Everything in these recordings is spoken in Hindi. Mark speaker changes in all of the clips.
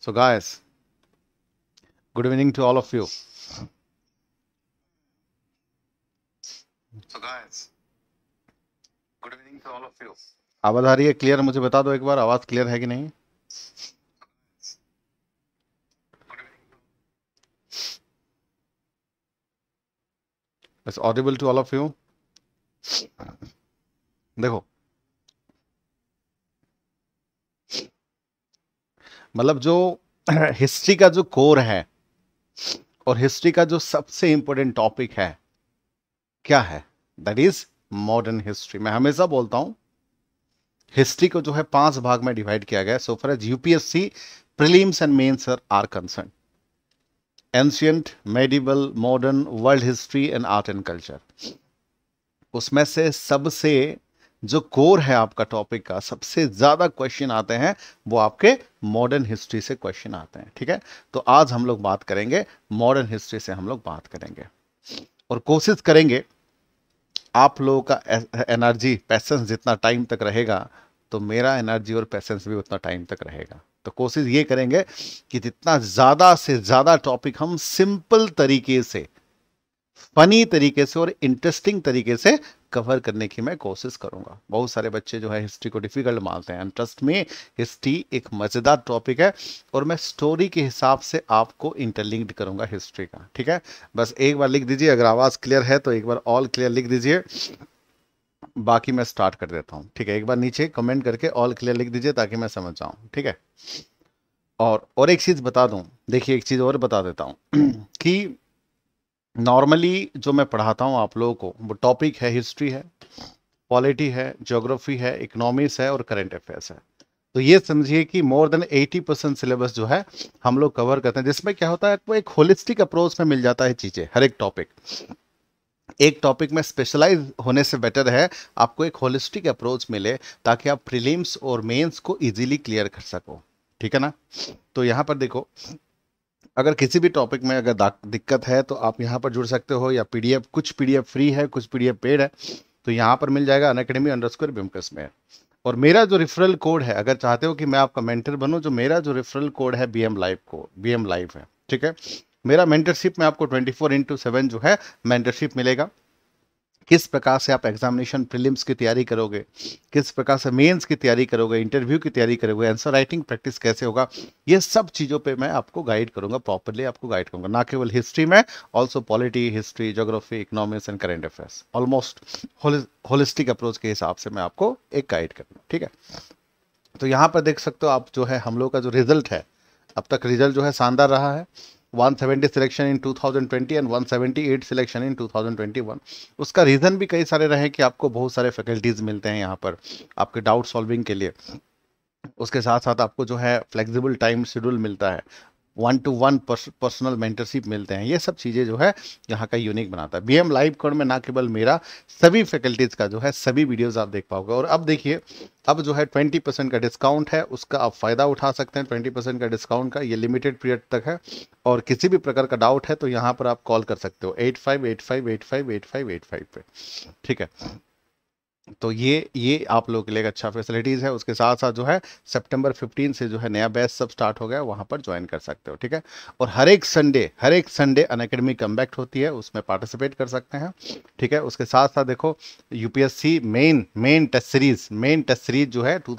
Speaker 1: so guys good evening to all of you so guys good evening to all of you आवाज आ रही है क्लियर मुझे बता दो एक बार आवाज क्लियर है कि नहीं it's audible to all of you देखो मतलब जो हिस्ट्री का जो कोर है और हिस्ट्री का जो सबसे इंपॉर्टेंट टॉपिक है क्या है दैट इज मॉडर्न हिस्ट्री मैं हमेशा बोलता हूं हिस्ट्री को जो है पांच भाग में डिवाइड किया गया so far as UPSC prelims and sir are concern ancient medieval modern world history and art and culture उसमें से सबसे जो कोर है आपका टॉपिक का सबसे ज़्यादा क्वेश्चन आते हैं वो आपके मॉडर्न हिस्ट्री से क्वेश्चन आते हैं ठीक है तो आज हम लोग बात करेंगे मॉडर्न हिस्ट्री से हम लोग बात करेंगे और कोशिश करेंगे आप लोगों का एनर्जी पैसेंस जितना टाइम तक रहेगा तो मेरा एनर्जी और पैसेंस भी उतना टाइम तक रहेगा तो कोशिश ये करेंगे कि जितना ज़्यादा से ज़्यादा टॉपिक हम सिंपल तरीके से फनी तरीके से और इंटरेस्टिंग तरीके से कवर करने की मैं कोशिश करूंगा बहुत सारे बच्चे जो है हिस्ट्री को डिफिकल्ट मानते हैं ट्रस्ट में हिस्ट्री एक मज़ेदार टॉपिक है और मैं स्टोरी के हिसाब से आपको इंटरलिंक्ड करूंगा हिस्ट्री का ठीक है बस एक बार लिख दीजिए अगर आवाज़ क्लियर है तो एक बार ऑल क्लियर लिख दीजिए बाकी मैं स्टार्ट कर देता हूँ ठीक है एक बार नीचे कमेंट करके ऑल क्लियर लिख दीजिए ताकि मैं समझ जाऊँ ठीक है और और एक चीज़ बता दूँ देखिए एक चीज़ और बता देता हूँ कि नॉर्मली जो मैं पढ़ाता हूँ आप लोगों को वो टॉपिक है हिस्ट्री है पॉलिटी है जोग्राफी है इकोनॉमिक्स है और करेंट अफेयर्स है तो ये समझिए कि मोर देन 80 परसेंट सिलेबस जो है हम लोग कवर करते हैं जिसमें क्या होता है वो एक होलिस्टिक अप्रोच में मिल जाता है चीज़ें हर एक टॉपिक एक टॉपिक में स्पेशलाइज होने से बेटर है आपको एक होलिस्टिक अप्रोच मिले ताकि आप प्रिलिम्स और मेन्स को ईजिली क्लियर कर सको ठीक है ना तो यहाँ पर देखो अगर किसी भी टॉपिक में अगर दिक्कत है तो आप यहाँ पर जुड़ सकते हो या पी कुछ पी फ्री है कुछ पी पेड है तो यहाँ पर मिल जाएगा अन अकेडमी अंडर बिमकस में और मेरा जो रेफरल कोड है अगर चाहते हो कि मैं आपका मेंटर बनूँ जो मेरा जो रेफरल कोड है बी एम लाइव को बी एम लाइव है ठीक है मेरा मेंटरशिप में आपको 24 फोर इंटू सेवन जो है मेंटरशिप मिलेगा किस प्रकार से आप एग्जामिनेशन प्रीलिम्स की तैयारी करोगे किस प्रकार से मेंस की तैयारी करोगे इंटरव्यू की तैयारी करोगे आंसर राइटिंग प्रैक्टिस कैसे होगा ये सब चीज़ों पे मैं आपको गाइड करूंगा प्रॉपरली आपको गाइड करूंगा ना केवल हिस्ट्री में also polity history geography economics and current affairs almost holistic approach के हिसाब से मैं आपको एक गाइड करूँगा ठीक है तो यहाँ पर देख सकते हो आप जो है हम लोग का जो रिजल्ट है अब तक रिजल्ट जो है शानदार रहा है 170 selection in 2020 and 178 selection in 2021 उसका रीज़न भी कई सारे रहे कि आपको बहुत सारे फैकल्टीज़ मिलते हैं यहाँ पर आपके डाउट सॉल्विंग के लिए उसके साथ साथ आपको जो है फ्लेक्सिबल टाइम शेड्यूल मिलता है one to one personal mentorship मिलते हैं ये सब चीज़ें जो है यहाँ का यूनिक बनाता है बी एम लाइव कोड में ना केवल मेरा सभी फैकल्टीज़ का जो है सभी वीडियोज़ आप देख पाओगे और अब देखिए अब जो है ट्वेंटी परसेंट का डिस्काउंट है उसका आप फ़ायदा उठा सकते हैं ट्वेंटी परसेंट का डिस्काउंट का ये लिमिटेड पीरियड तक है और किसी भी प्रकार का डाउट है तो यहाँ पर आप कॉल कर सकते हो eight five eight five eight five eight five eight five पे ठीक है तो ये ये आप लोगों के लिए एक अच्छा फैसिलिटीज़ है उसके साथ साथ जो है सितंबर 15 से जो है नया बैच सब स्टार्ट हो गया वहाँ पर ज्वाइन कर सकते हो ठीक है और हर एक संडे हर एक संडे अन अकेडमी कम्बैक्ट होती है उसमें पार्टिसिपेट कर सकते हैं ठीक है उसके साथ साथ देखो UPSC main main test series main test series जो है टू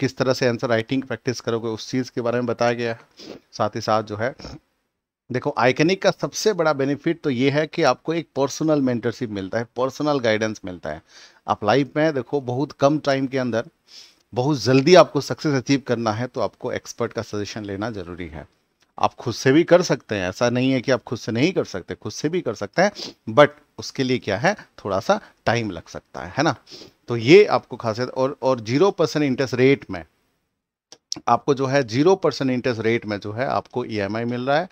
Speaker 1: किस तरह से आंसर राइटिंग प्रैक्टिस करोगे उस चीज़ के बारे में बताया गया है साथ ही साथ जो है देखो आइकनिक का सबसे बड़ा बेनिफिट तो ये है कि आपको एक पर्सनल मेंटरशिप मिलता है पर्सनल गाइडेंस मिलता है आप लाइफ में देखो बहुत कम टाइम के अंदर बहुत जल्दी आपको सक्सेस अचीव करना है तो आपको एक्सपर्ट का सजेशन लेना ज़रूरी है आप खुद से भी कर सकते हैं ऐसा नहीं है कि आप खुद से नहीं कर सकते खुद से भी कर सकते हैं बट उसके लिए क्या है थोड़ा सा टाइम लग सकता है है ना तो ये आपको खासियत और और जीरो परसेंट इंटरेस्ट रेट में आपको जो है जीरो परसेंट इंटरेस्ट रेट में जो है आपको ई e मिल रहा है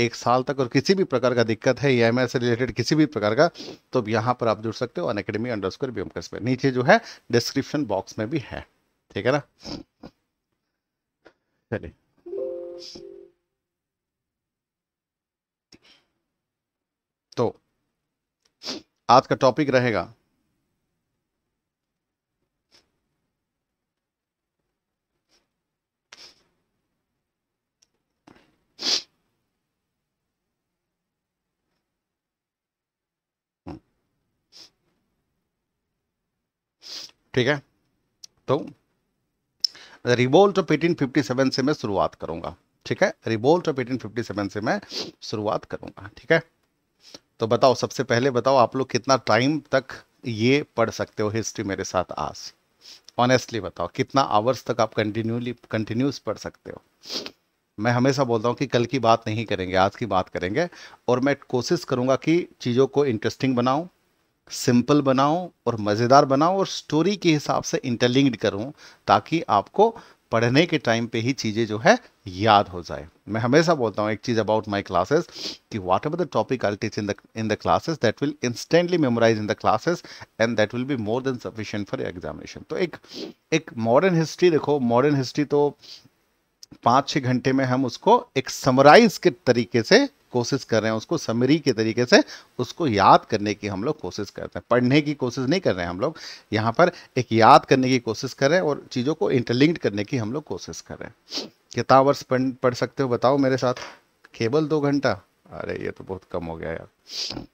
Speaker 1: एक साल तक और किसी भी प्रकार का दिक्कत है ई e एम से रिलेटेड किसी भी प्रकार का तो यहाँ पर आप जुड़ सकते हो अनकेडमी अंडर स्कोर व्योमकस पर नीचे जो है डिस्क्रिप्शन बॉक्स में भी है ठीक है ना चलिए तो आज का टॉपिक रहेगा ठीक है तो revolt of eighteen fifty seven से मैं शुरुआत करूंगा ठीक है revolt of eighteen fifty seven से मैं शुरुआत करूंगा ठीक है तो बताओ सबसे पहले बताओ आप लोग कितना टाइम तक ये पढ़ सकते हो हिस्ट्री मेरे साथ आज ऑनेस्टली बताओ कितना आवर्स तक आप कंटिन्यूली कंटिन्यूस पढ़ सकते हो मैं हमेशा बोलता हूँ कि कल की बात नहीं करेंगे आज की बात करेंगे और मैं कोशिश करूँगा कि चीज़ों को इंटरेस्टिंग बनाऊँ सिंपल बनाओ और मज़ेदार बनाओ और स्टोरी के हिसाब से इंटरलिंक्ड करूँ ताकि आपको पढ़ने के टाइम पे ही चीज़ें जो है याद हो जाए मैं हमेशा बोलता हूँ एक चीज़ अबाउट माई क्लासेस कि whatever the topic I teach in the in the classes that will instantly memorize in the classes and that will be more than sufficient for examination तो एक एक मॉडर्न हिस्ट्री देखो मॉडर्न हिस्ट्री तो पाँच छह घंटे में हम उसको एक समराइज के तरीके से कोशिश कर रहे हैं उसको समरी के तरीके से उसको याद करने की हम लोग कोशिश करते हैं पढ़ने की कोशिश नहीं कर रहे हैं हम लोग यहाँ पर एक याद करने की कोशिश कर रहे हैं और चीज़ों को इंटरलिंक्ड करने की हम लोग कोशिश कर रहे हैं कितना वर्ष पढ़ सकते हो बताओ मेरे साथ केवल दो घंटा अरे ये तो बहुत कम हो गया यार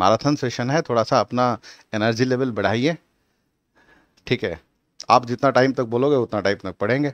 Speaker 1: मैराथन सेशन है थोड़ा सा अपना एनर्जी लेवल बढ़ाइए ठीक है आप जितना टाइम तक बोलोगे उतना टाइम तक पढ़ेंगे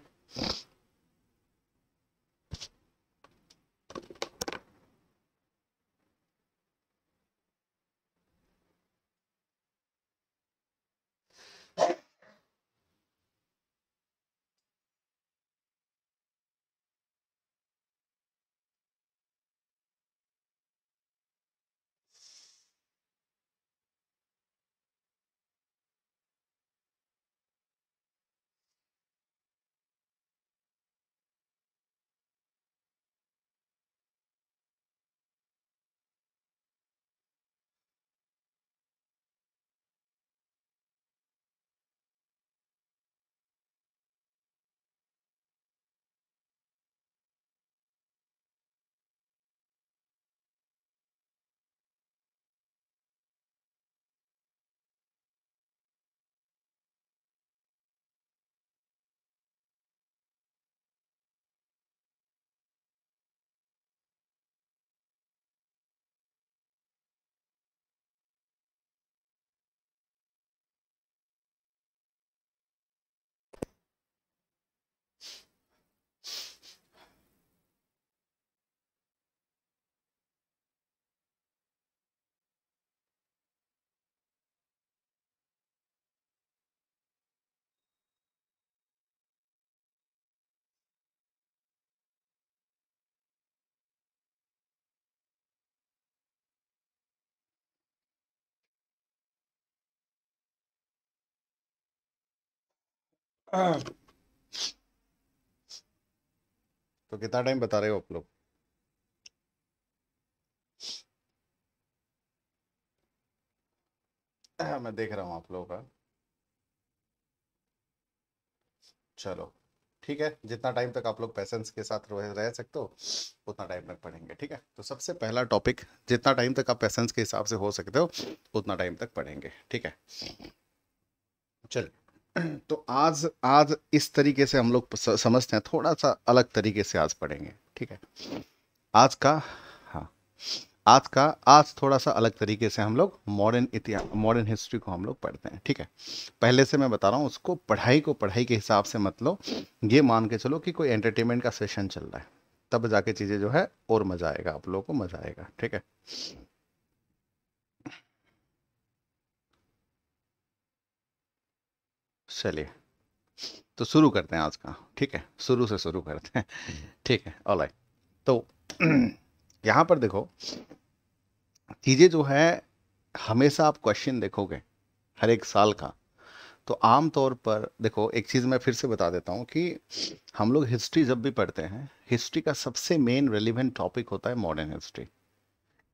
Speaker 1: तो कितना टाइम बता रहे हो आप लोग हाँ, मैं देख रहा हूँ आप लोगों का चलो ठीक है जितना टाइम तक आप लोग पैसेंस के साथ रह सकते हो उतना टाइम तक पढ़ेंगे ठीक है तो सबसे पहला टॉपिक जितना टाइम तक आप पैसेंस के हिसाब से हो सकते हो उतना टाइम तक पढ़ेंगे ठीक है चलिए तो आज आज इस तरीके से हम लोग समझते हैं थोड़ा सा अलग तरीके से आज पढ़ेंगे ठीक है आज का हाँ आज का आज थोड़ा सा अलग तरीके से हम लोग मॉडर्न इतिहास मॉडर्न हिस्ट्री को हम लोग पढ़ते हैं ठीक है पहले से मैं बता रहा हूँ उसको पढ़ाई को पढ़ाई के हिसाब से मतलब ये मान के चलो कि कोई एंटरटेनमेंट का सेशन चल रहा है तब जाके चीज़ें जो है और मज़ा आएगा आप लोगों को मज़ा आएगा ठीक है चलिए तो शुरू करते हैं आज का ठीक है शुरू से शुरू करते हैं हम्म। ठीक है ऑल तो यहाँ पर देखो चीज़ें जो है हमेशा आप क्वेश्चन देखोगे हर एक साल का तो आम तौर पर देखो एक चीज़ मैं फिर से बता देता हूँ कि हम लोग हिस्ट्री जब भी पढ़ते हैं हिस्ट्री का सबसे मेन रेलिवेंट टॉपिक होता है मॉडर्न हिस्ट्री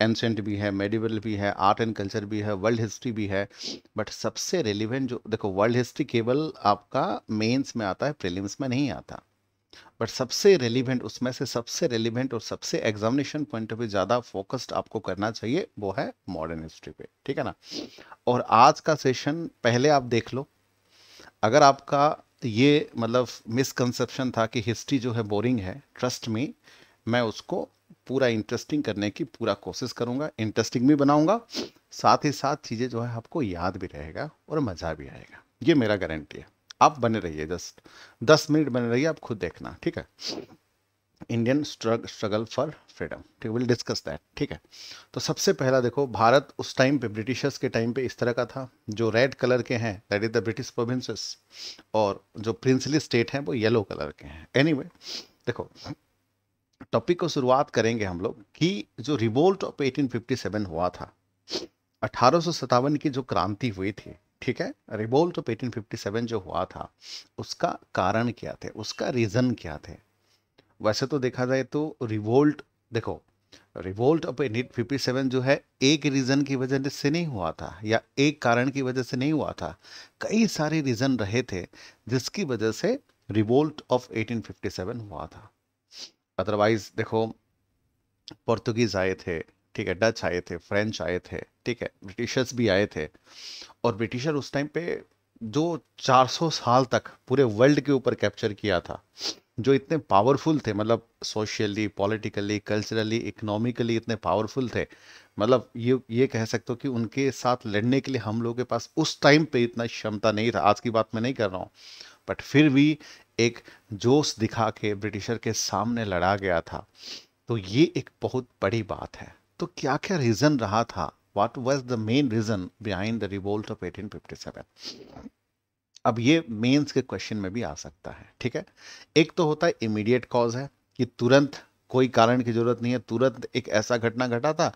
Speaker 1: एंशेंट भी है मेडिवल भी है आर्ट एंड कल्चर भी है वर्ल्ड हिस्ट्री भी है बट सबसे रेलिवेंट जो देखो वर्ल्ड हिस्ट्री केवल आपका मेंस में आता है प्रीलिम्स में नहीं आता बट सबसे रेलिवेंट उसमें से सबसे रेलिवेंट और सबसे एग्जामिनेशन पॉइंट ऑफ व्यू ज़्यादा फोकस्ड आपको करना चाहिए वो है मॉडर्न हिस्ट्री पे ठीक है ना और आज का सेशन पहले आप देख लो अगर आपका ये मतलब मिसकंसेप्शन था कि हिस्ट्री जो है बोरिंग है ट्रस्ट मी मैं उसको पूरा इंटरेस्टिंग करने की पूरा कोशिश करूंगा इंटरेस्टिंग भी बनाऊँगा साथ ही साथ चीज़ें जो है आपको याद भी रहेगा और मज़ा भी आएगा ये मेरा गारंटी है आप बने रहिए जस्ट दस मिनट बने रहिए आप खुद देखना ठीक है इंडियन स्ट्रगल फॉर फ्रीडम ठीक विल डिस्कस दैट ठीक है तो सबसे पहला देखो भारत उस टाइम पे ब्रिटिशर्स के टाइम पे इस तरह का था जो रेड कलर के हैं that is the British provinces और जो प्रिंसली स्टेट हैं वो येलो कलर के हैं एनीवे anyway, देखो टॉपिक को शुरुआत करेंगे हम लोग कि जो रिवोल्ट ऑफ सेवन हुआ था अठारह की जो क्रांति हुई थी ठीक है रिवोल्ट ऑफ सेवन जो हुआ था उसका कारण क्या थे उसका रीज़न क्या थे वैसे तो देखा जाए तो रिवोल्ट देखो रिवोल्ट ऑफ एटीन सेवन जो है एक रीज़न की वजह से नहीं हुआ था या एक कारण की वजह से नहीं हुआ था कई सारे रीज़न रहे थे जिसकी वजह से रिवोल्ट ऑफ सेवन हुआ था अदरवाइज देखो पुर्तगीज़ आए थे ठीक है डच आए थे फ्रेंच आए थे ठीक है ब्रिटिशर्स भी आए थे और ब्रिटिशर उस टाइम पे जो 400 साल तक पूरे वर्ल्ड के ऊपर कैप्चर किया था जो इतने पावरफुल थे मतलब सोशली पॉलिटिकली कल्चरली इकोनॉमिकली इतने पावरफुल थे मतलब ये ये कह सकते हो कि उनके साथ लड़ने के लिए हम लोगों के पास उस टाइम पे इतना क्षमता नहीं था आज की बात मैं नहीं कर रहा हूँ बट फिर भी एक जोश दिखा के ब्रिटिशर के सामने लड़ा गया था तो ये एक बहुत बड़ी बात है तो क्या क्या रीज़न रहा था what was the main reason behind the revolt of eighteen fifty seven अब ये मेंस के क्वेश्चन में भी आ सकता है ठीक है एक तो होता है इमीडिएट कॉज है कि तुरंत कोई कारण की जरूरत नहीं है तुरंत एक ऐसा घटना घटा था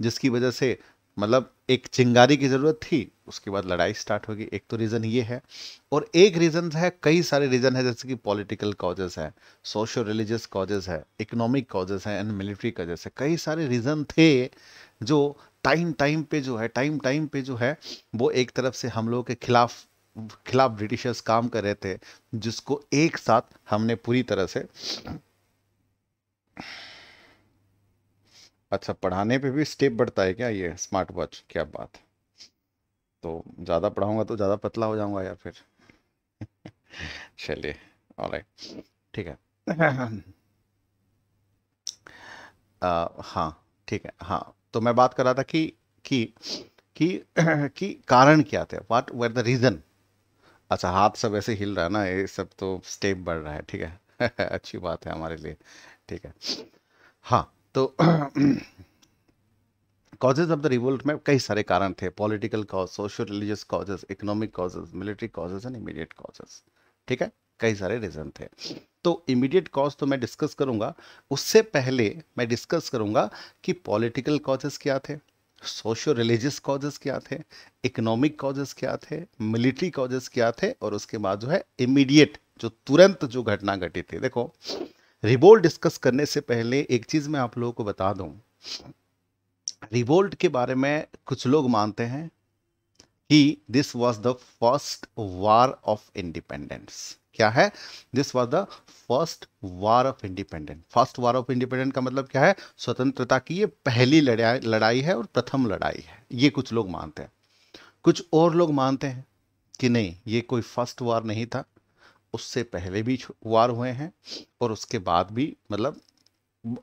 Speaker 1: जिसकी वजह से मतलब एक चिंगारी की ज़रूरत थी उसके बाद लड़ाई स्टार्ट होगी एक तो रीज़न ये है और एक रीज़न है कई सारे रीज़न है जैसे कि पॉलिटिकल कॉजेज हैं सोशो रिलीजियस कॉजेज है इकोनॉमिक कॉजेज हैं एंड मिलिट्री कॉजेज है कई सारे रीज़न थे जो टाइम टाइम पे जो है टाइम टाइम पे जो है वो एक तरफ से हम लोगों के खिलाफ खिलाफ ब्रिटिशर्स काम कर रहे थे जिसको एक साथ हमने पूरी तरह से अच्छा पढ़ाने पे भी स्टेप बढ़ता है क्या ये स्मार्ट वॉच क्या बात है तो ज़्यादा पढ़ाऊँगा तो ज़्यादा पतला हो जाऊँगा यार फिर चलिए और ठीक है आ, हाँ ठीक है हाँ तो मैं बात कर रहा था कि कि कि कि कारण क्या थे वाट वेर द रीज़न अच्छा हाथ सब ऐसे हिल रहा है ना ये सब तो स्टेप बढ़ रहा है ठीक है अच्छी बात है हमारे लिए ठीक है हाँ तो कॉजेज ऑफ द रिवोल्ट में कई सारे कारण थे political cause social religious causes economic causes military causes and immediate causes ठीक है कई सारे रीज़न थे तो इमीडिएट कॉज तो मैं डिस्कस करूंगा उससे पहले मैं डिस्कस करूंगा कि पॉलिटिकल कॉजेस क्या थे सोशो रिलीजियस कॉजेस क्या थे इकोनॉमिक कॉजेस क्या थे मिलिट्री कॉजेस क्या थे और उसके बाद जो है इमीडिएट जो तुरंत जो घटना घटी थी देखो रिवोल्ट डिस्कस करने से पहले एक चीज़ मैं आप लोगों को बता दूं रिवोल्ट के बारे में कुछ लोग मानते हैं कि this was the first war of independence क्या है this was the first war of independent first war of independent का मतलब क्या है स्वतंत्रता की ये पहली लड़ाई लड़ाई है और प्रथम लड़ाई है ये कुछ लोग मानते हैं कुछ और लोग मानते हैं कि नहीं ये कोई फर्स्ट वार नहीं था उससे पहले भी वार हुए हैं और उसके बाद भी मतलब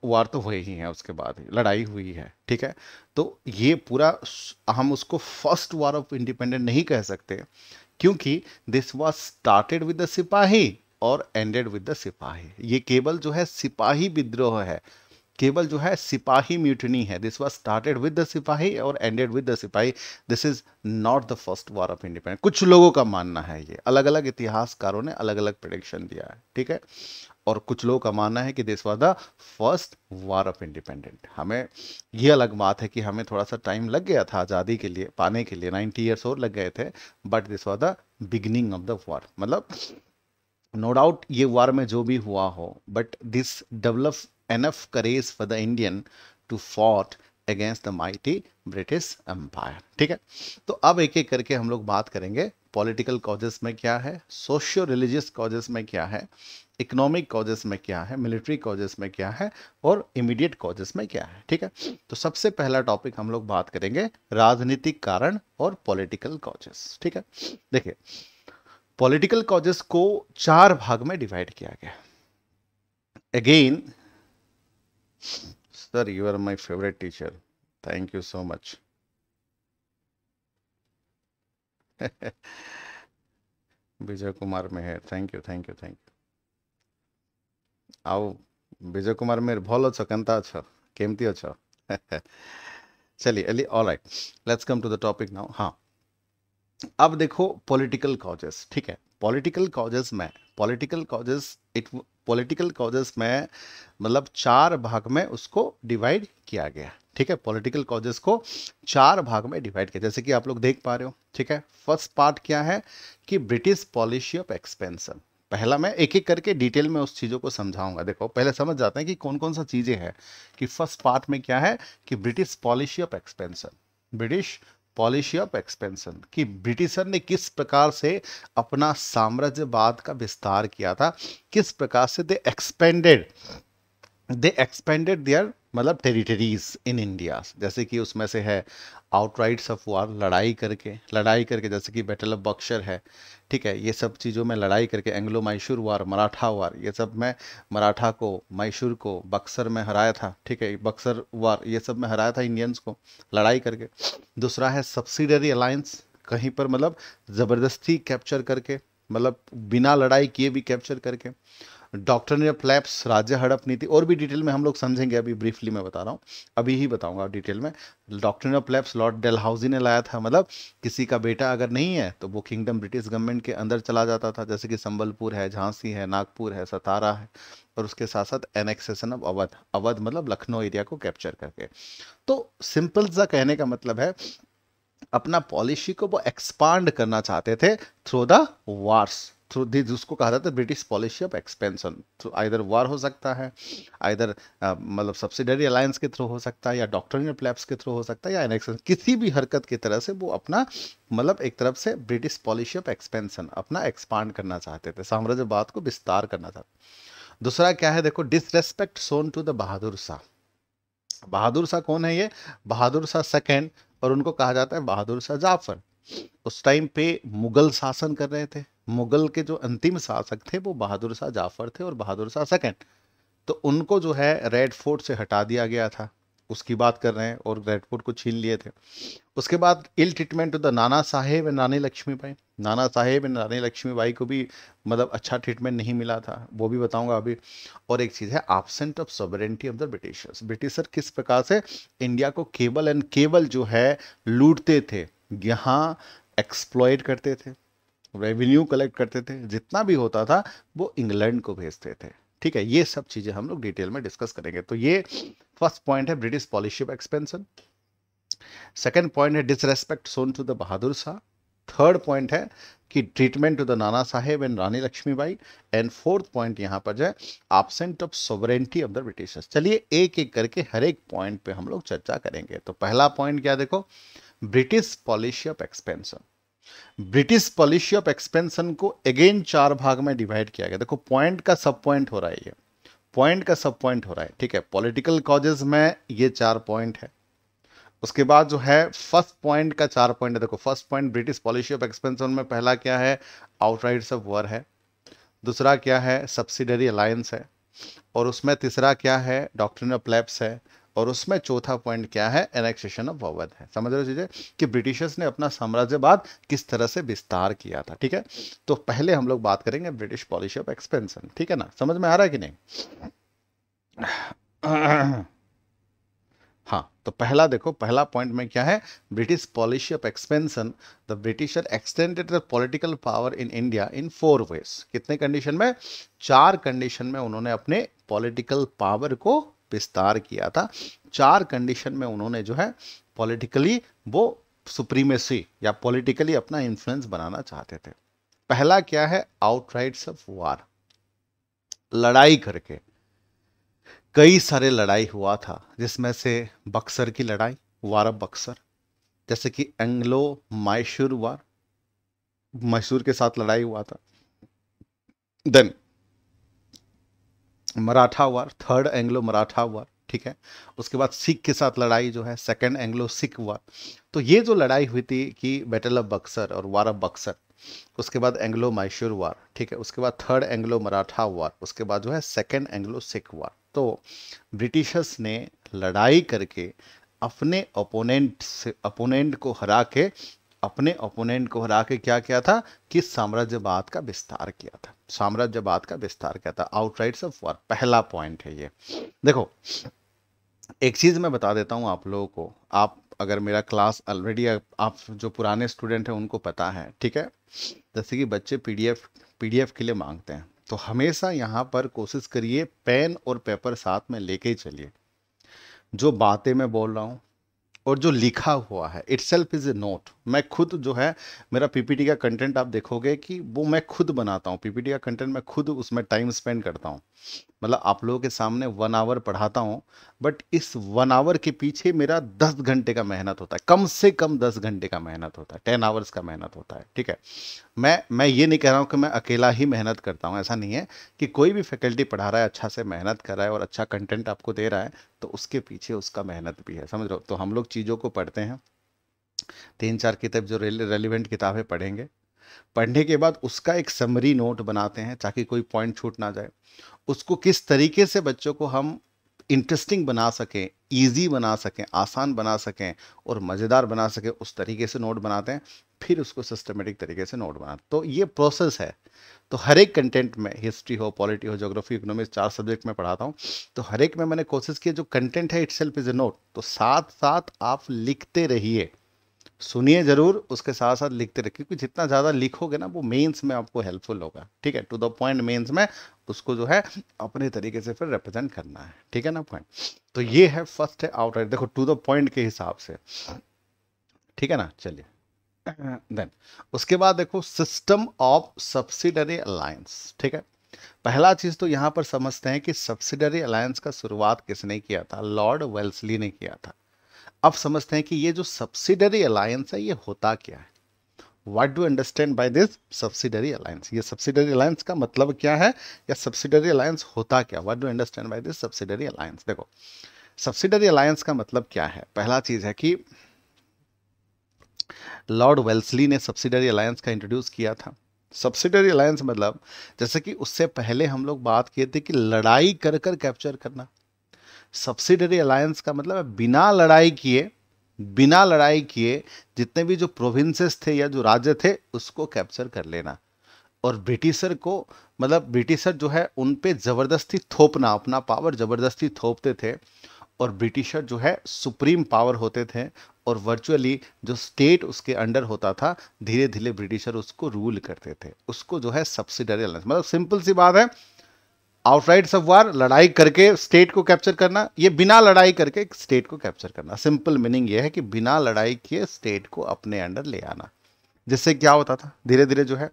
Speaker 1: वार तो हुए ही हैं उसके बाद ही लड़ाई हुई है ठीक है तो ये पूरा हम उसको फर्स्ट वार ऑफ इंडिपेंडेंट नहीं कह सकते क्योंकि this was started with the sipahi और एंडेड विद द सिपाही ये केवल जो है सिपाही विद्रोह है केवल जो है सिपाही म्यूटनी है this was started with the sipahi और ended with the sipahi this is not the first war of independence कुछ लोगों का मानना है ये अलग अलग इतिहासकारों ने अलग अलग प्रडिक्शन दिया है ठीक है और कुछ लोगों का मानना है कि this was the first war of independent हमें ये अलग बात है कि हमें थोड़ा सा टाइम लग गया था आज़ादी के लिए पाने के लिए नाइन्टी ईयर्स और लग गए थे but this was the beginning of the war मतलब नो डाउट ये वार में जो भी हुआ हो but this develop enough courage for the Indian to fought against the mighty British empire ठीक है तो अब एक एक करके हम लोग बात करेंगे पॉलिटिकल कॉजेस में क्या है सोशियो रिलीजियस कॉजेस में क्या है इकोनॉमिक कॉजेस में क्या है मिलिट्री कॉजेस में क्या है और इमीडिएट कॉजेस में क्या है ठीक है तो सबसे पहला टॉपिक हम लोग बात करेंगे राजनीतिक कारण और पॉलिटिकल कॉजेस ठीक है देखिए पॉलिटिकल कॉजेस को चार भाग में डिवाइड किया गया again Sir, you are my favorite teacher. Thank you so much. Vijay Kumar में है thank you thank you thank you आओ विजय कुमार में भल अच केन्ता अच्छ केमती अच्छ चलिए अली all right let's come to the topic now हाँ अब देखो पॉलिटिकल कॉजेस ठीक है पॉलिटिकल कॉजेस में political causes it political causes में मतलब चार भाग में उसको डिवाइड किया गया ठीक है पॉलिटिकल कॉजेस को चार भाग में डिवाइड किया जैसे कि आप लोग देख पा रहे हो ठीक है फर्स्ट पार्ट क्या है कि ब्रिटिश पॉलिसी ऑफ एक्सपेंशन पहला मैं एक एक करके डिटेल में उस चीज़ों को समझाऊंगा देखो पहले समझ जाते हैं कि कौन कौन सा चीज़ें हैं कि फर्स्ट पार्ट में क्या है कि British policy of expansion British policy of expansion कि ब्रिटिशर ने किस प्रकार से अपना साम्राज्यवाद का विस्तार किया था किस प्रकार से they expanded they expanded their मतलब टेरिटरीज इन इंडिया जैसे कि उसमें से है आउटराइट्स ऑफ वार लड़ाई करके लड़ाई करके जैसे कि बैटल ऑफ बक्सर है ठीक है ये सब चीज़ों में लड़ाई करके एंग्लो मैशूर वार मराठा वार ये सब मैं मराठा को मैशूर को बक्सर में हराया था ठीक है बक्सर वार ये सब में हराया था इंडियंस को लड़ाई करके दूसरा है सब्सिडरी अलायंस कहीं पर मतलब ज़बरदस्ती कैप्चर करके मतलब बिना लड़ाई किए भी कैप्चर करके डॉक्टर फ्लैप्स राज्य हड़प नीति और भी डिटेल में हम लोग समझेंगे अभी ब्रीफली मैं बता रहा हूँ अभी ही बताऊंगा डिटेल में डॉक्टर फ्लैप्स लॉर्ड डेलहाउजी ने लाया था मतलब किसी का बेटा अगर नहीं है तो वो किंगडम ब्रिटिश गवर्नमेंट के अंदर चला जाता था जैसे कि संबलपुर है झांसी है नागपुर है सतारा है और उसके साथ साथ एनेक्सेशन ऑफ अवध अवध मतलब लखनऊ एरिया को कैप्चर करके तो सिंपल सा कहने का मतलब है अपना पॉलिसी को वो एक्सपांड करना चाहते थे through the wars through this जिसको कहा जाता है British policy of expansion through either war हो सकता है आइधर मतलब सब्सिडरी अलायंस के थ्रू हो सकता है या डॉक्टर प्लेप्स के थ्रू हो सकता है या एनेक्शन किसी भी हरकत की तरह से वो अपना मतलब एक तरफ से ब्रिटिश पॉलिसी ऑफ एक्सपेंशन अपना एक्सपांड करना चाहते थे साम्राज्यवाद को विस्तार करना चाहते दूसरा क्या है देखो disrespect shown to the Bahadur Shah Bahadur Shah कौन है ये बहादुर शाह सेकेंड और उनको कहा जाता है बहादुर शाह जाफर उस टाइम पे मुगल शासन कर रहे थे मुगल के जो अंतिम शासक थे वो बहादुर शाह जाफर थे और बहादुर शाह सेकेंड तो उनको जो है रेड फोर्ट से हटा दिया गया था उसकी बात कर रहे हैं और रेड फोर्ट को छीन लिए थे उसके बाद ill treatment the Nana Sahib and Lakshmi Lakshmibai नाना साहेब एंड लक्ष्मी लक्ष्मीबाई को भी मतलब अच्छा ट्रीटमेंट नहीं मिला था वो भी बताऊंगा अभी और एक चीज़ है absent of sovereignty of the britishers britisher किस प्रकार से इंडिया को केवल एंड केवल जो है लूटते थे यहाँ एक्सप्लॉयड करते थे रेवेन्यू कलेक्ट करते थे जितना भी होता था वो इंग्लैंड को भेजते थे ठीक है ये सब चीज़ें हम लोग डिटेल में डिस्कस करेंगे तो ये फर्स्ट पॉइंट है British policy of expansion second point है disrespect shown to the Bahadur Shah third point है कि treatment to the Nana Sahib and Rani Lakshmibai and fourth point यहाँ पर जो है absent of sovereignty of the britishers चलिए एक एक करके हर एक पॉइंट पे हम लोग चर्चा करेंगे तो पहला पॉइंट क्या देखो British policy of expansion British policy of expansion को अगेन चार भाग में डिवाइड किया गया देखो पॉइंट का सब पॉइंट हो रहा है ये पॉइंट का सब पॉइंट हो रहा है ठीक है पॉलिटिकल कॉजेज में ये चार पॉइंट है उसके बाद जो है फर्स्ट पॉइंट का चार पॉइंट है देखो first point British policy of expansion में पहला क्या है आउटराइड ऑफ वॉर है दूसरा क्या है सब्सिडरी अलायंस है और उसमें तीसरा क्या है डॉक्ट्रिन ऑफ लैप्स है और उसमें चौथा पॉइंट क्या है एनेक्सेशन ऑफ अवध है समझ रहे हो चीजें कि ब्रिटिशर्स ने अपना साम्राज्यवाद किस तरह से विस्तार किया था ठीक है तो पहले हम लोग बात करेंगे ब्रिटिश पॉलिसी ऑफ एक्सपेंशन ठीक है ना समझ में आ रहा है कि नहीं हाँ तो पहला देखो पहला पॉइंट में क्या है British policy of expansion the britisher extended the political power in India in four ways कितने कंडीशन में चार कंडीशन में उन्होंने अपने पॉलिटिकल पावर को विस्तार किया था चार कंडीशन में उन्होंने जो है पॉलिटिकली वो सुप्रीमेसी या पॉलिटिकली अपना इन्फ्लुएंस बनाना चाहते थे पहला क्या है आउटराइट्स ऑफ वार लड़ाई करके कई सारे लड़ाई हुआ था जिसमें से बक्सर की लड़ाई वार ऑफ बक्सर जैसे कि एंग्लो मैशूर वार मैसूर के साथ लड़ाई हुआ था then Maratha war third Anglo Maratha war ठीक है उसके बाद सिख के साथ लड़ाई जो है सेकेंड एंग्लो सिख वार तो ये जो लड़ाई हुई थी कि बैटल ऑफ बक्सर और वार ऑफ बक्सर उसके बाद एंग्लो मैशूर वार ठीक है उसके बाद थर्ड एंग्लो मराठा वार उसके बाद जो है सेकेंड एंग्लो सिख वार तो ब्रिटिशर्स ने लड़ाई करके अपने ओपोनेंट से अपोनेंट को हरा के अपने ओपोनेंट को हरा के क्या किया था कि साम्राज्यवाद का विस्तार किया था साम्राज्यवाद का विस्तार कहता है आउटराइट्स ऑफ वॉर पहला पॉइंट है ये देखो एक चीज़ मैं बता देता हूँ आप लोगों को आप अगर मेरा क्लास ऑलरेडी आप जो पुराने स्टूडेंट हैं उनको पता है ठीक है जैसे कि बच्चे पीडीएफ पीडीएफ के लिए मांगते हैं तो हमेशा यहाँ पर कोशिश करिए पेन और पेपर साथ में लेके ही चलिए जो बातें मैं बोल रहा हूँ और जो लिखा हुआ है itself is a note मैं खुद जो है मेरा पीपीटी का कंटेंट आप देखोगे कि वो मैं खुद बनाता हूँ पीपीटी का कंटेंट मैं खुद उसमें टाइम स्पेंड करता हूँ मतलब आप लोगों के सामने वन आवर पढ़ाता हूँ बट इस वन आवर के पीछे मेरा दस घंटे का मेहनत होता है कम से कम दस घंटे का मेहनत होता है टेन आवर्स का मेहनत होता है ठीक है मैं मैं ये नहीं कह रहा हूँ कि मैं अकेला ही मेहनत करता हूँ ऐसा नहीं है कि कोई भी फैकल्टी पढ़ा रहा है अच्छा से मेहनत कर रहा है और अच्छा कंटेंट आपको दे रहा है तो उसके पीछे उसका मेहनत भी है समझ लो तो हम लोग चीज़ों को पढ़ते हैं तीन चार किताब जो रेलिवेंट किताबें पढ़ेंगे पढ़ने के बाद उसका एक समरी नोट बनाते हैं ताकि कोई पॉइंट छूट ना जाए उसको किस तरीके से बच्चों को हम इंटरेस्टिंग बना सकें ईजी बना सकें आसान बना सकें और मज़ेदार बना सकें उस तरीके से नोट बनाते हैं फिर उसको सिस्टमेटिक तरीके से नोट बना तो ये प्रोसेस है तो हर एक कंटेंट में हिस्ट्री हो पॉलिटी हो जोग्राफी इकोनॉमिक्स चार सब्जेक्ट में पढ़ाता हूँ तो हर एक में मैंने कोशिश की जो कंटेंट है itself is a note तो साथ साथ आप लिखते रहिए सुनिए ज़रूर उसके साथ साथ लिखते रहिए क्योंकि जितना ज़्यादा लिखोगे ना वो मेंस में आपको हेल्पफुल होगा ठीक है टू द पॉइंट मेंस में उसको जो है अपने तरीके से फिर रिप्रेजेंट करना है ठीक है ना पॉइंट तो ये है फर्स्ट है आउटराइट देखो टू द पॉइंट के हिसाब से ठीक है ना चलिए देन उसके बाद देखो सिस्टम ऑफ सब्सिडरी अलायंस ठीक है पहला चीज तो यहां पर समझते हैं कि सब्सिडरी अलायंस का शुरुआत किसने किया था लॉर्ड वेल्सली ने किया था अब समझते हैं कि ये जो सब्सिडरी अलायंस है ये होता क्या है what do understand by this subsidiary alliance ये सब्सिडरी अलायंस का मतलब क्या है या सब्सिडरी अलायंस होता क्या what do understand by this subsidiary alliance देखो सब्सिडरी अलायंस का मतलब क्या है पहला चीज है कि लॉर्ड वेल्सली ने सब्सिडरी अलायंस का इंट्रोड्यूस किया था सब्सिडरी अलायंस मतलब जैसे कि उससे पहले हम लोग बात किए थे कि लड़ाई कर कर कैप्चर करना सब्सिडरी अलायंस का मतलब बिना लड़ाई किए बिना लड़ाई किए जितने भी जो प्रोविंसेस थे या जो राज्य थे उसको कैप्चर कर लेना और ब्रिटिशर को मतलब ब्रिटिशर जो है उन पर ज़बरदस्ती थोपना अपना पावर ज़बरदस्ती थोपते थे और ब्रिटिशर जो है सुप्रीम पावर होते थे और वर्चुअली जो स्टेट उसके अंडर होता था धीरे धीरे ब्रिटिशर उसको रूल करते थे उसको जो है सब्सिडरी अलायंस मतलब सिंपल सी बात है आउटराइट सब वार लड़ाई करके स्टेट को कैप्चर करना ये बिना लड़ाई करके स्टेट को कैप्चर करना सिंपल मीनिंग ये है कि बिना लड़ाई किए स्टेट को अपने अंडर ले आना जिससे क्या होता था धीरे धीरे जो है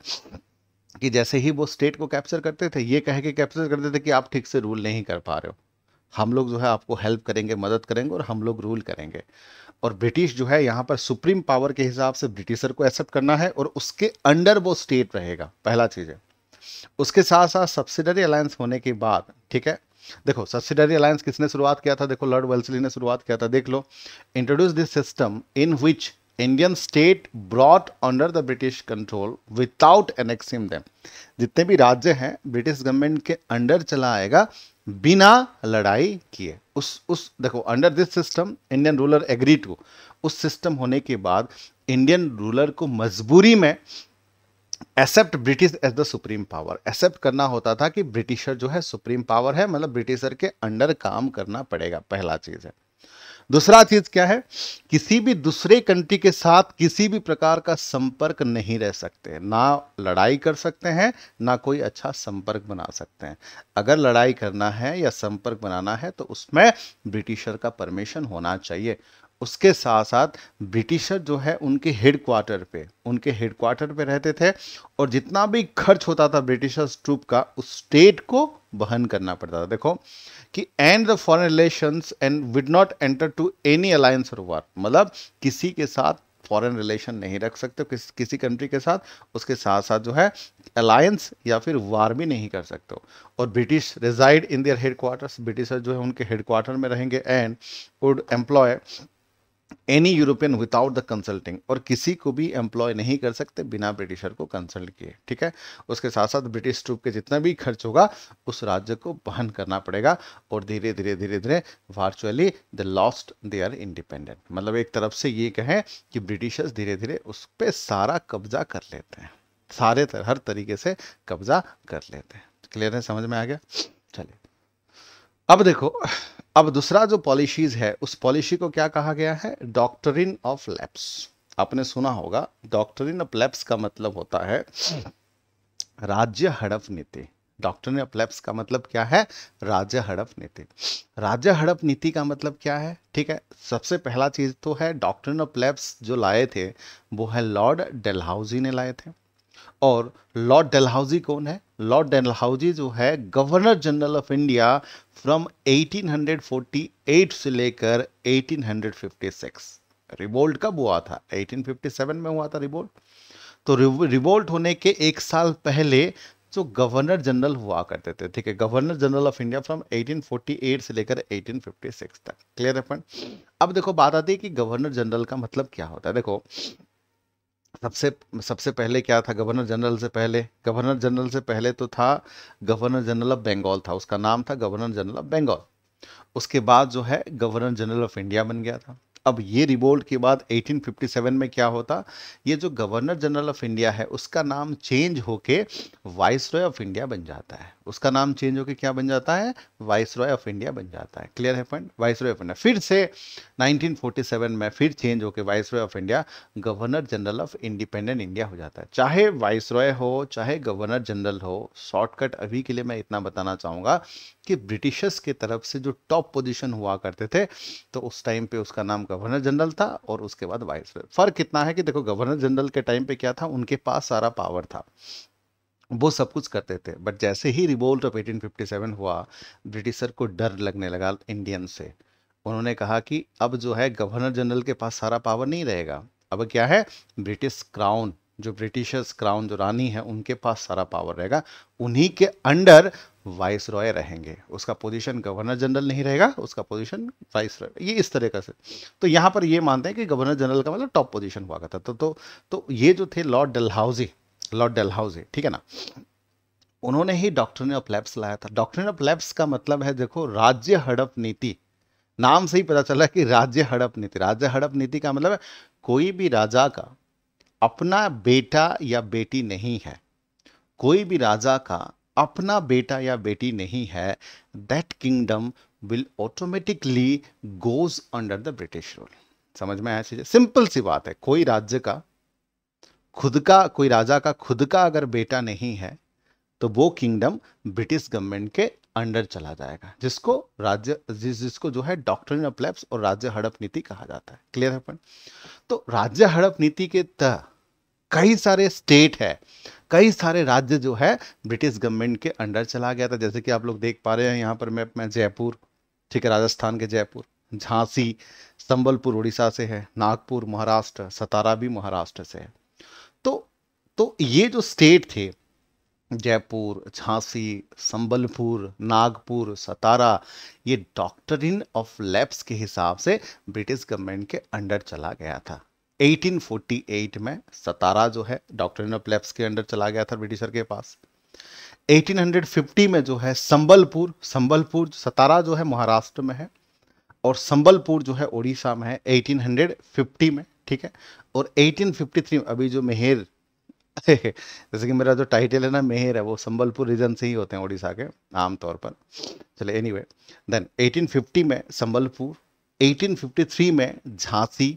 Speaker 1: कि जैसे ही वो स्टेट को कैप्चर करते थे ये कह के कैप्चर करते थे कि आप ठीक से रूल नहीं कर पा रहे हो हम लोग जो है आपको हेल्प करेंगे मदद करेंगे और हम लोग रूल करेंगे और ब्रिटिश जो है यहाँ पर सुप्रीम पावर के हिसाब से ब्रिटिशर को एक्सेप्ट करना है और उसके अंडर वो स्टेट रहेगा पहला चीज़ है उसके साथ साथ सब्सिडरी अलायंस होने के बाद ठीक है देखो सब्सिडरी अलायंस किसने शुरुआत किया था देखो लॉर्ड वेल्सली ने शुरुआत किया था देख लो introduce this system in which Indian state brought under the British control without annexing them जितने भी राज्य हैं ब्रिटिश गवर्नमेंट के अंडर चला आएगा बिना लड़ाई किए उस उस देखो under this system Indian ruler agree to उस सिस्टम होने के बाद इंडियन रूलर को मजबूरी में accept British as the supreme power accept करना होता था कि ब्रिटिशर जो है सुप्रीम पावर है मतलब ब्रिटिशर के अंडर काम करना पड़ेगा पहला चीज है दूसरा चीज क्या है किसी भी दूसरे कंट्री के साथ किसी भी प्रकार का संपर्क नहीं रह सकते ना लड़ाई कर सकते हैं ना कोई अच्छा संपर्क बना सकते हैं अगर लड़ाई करना है या संपर्क बनाना है तो उसमें ब्रिटिशर का परमिशन होना चाहिए उसके साथ साथ ब्रिटिशर जो है उनके हेड क्वार्टर पे उनके हेड क्वार्टर पे रहते थे और जितना भी खर्च होता था ब्रिटिशर्स ट्रूप का उस स्टेट को बहन करना पड़ता था देखो कि and the foreign relation and would not enter to any alliance और वार मतलब किसी के साथ फॉरेन रिलेशन नहीं रख सकते किस किसी कंट्री के साथ उसके साथ साथ जो है अलायंस या फिर वार भी नहीं कर सकते और British reside in their head Britisher जो है उनके हेड क्वार्टर में रहेंगे and would employ any European without the consulting और किसी को भी एम्प्लॉय नहीं कर सकते बिना ब्रिटिशर को कंसल्ट किए ठीक है उसके साथ साथ ब्रिटिश ट्रूप के जितना भी खर्च होगा उस राज्य को बहन करना पड़ेगा और धीरे धीरे धीरे धीरे virtually the lost they are independent मतलब एक तरफ से ये कहें कि ब्रिटिशर्स धीरे धीरे उस पर सारा कब्जा कर लेते हैं सारे तरह हर तरीके से कब्जा कर लेते हैं क्लियर है समझ में आ गया चलिए अब देखो अब दूसरा जो पॉलिसीज है उस पॉलिसी को क्या कहा गया है डॉक्टरिन ऑफ लैप्स आपने सुना होगा डॉक्टरिन ऑफ लैप्स का मतलब होता है राज्य हड़प नीति डॉक्टरिन ऑफ लैप्स का मतलब क्या है राज्य हड़प नीति राज्य हड़प नीति का मतलब क्या है ठीक है सबसे पहला चीज तो है डॉक्टरिन ऑफ लैप्स जो लाए थे वो है लॉर्ड डेलहाउजी ने लाए थे और लॉर्ड डेलहाउजी कौन है लॉर्ड डेलहाउजी जो है governor general of India from 1848 से लेकर 1856 रिवोल्ट कब हुआ था 1857 में हुआ था रिवोल्ट तो रिवोल्ट होने के एक साल पहले जो गवर्नर जनरल हुआ करते थे ठीक है governor general of India from 1848 से लेकर 1856 तक क्लियर है फ्रेंड अब देखो बात आती है कि गवर्नर जनरल का मतलब क्या होता है देखो सबसे सबसे पहले क्या था गवर्नर जनरल से पहले गवर्नर जनरल से पहले तो था गवर्नर जनरल ऑफ बंगाल था उसका नाम था गवर्नर जनरल ऑफ बंगाल उसके बाद जो है गवर्नर जनरल ऑफ इंडिया बन गया था अब ये रिवोल्ट के बाद 1857 में क्या होता ये जो गवर्नर जनरल ऑफ इंडिया है उसका नाम चेंज होके वाइस रॉय ऑफ इंडिया बन जाता है उसका नाम चेंज होके क्या बन जाता है वाइस रॉय ऑफ इंडिया बन जाता है क्लियर है point viceroy of India फिर से 1947 में फिर चेंज होके viceroy of India governor general of independent India हो जाता है चाहे वाइस रॉय हो चाहे गवर्नर जनरल हो शॉर्टकट अभी के लिए मैं इतना बताना चाहूँगा कि ब्रिटिशर्स के तरफ से जो टॉप पोजिशन हुआ करते थे तो उस टाइम पर उसका नाम गवर्नर जनरल था और उसके बाद वाइस फर्क कितना है कि देखो गवर्नर जनरल के टाइम पे क्या था उनके पास सारा पावर था वो सब कुछ करते थे बट जैसे ही रिवोल्ट ऑफ 1857 हुआ ब्रिटिशर को डर लगने लगा इंडियन से उन्होंने कहा कि अब जो है गवर्नर जनरल के पास सारा पावर नहीं रहेगा अब क्या है ब्रिटिश क्राउन जो ब्रिटिशर्स क्राउन जो रानी है उनके पास सारा पावर रहेगा उन्हीं के अंडर वाइस रॉय रहेंगे उसका पोजीशन गवर्नर जनरल नहीं रहेगा उसका पोजीशन वाइस रॉय ये इस तरह का से तो यहाँ पर ये मानते हैं कि गवर्नर जनरल का मतलब टॉप पोजीशन हुआ करता तो, तो तो ये जो थे लॉर्ड डलहाउजी लॉर्ड डलहाउजी ठीक है ना उन्होंने ही डॉक्ट्रिन ऑफ लैब्स लाया था डॉक्ट्रिन ऑफ लैब्स का मतलब है देखो राज्य हड़प नीति नाम से ही पता चला कि राज्य हड़प नीति राज्य हड़प नीति का मतलब है कोई भी राजा का अपना बेटा या बेटी नहीं है कोई भी राजा का अपना बेटा या बेटी नहीं है that kingdom will automatically goes under the British rule समझ में आया सिंपल सी बात है कोई राज्य का खुद का कोई राजा का खुद का अगर बेटा नहीं है तो वो किंगडम ब्रिटिश गवर्नमेंट के अंडर चला जाएगा जिसको राज्य जिस जिसको जो है डॉक्ट्रिन ऑफ लैप्स और राज्य हड़प नीति कहा जाता है क्लियर है तो राज्य हड़प नीति के तह कई सारे स्टेट है कई सारे राज्य जो है ब्रिटिश गवर्नमेंट के अंडर चला गया था जैसे कि आप लोग देख पा रहे हैं यहाँ पर मैप में जयपुर ठीक है राजस्थान के जयपुर झांसी संबलपुर उड़ीसा से है नागपुर महाराष्ट्र सतारा भी महाराष्ट्र से है तो तो ये जो स्टेट थे जयपुर झांसी संबलपुर नागपुर सतारा ये डॉक्टरिन ऑफ लैब्स के हिसाब से ब्रिटिश गवर्नमेंट के अंडर चला गया था 1848 में सतारा जो है डॉक्टर लेप्स के अंडर चला गया था ब्रिटिशर के पास 1850 में जो है संबलपुर संबलपुर सतारा जो है महाराष्ट्र में है और संबलपुर जो है उड़ीसा में है 1850 में ठीक है और 1853 में अभी जो मेहर जैसे कि मेरा जो टाइटल है ना मेहर है वो संबलपुर रीजन से ही होते हैं उड़ीसा के आमतौर पर चले एनी anyway, देन एटीन में संबलपुर 1853 में झांसी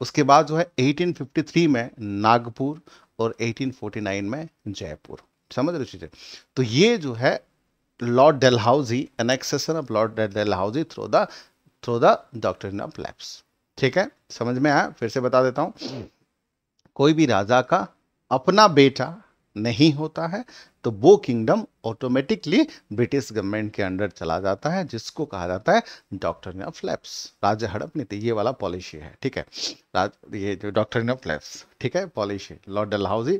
Speaker 1: उसके बाद जो है 1853 में नागपुर और 1849 में जयपुर समझ रहे चीज़ें तो ये जो है Lord Dalhousie accession of Lord Dalhousie through the through the doctor of lapse ठीक है समझ में आया फिर से बता देता हूँ कोई भी राजा का अपना बेटा नहीं होता है तो वो किंगडम ऑटोमेटिकली ब्रिटिश गवर्नमेंट के अंडर चला जाता है जिसको कहा जाता है डॉक्टर ऑफ लैप्स राज्य हड़प नीति ये वाला पॉलिसी है ठीक है राज ये जो डॉक्टर ऑफ लैप्स ठीक है पॉलिसी लॉर्ड डलहाउजी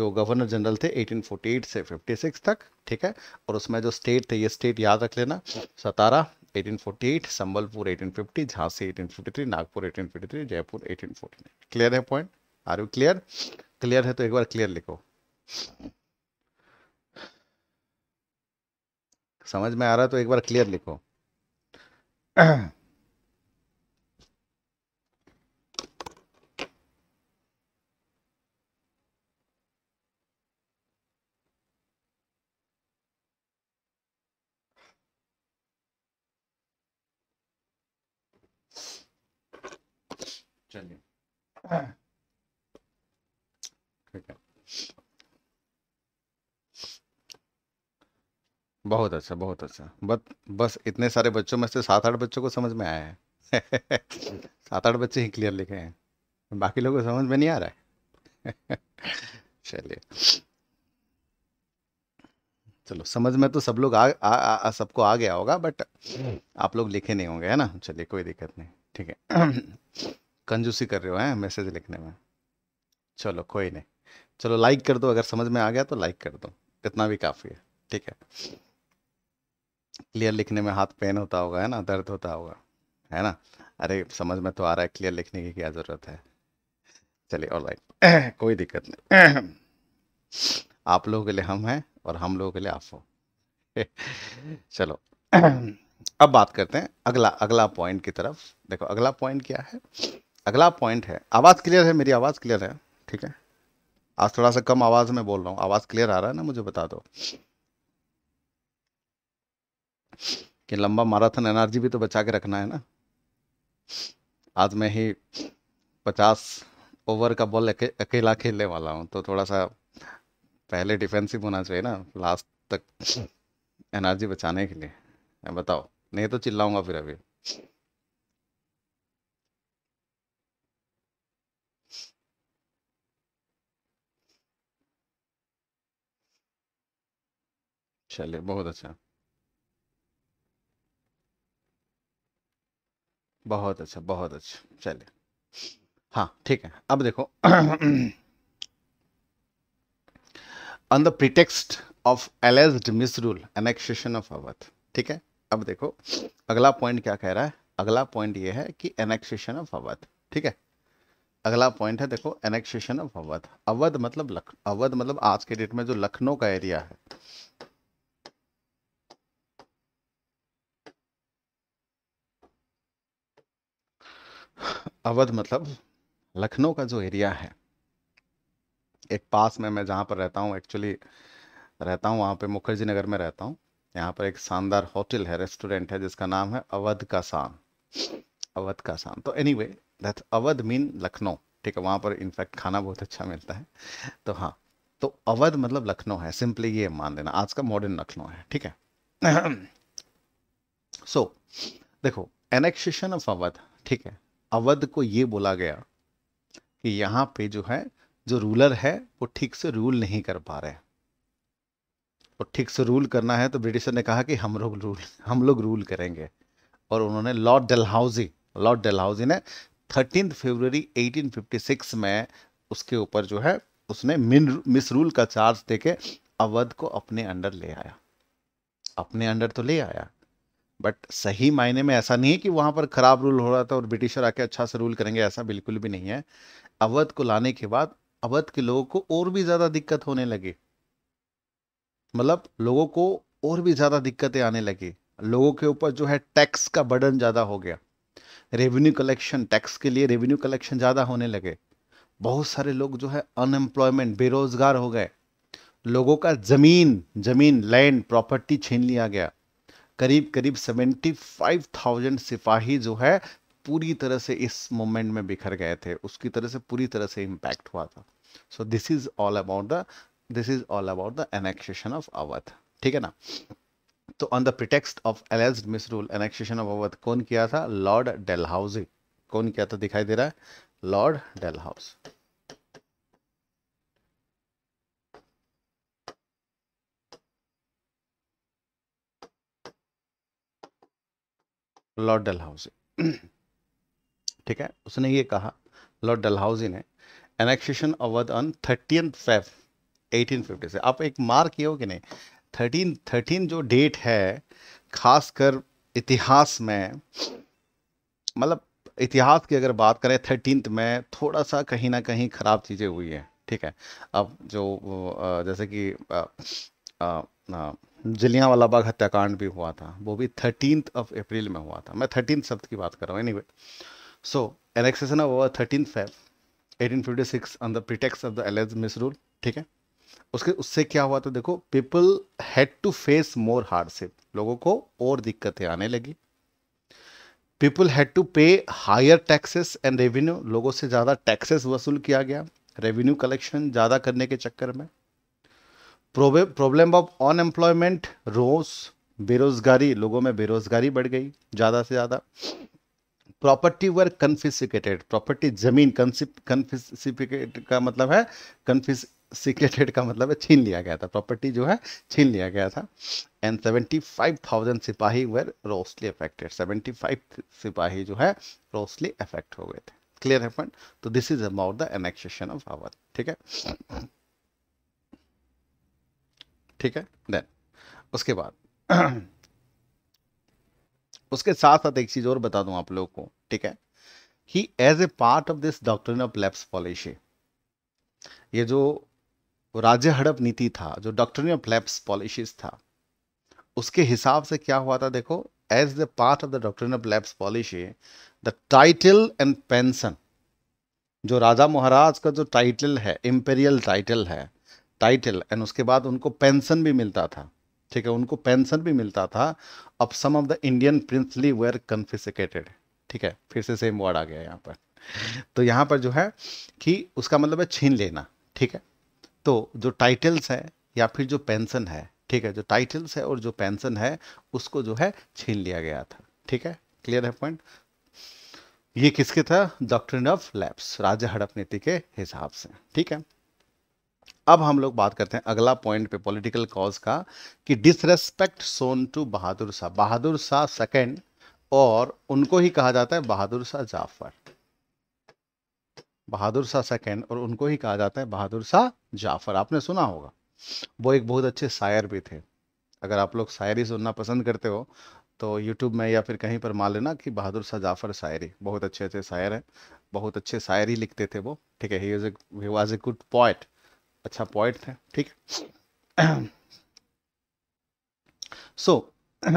Speaker 1: जो गवर्नर जनरल थे 1848 से 56 तक ठीक है और उसमें जो स्टेट थे ये स्टेट याद रख लेना सतारा 1848 संबलपुर 1850 झांसी 1853 नागपुर 1853 जयपुर 1849 क्लियर है point are you clear clear है तो एक बार क्लियर लिखो समझ में आ रहा तो एक बार क्लियर लिखो चलिए बहुत अच्छा बहुत अच्छा बस बस इतने सारे बच्चों में से सात आठ बच्चों को समझ में आया है सात आठ बच्चे ही क्लियर लिखे हैं बाकी लोगों को समझ में नहीं आ रहा है चलिए चलो समझ में तो सब लोग आ, आ, आ सबको आ गया होगा बट आप लोग लिखे नहीं होंगे है ना चलिए कोई दिक्कत नहीं ठीक है कंजूसी कर रहे हो हैं मैसेज लिखने में चलो कोई नहीं चलो लाइक कर दो अगर समझ में आ गया तो लाइक कर दो इतना भी काफ़ी है ठीक है क्लियर लिखने में हाथ पेन होता होगा है ना दर्द होता होगा है ना अरे समझ में तो आ रहा है क्लियर लिखने की क्या ज़रूरत है चलिए और लाइक कोई दिक्कत नहीं आप लोगों के लिए हम हैं और हम लोगों के लिए आप हो चलो अब बात करते हैं अगला अगला पॉइंट की तरफ देखो अगला पॉइंट क्या है अगला पॉइंट है आवाज़ क्लियर है मेरी आवाज़ क्लियर है ठीक है आज थोड़ा सा कम आवाज़ में बोल रहा हूँ आवाज़ क्लियर आ रहा है ना मुझे बता दो कि लंबा मैराथन एनर्जी भी तो बचा के रखना है ना आज मैं ही पचास ओवर का बॉल अकेला खेलने वाला हूँ तो थोड़ा सा पहले डिफेंसिव होना चाहिए ना लास्ट तक एनर्जी बचाने के लिए बताओ नहीं तो चिल्लाऊंगा फिर अभी चलिए बहुत अच्छा बहुत अच्छा बहुत अच्छा चलिए हाँ ठीक है अब देखो on the pretext of alleged rule annexation of Awadh ठीक है अब देखो अगला पॉइंट क्या कह रहा है अगला पॉइंट ये है कि एनेक्सेशन ऑफ अवध ठीक है अगला पॉइंट है देखो एनेक्सेशन ऑफ अवध अवध मतलब लख अवध मतलब आज के डेट में जो लखनऊ का एरिया है अवध मतलब लखनऊ का जो एरिया है एक पास में मैं जहाँ पर रहता हूँ एक्चुअली रहता हूँ वहाँ पे मुखर्जी नगर में रहता हूँ यहाँ पर एक शानदार होटल है रेस्टोरेंट है जिसका नाम है अवध का शाम अवध का शान तो anyway that Awadh mean Lucknow ठीक है वहाँ पर इनफैक्ट खाना बहुत अच्छा मिलता है तो हाँ तो अवध मतलब लखनऊ है सिंपली ये मान लेना आज का मॉडर्न लखनऊ है ठीक है सो so, देखो एनेक्सेशन ऑफ अवध ठीक है अवध को ये बोला गया कि यहाँ पे जो है जो रूलर है वो ठीक से रूल नहीं कर पा रहे और ठीक से रूल करना है तो ब्रिटिशर ने कहा कि हम लोग रूल हम लोग रूल करेंगे और उन्होंने लॉर्ड डलहाउजी लॉर्ड डलहाउजी ने थर्टीन फरवरी 1856 में उसके ऊपर जो है उसने मिन मिस रूल का चार्ज देके अवध को अपने अंडर ले आया अपने अंडर तो ले आया बट सही मायने में ऐसा नहीं है कि वहाँ पर ख़राब रूल हो रहा था और ब्रिटिशर आके अच्छा से रूल करेंगे ऐसा बिल्कुल भी नहीं है अवध को लाने के बाद अवध के लोगों को और भी ज़्यादा दिक्कत होने लगी मतलब लोगों को और भी ज़्यादा दिक्कतें आने लगी लोगों के ऊपर जो है टैक्स का बर्डन ज़्यादा हो गया रेवेन्यू कलेक्शन टैक्स के लिए रेवेन्यू कलेक्शन ज़्यादा होने लगे बहुत सारे लोग जो है अनएम्प्लॉयमेंट बेरोजगार हो गए लोगों का ज़मीन ज़मीन लैंड प्रॉपर्टी छीन लिया गया करीब करीब 75,000 सिपाही जो है पूरी तरह से इस मोमेंट में बिखर गए थे उसकी तरह से पूरी तरह से इम्पैक्ट हुआ था so this is all about the this is all about the annexation of Awadh ठीक है ना तो on the pretext of alleged misrule annexation of Awadh कौन किया था लॉर्ड डेलहाउजी कौन किया था दिखाई दे रहा है लॉर्ड डेलहाउस लॉर्ड डलहाउजी ठीक है उसने ये कहा लॉर्ड डलहाउजी ने annexation Awadh on thirteen Feb 1850 से आप एक मार किए हो कि नहीं थर्टीन थर्टीन जो डेट है खासकर इतिहास में मतलब इतिहास की अगर बात करें थर्टीन में थोड़ा सा कहीं ना कहीं ख़राब चीज़ें हुई हैं ठीक है अब जो जैसे कि आ, आ, आ, वाला बाग हत्याकांड भी हुआ था वो भी थर्टीन ऑफ अप्रैल में हुआ था मैं थर्टीन शब्द की बात कर रहा हूँ anyway so annexation of over thirteen fifty six on the pretext of the alleged misrule ठीक है उसके उससे क्या हुआ था देखो people had to face more hardship लोगों को और दिक्कतें आने लगी people had to pay higher taxes and revenue लोगों से ज़्यादा टैक्सेस वसूल किया गया रेवेन्यू कलेक्शन ज़्यादा करने के चक्कर में प्रॉब्लम ऑफ अनएम्प्लॉयमेंट रोज बेरोजगारी लोगों में बेरोजगारी बढ़ गई ज़्यादा से ज़्यादा प्रॉपर्टी वर कन्फिसिकेटेड प्रॉपर्टी जमीन कन्फिसिफिकेट का मतलब है कन्फिसिकेटेड का मतलब है छीन लिया गया था प्रॉपर्टी जो है छीन लिया गया था and seventy five thousand sipahi were worstly affected seventy five sipahi जो है रोस्टली अफेक्ट हो गए थे क्लियर है पॉइंट तो this is about the annexation of Awadh ठीक है ठीक है देन उसके बाद उसके साथ साथ एक चीज़ और बता दूं आप लोगों को ठीक है he as a part of this doctrine of lapse policy ये जो राज्य हड़प नीति था जो डॉक्ट्रिन ऑफ लैप्स पॉलिसीज था उसके हिसाब से क्या हुआ था देखो as the part of the doctrine of lapse policy the title and pension जो राजा महाराज का जो टाइटल है इंपेरियल टाइटल है टाइटल एंड उसके बाद उनको पेंशन भी मिलता था ठीक है उनको पेंशन भी मिलता था अब some of the Indian princely were confiscated ठीक है फिर से सेम वर्ड आ गया यहाँ पर तो यहाँ पर जो है कि उसका मतलब है छीन लेना ठीक है तो जो टाइटल्स है या फिर जो पेंशन है ठीक है जो टाइटल्स है और जो पेंशन है उसको जो है छीन लिया गया था ठीक है क्लियर है पॉइंट ये किसके था डॉक्टर ऑफ लैप्स राजा हड़प नीति के हिसाब से ठीक है अब हम लोग बात करते हैं अगला पॉइंट पे पॉलिटिकल कॉज का कि disrespect shown to Bahadur Shah Bahadur Shah second और उनको ही कहा जाता है बहादुर शाह जाफर बहादुर शाह सेकेंड और उनको ही कहा जाता है बहादुर शाह जाफर आपने सुना होगा वो एक बहुत अच्छे शायर भी थे अगर आप लोग शायरी सुनना पसंद करते हो तो यूट्यूब में या फिर कहीं पर मान लेना कि बहादुर शाह जाफर शायरी बहुत अच्छे अच्छे शायर हैं बहुत अच्छे शायरी लिखते थे वो ठीक है he was a good poet अच्छा पॉइंट थे ठीक है सो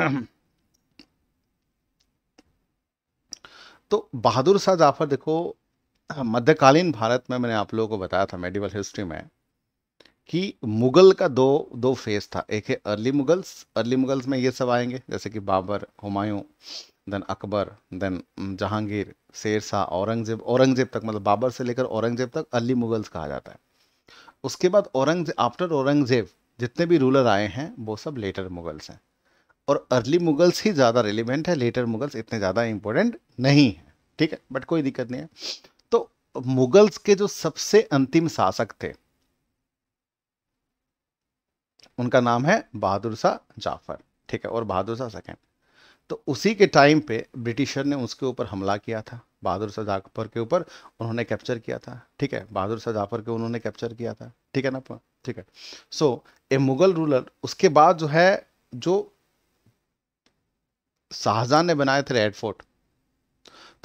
Speaker 1: तो बहादुर शाह जाफर देखो मध्यकालीन भारत में मैंने आप लोगों को बताया था मेडिवल हिस्ट्री में कि मुगल का दो दो फेज था एक है अर्ली मुगल्स अर्ली मुगल्स में ये सब आएंगे जैसे कि बाबर हुमायूं देन अकबर देन जहांगीर शेर शाह औरंगजेब औरंगजेब तक मतलब बाबर से लेकर औरंगजेब तक अर्ली मुगल्स कहा जाता है उसके बाद औरंगजेब आफ्टर औरंगजेब जितने भी रूलर आए हैं वो सब लेटर मुगल्स हैं और अर्ली मुगल्स ही ज़्यादा रिलीवेंट है लेटर मुगल्स इतने ज़्यादा इम्पोर्टेंट नहीं है ठीक है बट कोई दिक्कत नहीं है तो मुगल्स के जो सबसे अंतिम शासक थे उनका नाम है बहादुर शाह जाफर ठीक है और बहादुर शाह सेकेंड तो उसी के टाइम पे ब्रिटिशर ने उसके ऊपर हमला किया था बहादुर शाह जाफर के ऊपर उन्होंने कैप्चर किया था ठीक है बहादुर शाह जाफर के उन्होंने कैप्चर किया था ठीक है ना ठीक है सो ए मुगल रूलर उसके बाद जो है जो शाहजहां ने बनाए थे रेड फोर्ट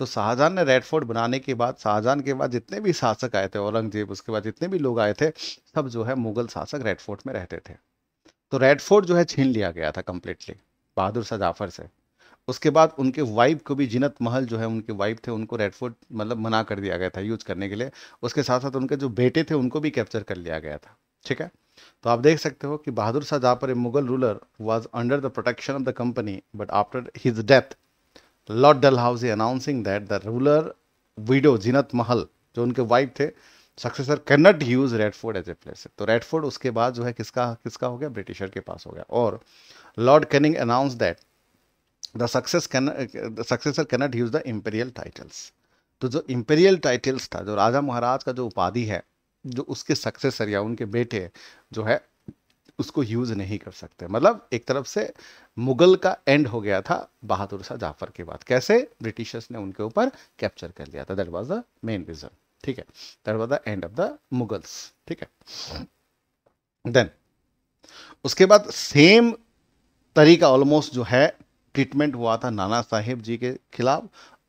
Speaker 1: तो शाहजहां ने रेड फोर्ट बनाने के बाद शाहजहां के बाद जितने भी शासक आए थे औरंगजेब उसके बाद जितने भी लोग आए थे सब जो है मुगल शासक रेड फोर्ट में रहते थे तो रेड फोर्ट जो है छीन लिया गया था कंप्लीटली बहादुर शाह जाफर से उसके बाद उनके वाइफ को भी जिनत महल जो है उनके वाइफ थे उनको रेडफोर्ड मतलब मना कर दिया गया था यूज करने के लिए उसके साथ साथ उनके जो बेटे थे उनको भी कैप्चर कर लिया गया था ठीक है तो आप देख सकते हो कि Bahadur Shah Zafar a Mughal ruler was under the protection of the company but after his death Lord Dalhousie announcing that the ruler widow Zinat Mahal जो उनके वाइफ थे successor can not use Red Fort as a place तो रेडफोर्ड उसके बाद जो है किसका किसका हो गया ब्रिटिशर के पास हो गया और Lord Canning announce that the success can uh, the use the use titles तो जो इम्पेरियल टाइटल्स था जो राजा महाराज का जो उपाधि है जो उसके सक्सेसर या उनके बेटे जो है उसको यूज़ नहीं कर सकते मतलब एक तरफ से मुगल का एंड हो गया था बहादुर शाह जाफर के बाद कैसे ब्रिटिशर्स ने उनके ऊपर कैप्चर कर लिया था that was the main reason ठीक है that was the end of the Mughals ठीक है देन उसके बाद सेम तरीका ऑलमोस्ट जो है ट्रीटमेंट हुआ था नाना साहेब जी के खिलाफ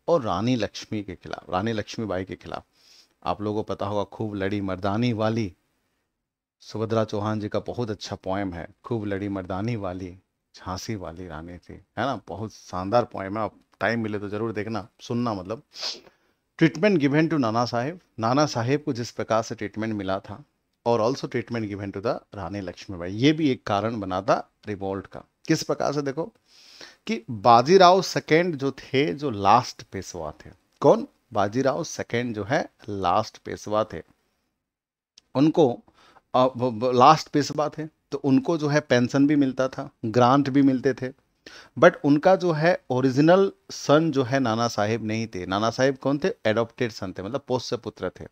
Speaker 1: और रानी लक्ष्मी के खिलाफ रानी लक्ष्मी बाई के खिलाफ आप लोगों को पता होगा खूब लड़ी मर्दानी वाली सुभद्रा चौहान जी का बहुत अच्छा पोएम है खूब लड़ी मर्दानी वाली झांसी वाली रानी थी है ना बहुत शानदार पोएम है आप टाइम मिले तो ज़रूर देखना सुनना मतलब ट्रीटमेंट गिवेन टू नाना साहेब नाना साहेब को जिस प्रकार से ट्रीटमेंट मिला था और also treatment given to the Rani Lakshmi Bai ये भी एक कारण बना था रिवोल्ट का किस प्रकार से देखो कि बाजीराव सेकेंड जो थे जो लास्ट पेशवा थे कौन बाजीराव सेकेंड जो है लास्ट पेशवा थे उनको लास्ट पेशवा थे तो उनको जो है पेंशन भी मिलता था ग्रांट भी मिलते थे बट उनका जो है ओरिजिनल सन जो है नाना साहेब नहीं थे नाना साहेब कौन थे एडोप्टेड सन थे मतलब पोस्ट से पुत्र थे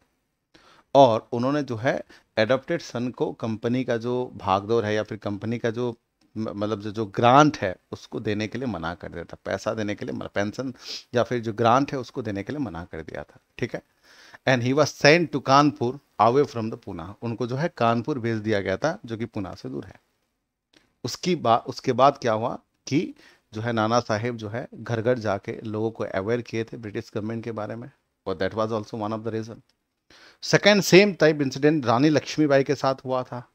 Speaker 1: और उन्होंने जो है एडोप्टेड सन को कंपनी का जो भागदौड़ है या फिर कंपनी का जो मतलब जो जो ग्रांट है उसको देने के लिए मना कर दिया था पैसा देने के लिए पेंशन या फिर जो ग्रांट है उसको देने के लिए मना कर दिया था ठीक है and he was send to Kanpur away from the Poona उनको जो है कानपुर भेज दिया गया था जो कि पुना से दूर है उसकी बात उसके बाद क्या हुआ कि जो है नाना साहेब जो है घर घर जाके लोगों को अवेयर किए थे ब्रिटिश गवर्नमेंट के बारे में और that was also one of the reason second same type incident Rani Lakshmibai के साथ हुआ था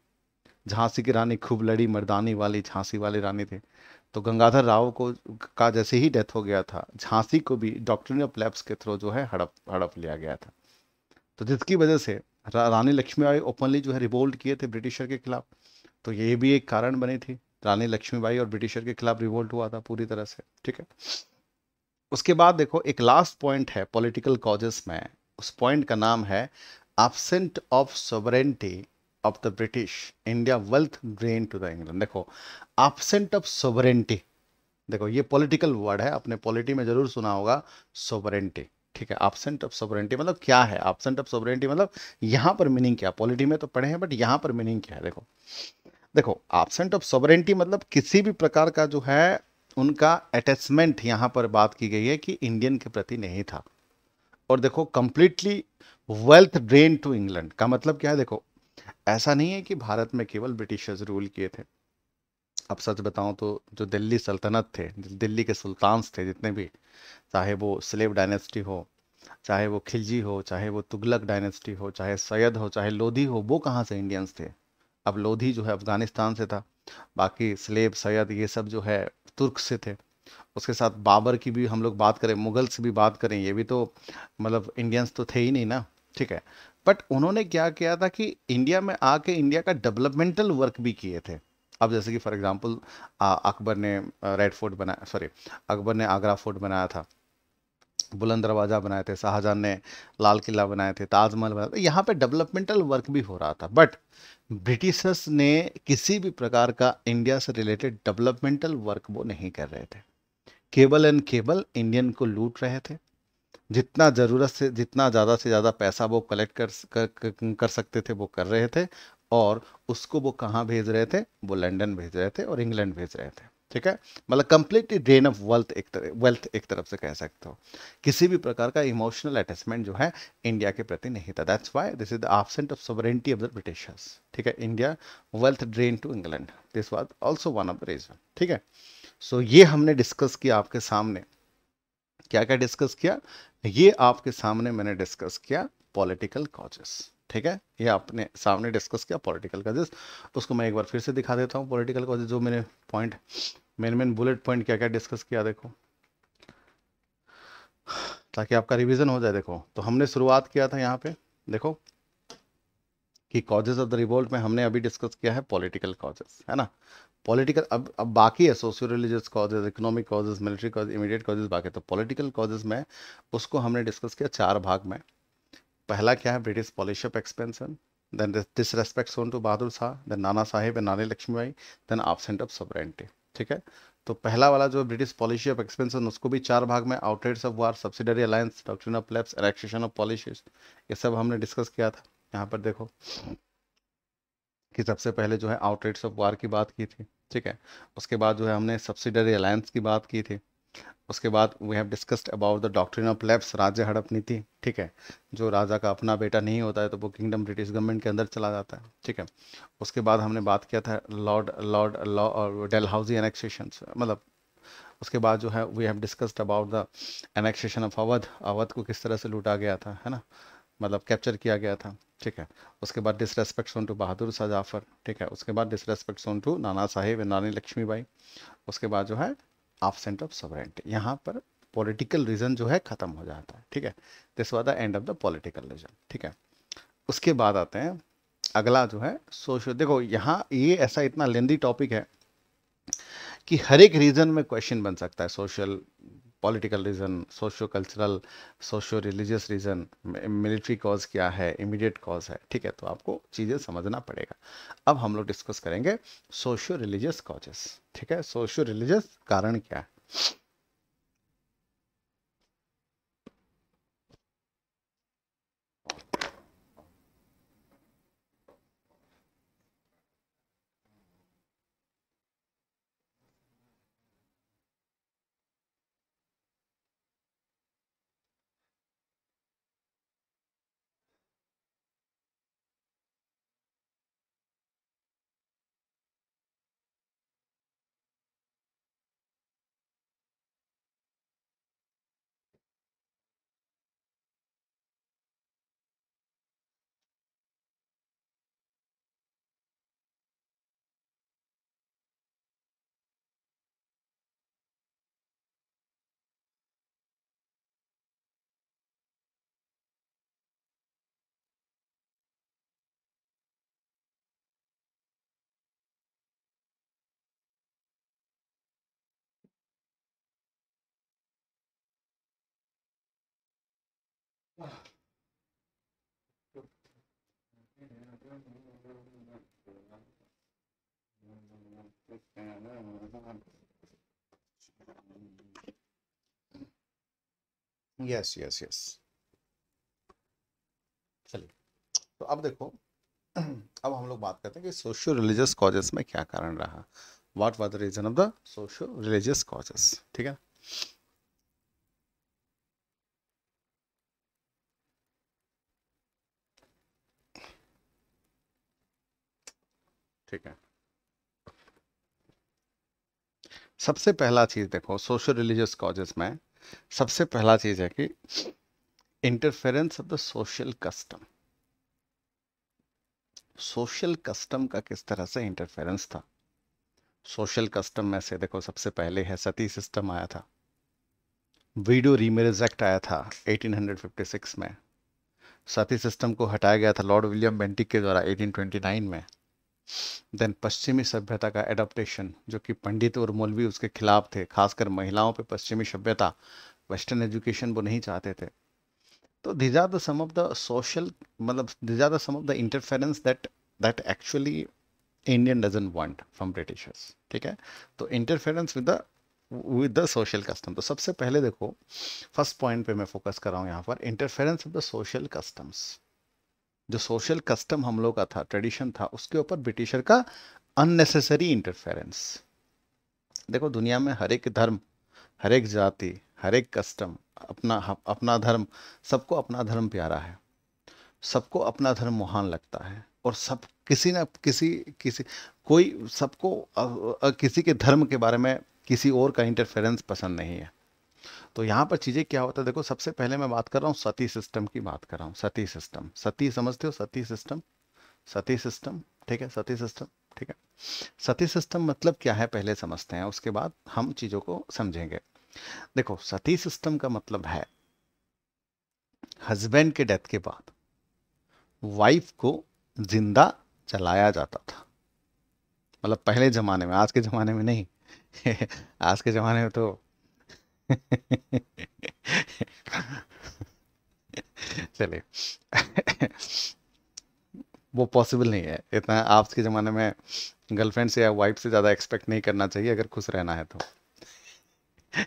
Speaker 1: झांसी की रानी खूब लड़ी मर्दानी वाली झांसी वाली रानी थे तो गंगाधर राव को का जैसे ही डेथ हो गया था झांसी को भी डॉक्टर ऑफ लैब्स के थ्रू जो है हड़प हड़प लिया गया था तो जिसकी वजह से रा, रानी लक्ष्मीबाई ओपनली जो है रिवोल्ट किए थे ब्रिटिशर के खिलाफ तो ये भी एक कारण बनी थी रानी लक्ष्मीबाई और ब्रिटिशर के खिलाफ रिवोल्ट हुआ था पूरी तरह से ठीक है उसके बाद देखो एक लास्ट पॉइंट है पॉलिटिकल कॉजेस में उस पॉइंट का नाम है absent of sovereignty of the British India wealth drain to the England देखो एबसेंट ऑफ सोवरेंटी देखो ये पॉलिटिकल वर्ड है अपने पॉलिटी में जरूर सुना होगा सोवरेंटी ठीक है एबसेंट ऑफ सोवरेंटी मतलब क्या है एबसेंट ऑफ सोवरेंटी मतलब यहां पर मीनिंग क्या पॉलिटी में तो पढ़े हैं बट यहां पर मीनिंग क्या है देखो देखो एबसेंट ऑफ सोवरेंटी मतलब किसी भी प्रकार का जो है उनका अटैचमेंट यहां पर बात की गई है कि इंडियन के प्रति नहीं था और देखो completely wealth drain to England का मतलब क्या है देखो ऐसा नहीं है कि भारत में केवल ब्रिटिशर्स रूल किए थे अब सच बताऊं तो जो दिल्ली सल्तनत थे दिल्ली के सुल्तान्स थे जितने भी चाहे वो स्लेव डायनेस्टी हो चाहे वो खिलजी हो चाहे वो तुगलक डायनेस्टी हो चाहे सैयद हो चाहे लोधी हो वो कहाँ से इंडियंस थे अब लोधी जो है अफ़गानिस्तान से था बाकी स्लेब सैयद ये सब जो है तुर्क से थे उसके साथ बाबर की भी हम लोग बात करें मुगल से भी बात करें ये भी तो मतलब इंडियंस तो थे ही नहीं ना ठीक है बट उन्होंने क्या किया था कि इंडिया में आके इंडिया का डेवलपमेंटल वर्क भी किए थे अब जैसे कि फॉर एग्जांपल अकबर ने रेड फोर्ट बनाया सॉरी अकबर ने आगरा फोर्ट बनाया था बुलंद दरवाज़ा बनाए थे शाहजहां ने लाल किला बनाए थे ताजमहल बनाए थे तो यहाँ पे डेवलपमेंटल वर्क भी हो रहा था बट ब्रिटिशर्स ने किसी भी प्रकार का इंडिया से रिलेटेड डेवलपमेंटल वर्क वो नहीं कर रहे थे केबल एंड केबल इंडियन को लूट रहे थे जितना ज़रूरत से जितना ज़्यादा से ज़्यादा पैसा वो कलेक्ट कर, कर कर सकते थे वो कर रहे थे और उसको वो कहाँ भेज रहे थे वो लंदन भेज रहे थे और इंग्लैंड भेज रहे थे ठीक है मतलब कम्प्लीटली ड्रेन ऑफ वेल्थ एक तरह वेल्थ एक तरफ से कह सकते हो किसी भी प्रकार का इमोशनल अटैचमेंट जो है इंडिया के प्रति नहीं था that's why this is the absent of sovereignty of the Britishers ठीक है India wealth drain to England this was also one of the reason ठीक है सो so, ये हमने डिस्कस किया आपके सामने क्या क्या डिस्कस किया ये आपके सामने मैंने डिस्कस किया पॉलिटिकल कॉजेस ठीक है ये आपने सामने डिस्कस किया पॉलिटिकल कॉजेस तो उसको मैं एक बार फिर से दिखा देता हूँ पॉलिटिकल कॉजेस जो मैंने point main main bullet point क्या क्या डिस्कस किया देखो ताकि आपका रिविजन हो जाए देखो तो हमने शुरुआत किया था यहाँ पे देखो कि कॉजेज ऑफ द रिवोल्ट में हमने अभी डिस्कस किया है पॉलिटिकल कॉजेज है ना पॉलिटिकल अब अब बाकी है socio religious causes economic causes military cause immediate causes बाकी तो पॉलिटिकल कॉजेज में उसको हमने डिस्कस किया चार भाग में पहला क्या है British of expansion then disrespect shown to Bahadur Shah then Nana Sahib and Rani Lakshmibai then absent of sovereignty ठीक है तो पहला वाला जो ब्रिटिश पॉलिसी ऑफ एक्सपेंशन उसको भी चार भाग में outrights of war subsidiary alliance doctrine of lapse annexation of policies ये सब हमने डिस्कस किया था यहाँ पर देखो कि सबसे पहले जो है आउटरेट्स ऑफ वार की बात की थी ठीक है उसके बाद जो है हमने सब्सिडरी अलायंस की बात की थी उसके बाद we have discussed about the doctrine of lapse राज्य हड़प नीति ठीक है जो राजा का अपना बेटा नहीं होता है तो वो किंगडम ब्रिटिश गवर्नमेंट के अंदर चला जाता है ठीक है उसके बाद हमने बात किया था लॉर्ड लॉर्ड लॉ और हाउजी एनेक्सेशन मतलब उसके बाद जो है we have discussed about the annexation of Awadh Awadh को किस तरह से लूटा गया था है ना मतलब कैप्चर किया गया था ठीक है उसके बाद disrespect shown to Bahadur Shah Zafar ठीक है उसके बाद डिसरेस्पेक्ट सोन टू नाना साहेब नानी लक्ष्मी बाई उसके बाद जो है ऑफसेंट ऑफ सॉवरेंटी यहाँ पर पॉलिटिकल रीज़न जो है ख़त्म हो जाता है ठीक है this was the end of the political reason ठीक है उसके बाद आते हैं अगला जो है सोशल देखो यहाँ ये ऐसा इतना लेंदी टॉपिक है कि हर एक रीजन में क्वेश्चन बन सकता है social political reason socio cultural socio religious reason military cause क्या है इमीडिएट कॉज है ठीक है तो आपको चीज़ें समझना पड़ेगा अब हम लोग डिस्कस करेंगे सोशो रिलीजियस कॉजेस ठीक है सोशो रिलीजियस कारण क्या है यस यस यस चलिए तो अब देखो अब हम लोग बात करते हैं कि सोशियो रिलीजियस कॉजेस में क्या कारण रहा what were the reason of the socio religious causes ठीक है ठीक है सबसे पहला चीज़ देखो सोशल रिलीजियस कॉजेस में सबसे पहला चीज़ है कि interference of the social custom social custom का किस तरह से इंटरफेरेंस था सोशल कस्टम में से देखो सबसे पहले है सती सिस्टम आया था वीडियो रिमेरिज एक्ट आया था 1856 में सती सिस्टम को हटाया गया था लॉर्ड विलियम बेंटिक के द्वारा 1829 में देन पश्चिमी सभ्यता का एडप्टेशन जो कि पंडित और मौलवी उसके खिलाफ थे खासकर महिलाओं पे पश्चिमी सभ्यता वेस्टर्न एजुकेशन वो नहीं चाहते थे तो these are the some of the social मतलब these are the some of the interference that that actually Indian doesn't want from Britishers ठीक है तो interference with the with the social custom तो सबसे पहले देखो फर्स्ट पॉइंट पे मैं फोकस कर रहा हूँ यहाँ पर interference with the social customs जो सोशल कस्टम हम लोग का था ट्रेडिशन था उसके ऊपर ब्रिटिशर का अननेसेसरी इंटरफेरेंस देखो दुनिया में हर एक धर्म हर एक जाति हर एक कस्टम अपना अपना धर्म सबको अपना धर्म प्यारा है सबको अपना धर्म महान लगता है और सब किसी ना किसी किसी कोई सबको किसी के धर्म के बारे में किसी और का इंटरफेरेंस पसंद नहीं है तो यहाँ पर चीज़ें क्या होता है देखो सबसे पहले मैं बात कर रहा हूँ सती सिस्टम की बात कर रहा हूँ सती सिस्टम सती समझते हो सती सिस्टम सती सिस्टम ठीक है सती सिस्टम ठीक है सती सिस्टम मतलब क्या है पहले समझते हैं उसके बाद हम चीज़ों को समझेंगे देखो सती सिस्टम का मतलब है हस्बैंड के डेथ के बाद वाइफ को जिंदा जलाया जाता था मतलब पहले ज़माने में आज के ज़माने में नहीं आज के ज़माने में तो चलिए वो पॉसिबल नहीं है इतना आज के ज़माने में गर्लफ्रेंड से या वाइफ से ज़्यादा एक्सपेक्ट नहीं करना चाहिए अगर खुश रहना है तो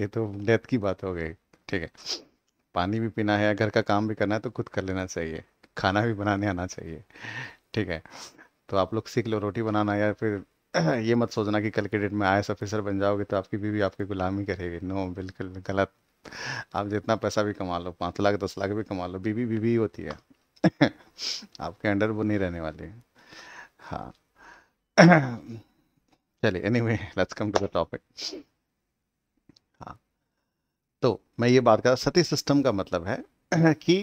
Speaker 1: ये तो डेथ की बात हो गई ठीक है पानी भी पीना है घर का काम भी करना है तो खुद कर लेना चाहिए खाना भी बनाने आना चाहिए ठीक है तो आप लोग सीख लो रोटी बनाना या फिर ये मत सोचना कि कल के डेट में आई ऑफिसर बन जाओगे तो आपकी बीवी आपकी गुलामी करेगी नो बिल्कुल गलत आप जितना पैसा भी कमा लो पाँच लाख दस लाख भी कमा लो बीवी बीवी होती है आपके अंडर वो नहीं रहने वाली हाँ चलिए anyway let's come to the topic हाँ तो मैं ये बात कर रहा सती सिस्टम का मतलब है कि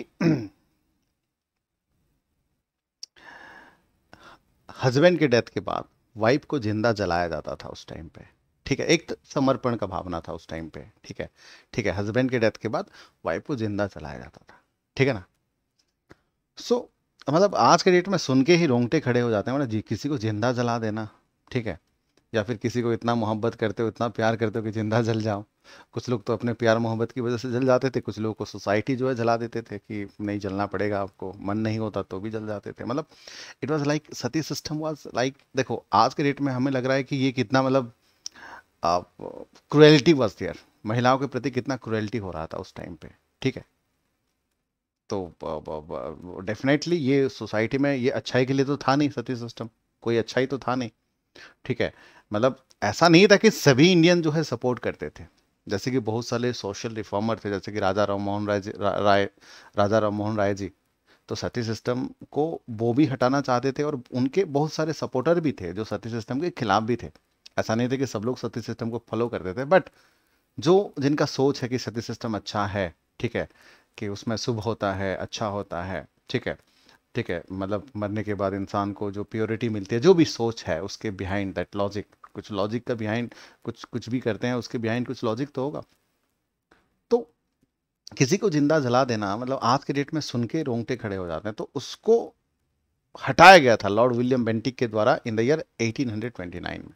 Speaker 1: हस्बैंड के डेथ के बाद वाइफ को जिंदा जलाया जाता था उस टाइम पे ठीक है एक समर्पण का भावना था उस टाइम पे ठीक है ठीक है हस्बैंड के डेथ के बाद वाइफ को जिंदा जलाया जाता था ठीक है ना सो so, मतलब आज के डेट में सुन के ही रोंगटे खड़े हो जाते हैं ना मतलब जी किसी को जिंदा जला देना ठीक है या फिर किसी को इतना मोहब्बत करते हो इतना प्यार करते हो कि जिंदा जल जाओ कुछ लोग तो अपने प्यार मोहब्बत की वजह से जल जाते थे कुछ लोगों को सोसाइटी जो है जला देते थे कि नहीं जलना पड़ेगा आपको मन नहीं होता तो भी जल जाते थे मतलब it was like sati system was like देखो आज के डेट में हमें लग रहा है कि ये कितना मतलब क्रुएलिटी वॉज देयर महिलाओं के प्रति कितना क्रुएलिटी हो रहा था उस टाइम पे ठीक है तो डेफिनेटली ये सोसाइटी में ये अच्छाई के लिए तो था नहीं सती सिस्टम कोई अच्छाई तो था नहीं ठीक है मतलब ऐसा नहीं था कि सभी इंडियन जो है सपोर्ट करते थे जैसे कि बहुत सारे सोशल रिफॉर्मर थे जैसे कि राजा राम मोहन राय राय राजा राम मोहन राय जी तो सती सिस्टम को वो भी हटाना चाहते थे और उनके बहुत सारे सपोर्टर भी थे जो सती सिस्टम के खिलाफ भी थे ऐसा नहीं था कि सब लोग सती सिस्टम को फॉलो करते थे बट जो जिनका सोच है कि सती सिस्टम अच्छा है ठीक है कि उसमें शुभ होता है अच्छा होता है ठीक है ठीक है मतलब मरने के बाद इंसान को जो प्योरिटी मिलती है जो भी सोच है उसके बिहाइंड दैट लॉजिक कुछ लॉजिक का बिहाइंड कुछ कुछ भी करते हैं उसके बिहाइंड कुछ लॉजिक तो होगा तो किसी को जिंदा जला देना मतलब आज के डेट में सुन के रोंगटे खड़े हो जाते हैं तो उसको हटाया गया था लॉर्ड विलियम बेंटिक के द्वारा इन द ईयर 1829 में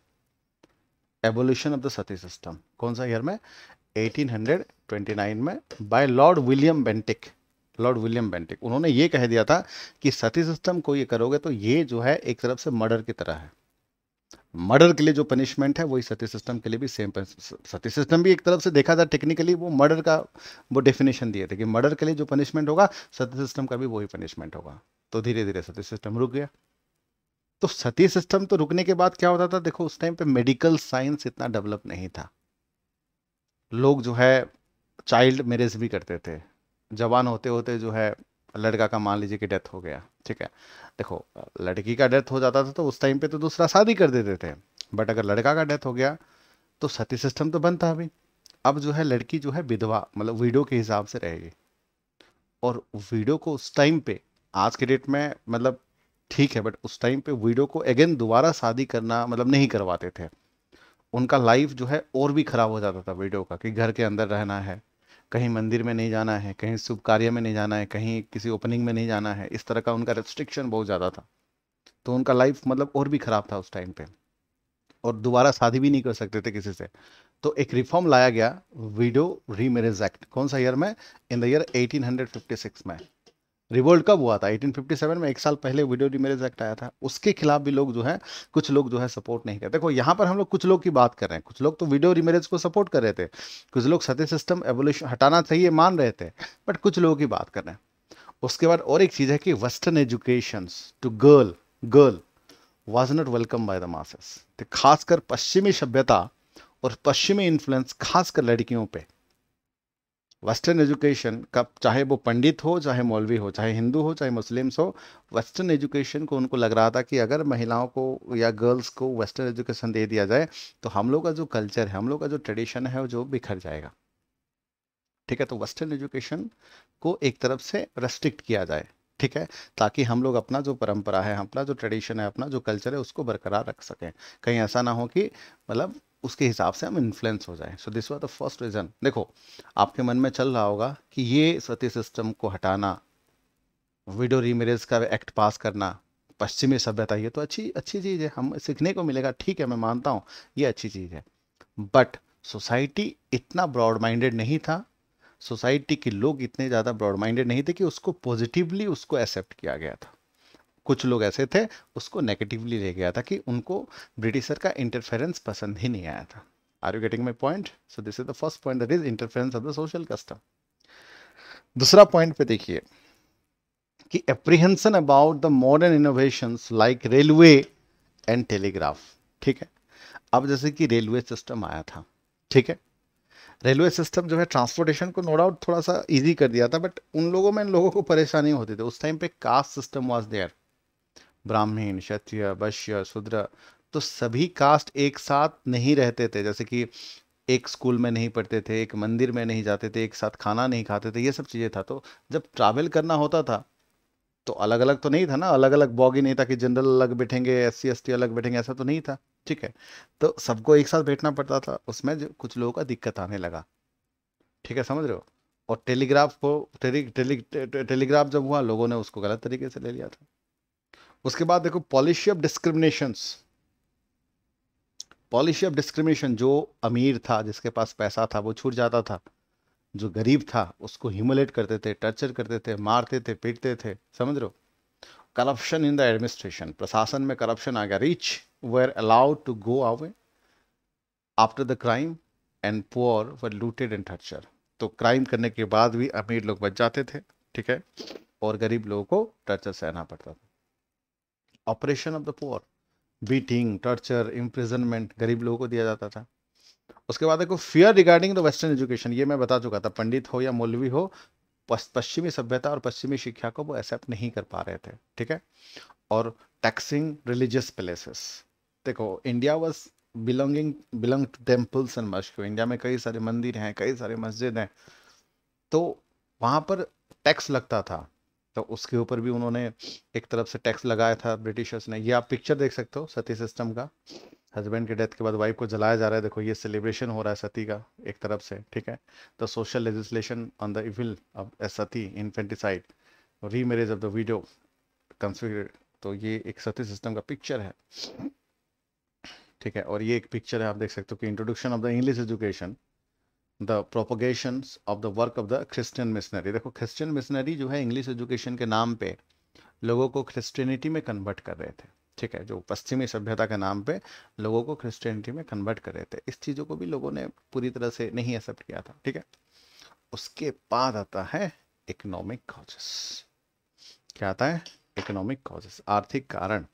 Speaker 1: evolution of the sati system कौन सा ईयर में 1829 में by Lord William Bentinck Lord William Bentinck उन्होंने ये कह दिया था कि सती सिस्टम को ये करोगे तो ये जो है एक तरफ से मर्डर की तरह है मर्डर के लिए जो पनिशमेंट है वही सती सिस्टम के लिए भी सेम सती सिस्टम भी एक तरफ से देखा था टेक्निकली वो मर्डर का वो डेफिनेशन दिए थे कि मर्डर के लिए जो पनिशमेंट होगा सती सिस्टम का भी वही पनिशमेंट होगा तो धीरे धीरे सती सिस्टम रुक गया तो सती सिस्टम तो रुकने के बाद क्या होता था देखो उस टाइम पे मेडिकल साइंस इतना डेवलप नहीं था लोग जो है चाइल्ड मैरिज भी करते थे जवान होते होते जो है लड़का का मान लीजिए कि डेथ हो गया ठीक है देखो लड़की का डेथ हो जाता था तो उस टाइम पे तो दूसरा शादी कर देते थे बट अगर लड़का का डेथ हो गया तो सती सिस्टम तो बनता अभी अब जो है लड़की जो है विधवा मतलब वीडो के हिसाब से रहेगी और वीडो को उस टाइम पे आज के डेट में मतलब ठीक है बट उस टाइम पे वीडो को अगेन दोबारा शादी करना मतलब नहीं करवाते थे उनका लाइफ जो है और भी ख़राब हो जाता था वीडो का कि घर के अंदर रहना है कहीं मंदिर में नहीं जाना है कहीं शुभ कार्य में नहीं जाना है कहीं किसी ओपनिंग में नहीं जाना है इस तरह का उनका रेस्ट्रिक्शन बहुत ज़्यादा था तो उनका लाइफ मतलब और भी ख़राब था उस टाइम पे और दोबारा शादी भी नहीं कर सकते थे किसी से तो एक रिफॉर्म लाया गया विडो रीमेरेज एक्ट कौन सा ईयर में इन द ईयर 1856 में रिवोल्ट कब हुआ था 1857 में एक साल पहले विडो डिमेरिज एक्ट आया था उसके खिलाफ भी लोग जो है कुछ लोग जो है सपोर्ट नहीं करते देखो यहाँ पर हम लोग कुछ लोग की बात कर रहे हैं कुछ लोग तो विडो रिमेरेज को सपोर्ट कर रहे थे कुछ लोग सती सिस्टम एवोल्यूशन हटाना चाहिए मान रहे थे बट कुछ लोगों की बात कर रहे हैं उसके बाद और एक चीज़ है कि western education to girl girl was not welcome by the masses खासकर पश्चिमी सभ्यता और पश्चिमी इन्फ्लुएंस खासकर लड़कियों पर वेस्टर्न एजुकेशन का चाहे वो पंडित हो चाहे मौलवी हो चाहे हिंदू हो चाहे मुस्लिम्स हो वेस्टर्न एजुकेशन को उनको लग रहा था कि अगर महिलाओं को या गर्ल्स को वेस्टर्न एजुकेशन दे दिया जाए तो हम लोग का जो कल्चर है हम लोग का जो ट्रेडिशन है जो बिखर जाएगा ठीक है तो वेस्टर्न एजुकेशन को एक तरफ से रेस्ट्रिक्ट किया जाए ठीक है ताकि हम लोग अपना जो परंपरा है अपना जो ट्रेडिशन है अपना जो कल्चर है उसको बरकरार रख सकें कहीं ऐसा ना हो कि मतलब उसके हिसाब से हम इन्फ्लुएंस हो जाएं so this was the first reason देखो आपके मन में चल रहा होगा कि ये सती सिस्टम को हटाना विडो रीमेरेज का एक्ट पास करना पश्चिमी सभ्यता ये तो अच्छी अच्छी चीज़ है हम सीखने को मिलेगा ठीक है मैं मानता हूँ ये अच्छी चीज़ है बट सोसाइटी इतना ब्रॉड माइंडेड नहीं था सोसाइटी के लोग इतने ज़्यादा ब्रॉड माइंडेड नहीं थे कि उसको पॉजिटिवली उसको एक्सेप्ट किया गया था कुछ लोग ऐसे थे उसको नेगेटिवली ले गया था कि उनको ब्रिटिशर का इंटरफेरेंस पसंद ही नहीं आया था are you getting my point so this is the first point that is interference of the social custom दूसरा पॉइंट पे देखिए कि apprehension about the modern innovation like railway and telegraph ठीक है अब जैसे कि रेलवे सिस्टम आया था ठीक है रेलवे सिस्टम जो है ट्रांसपोर्टेशन को नो डाउट थोड़ा सा इजी कर दिया था बट उन लोगों में इन लोगों को परेशानी होती थी उस टाइम पे caste system was there Brahmin Kshatriya Vaishya Shudra तो सभी कास्ट एक साथ नहीं रहते थे जैसे कि एक स्कूल में नहीं पढ़ते थे एक मंदिर में नहीं जाते थे एक साथ खाना नहीं खाते थे ये सब चीज़ें था तो जब ट्रैवल करना होता था तो अलग अलग तो नहीं था ना अलग अलग बॉगी नहीं था कि जनरल अलग बैठेंगे एस सी एस टी अलग बैठेंगे ऐसा तो नहीं था ठीक है तो सबको एक साथ बैठना पड़ता था उसमें जो कुछ लोगों का दिक्कत आने लगा ठीक है समझ रहे हो और टेलीग्राफ को टेली टेलीग्राफ जब हुआ लोगों ने उसको गलत तरीके से ले लिया था उसके बाद देखो policy of discriminations policy of discrimination जो अमीर था जिसके पास पैसा था वो छूट जाता था जो गरीब था उसको ह्यूमलेट करते थे टर्चर करते थे मारते थे पीटते थे समझ रहे हो करप्शन इन द एडमिनिस्ट्रेशन प्रशासन में करप्शन आ गया rich were allowed to go away after the crime and poor were looted and torture तो क्राइम करने के बाद भी अमीर लोग बच जाते थे ठीक है और गरीब लोगों को टर्चर सहना पड़ता था oppression of the poor beating torture imprisonment गरीब लोगों को दिया जाता था उसके बाद देखो fear regarding the western education ये मैं बता चुका था पंडित हो या मौलवी हो पश्चिमी सभ्यता और पश्चिमी शिक्षा को वो एक्सेप्ट नहीं कर पा रहे थे ठीक है और टैक्सिंग रिलीजियस प्लेसेस देखो India was belonging belong to temples and mosque India में कई सारे मंदिर हैं कई सारे मस्जिद हैं तो वहाँ पर टैक्स लगता था तो उसके ऊपर भी उन्होंने एक तरफ से टैक्स लगाया था ब्रिटिशर्स ने ये आप पिक्चर देख सकते हो सती सिस्टम का हस्बैंड के डेथ के बाद वाइफ को जलाया जा रहा है देखो ये सेलिब्रेशन हो रहा है सती का एक तरफ से ठीक है the social legislation on the evil of sati infanticide remarriage of the widow consider तो ये एक सती सिस्टम का पिक्चर है ठीक है और ये एक पिक्चर है आप देख सकते हो कि introduction of the English education the propagation of the work of the Christian missionary देखो क्रिश्चियन मिशनरी जो है इंग्लिश एजुकेशन के नाम पे लोगों को क्रिश्चियनिटी में कन्वर्ट कर रहे थे ठीक है जो पश्चिमी सभ्यता के नाम पे लोगों को क्रिश्चियनिटी में कन्वर्ट कर रहे थे इस चीज़ों को भी लोगों ने पूरी तरह से नहीं एक्सेप्ट किया था ठीक है उसके बाद आता है इकोनॉमिक कॉजेस क्या आता है इकोनॉमिक कॉजेस आर्थिक कारण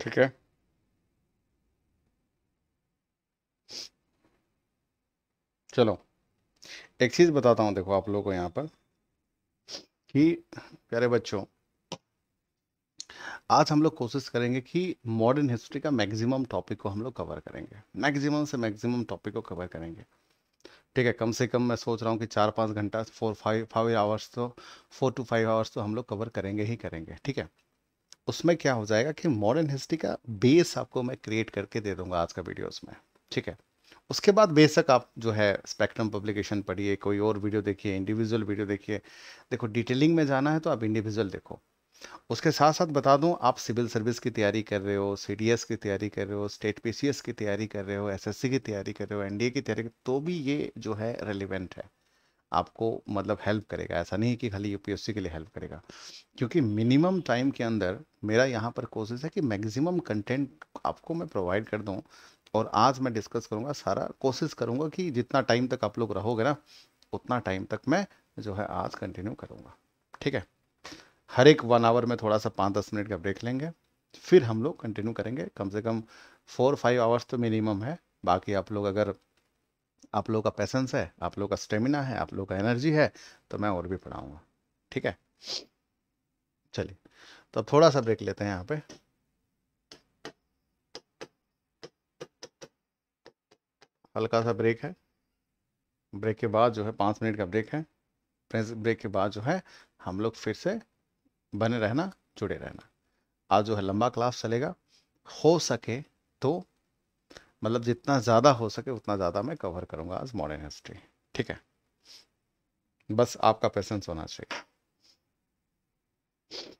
Speaker 1: ठीक है चलो एक चीज़ बताता हूँ देखो आप लोगों को यहाँ पर कि प्यारे बच्चों आज हम लोग कोशिश करेंगे कि मॉडर्न हिस्ट्री का मैक्सिमम टॉपिक को हम लोग कवर करेंगे मैक्सिमम से मैक्सिमम टॉपिक को कवर करेंगे ठीक है कम से कम मैं सोच रहा हूँ कि चार पाँच घंटा फोर फाइव फाइव आवर्स तो फोर टू फाइव आवर्स तो हम लोग कवर करेंगे ही करेंगे ठीक है उसमें क्या हो जाएगा कि मॉडर्न हिस्ट्री का बेस आपको मैं क्रिएट करके दे दूंगा आज का वीडियो में ठीक है उसके बाद बेशक आप जो है स्पेक्ट्रम पब्लिकेशन पढ़िए कोई और वीडियो देखिए इंडिविजुअल वीडियो देखिए देखो डिटेलिंग में जाना है तो आप इंडिविजुअल देखो उसके साथ साथ बता दूं आप सिविल सर्विस की तैयारी कर रहे हो सी की तैयारी कर रहे हो स्टेट पी की तैयारी कर रहे हो एसएससी की तैयारी कर रहे हो एनडीए की तैयारी तो भी ये जो है रेलिवेंट है आपको मतलब हेल्प करेगा ऐसा नहीं कि खाली यूपीएससी के लिए हेल्प करेगा क्योंकि मिनिमम टाइम के अंदर मेरा यहाँ पर कोशिश है कि मैक्सिमम कंटेंट आपको मैं प्रोवाइड कर दूँ और आज मैं डिस्कस करूँगा सारा कोशिश करूँगा कि जितना टाइम तक आप लोग रहोगे ना उतना टाइम तक मैं जो है आज कंटिन्यू करूँगा ठीक है हर एक वन आवर में थोड़ा सा पाँच दस मिनट का ब्रेक लेंगे फिर हम लोग कंटिन्यू करेंगे कम से कम फोर फाइव आवर्स तो मिनिमम है बाकी आप लोग अगर आप लोगों का पैसेंस है आप लोगों का स्टेमिना है आप लोगों का एनर्जी है तो मैं और भी पढ़ाऊँगा ठीक है चलिए तो थोड़ा सा ब्रेक लेते हैं यहाँ पे हल्का सा ब्रेक है ब्रेक के बाद जो है पाँच मिनट का ब्रेक है ब्रेक के बाद जो है हम लोग फिर से बने रहना जुड़े रहना आज जो है लंबा क्लास चलेगा हो सके तो मतलब जितना ज़्यादा हो सके उतना ज़्यादा मैं कवर करूँगा आज मॉडर्न हिस्ट्री ठीक है बस आपका पेशेंस होना चाहिए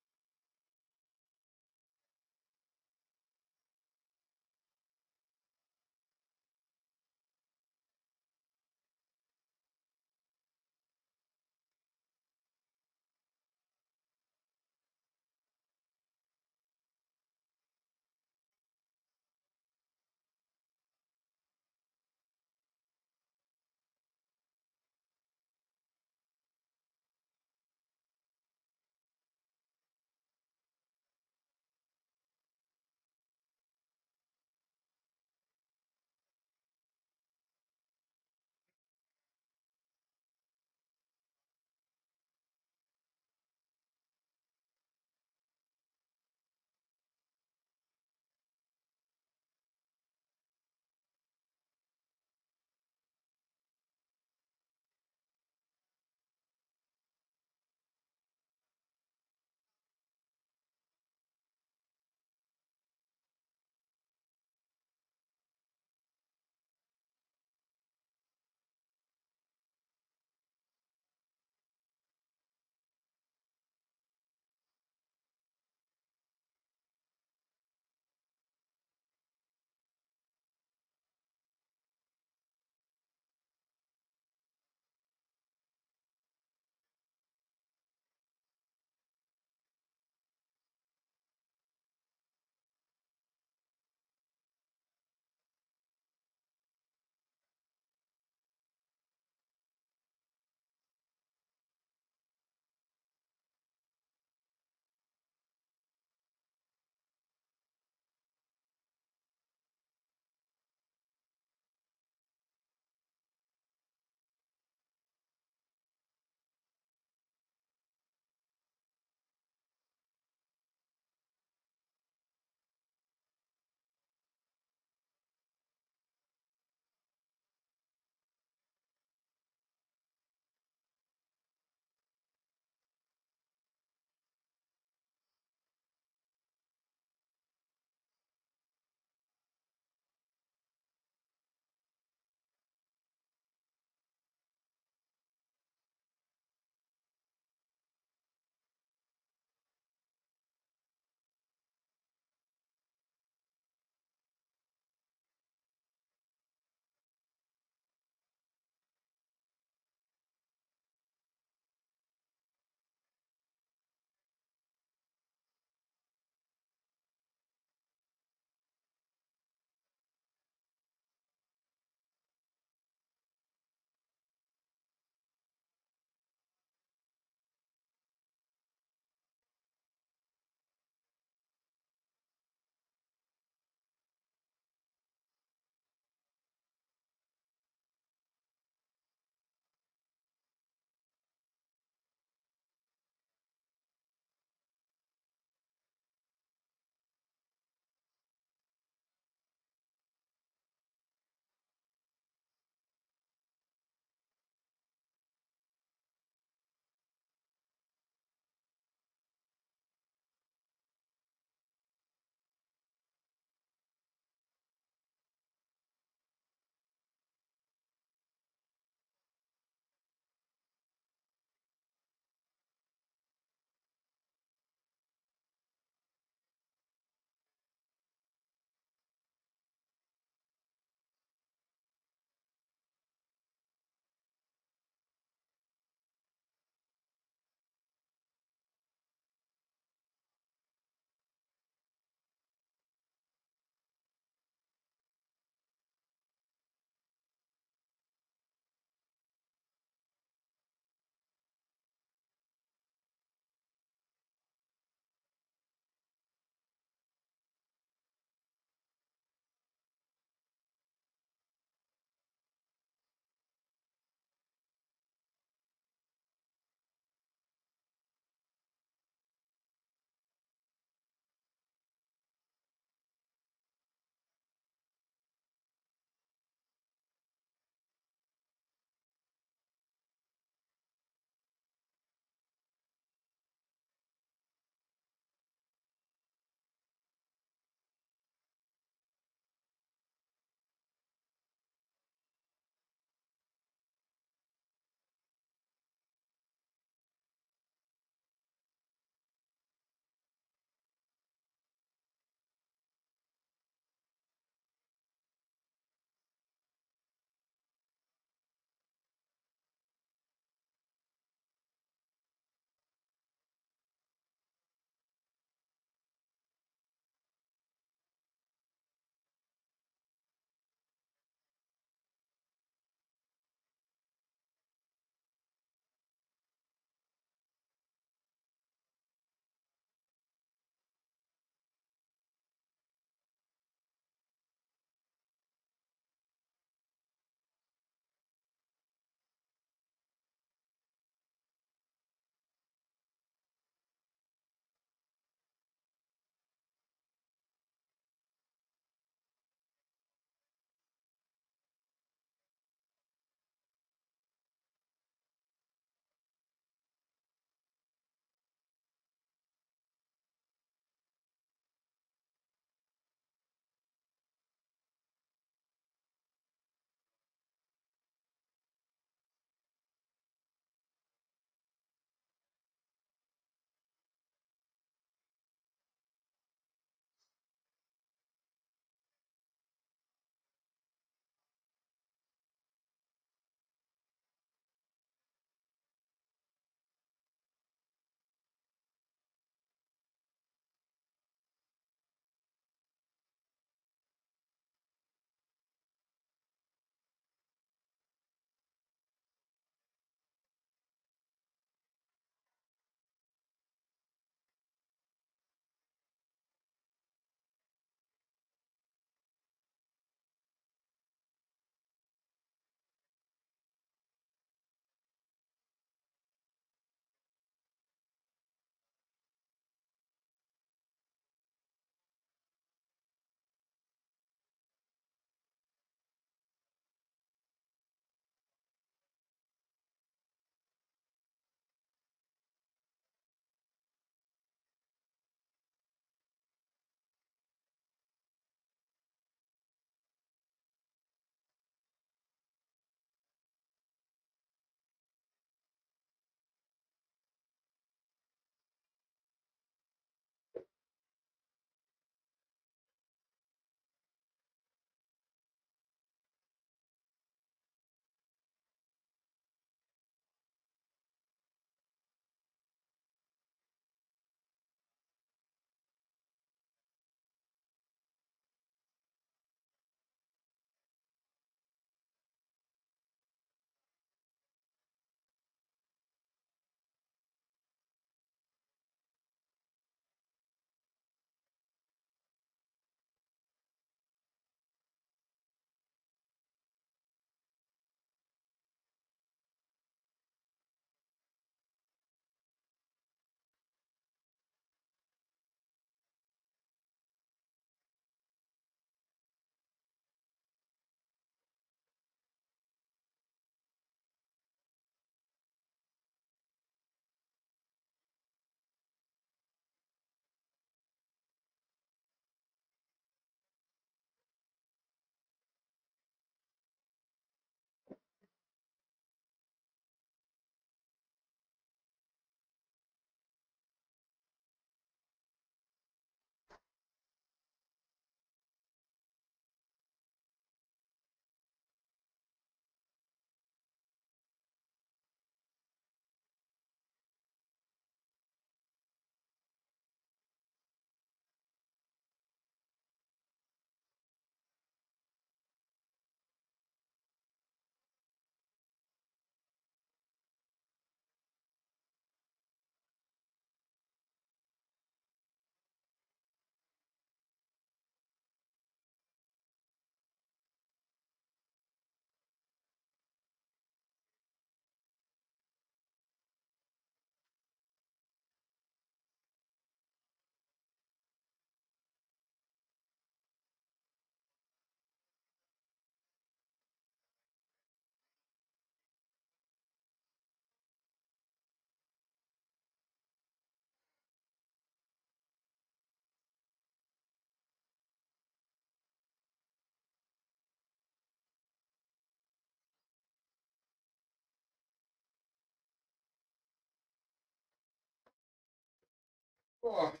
Speaker 1: Fuck.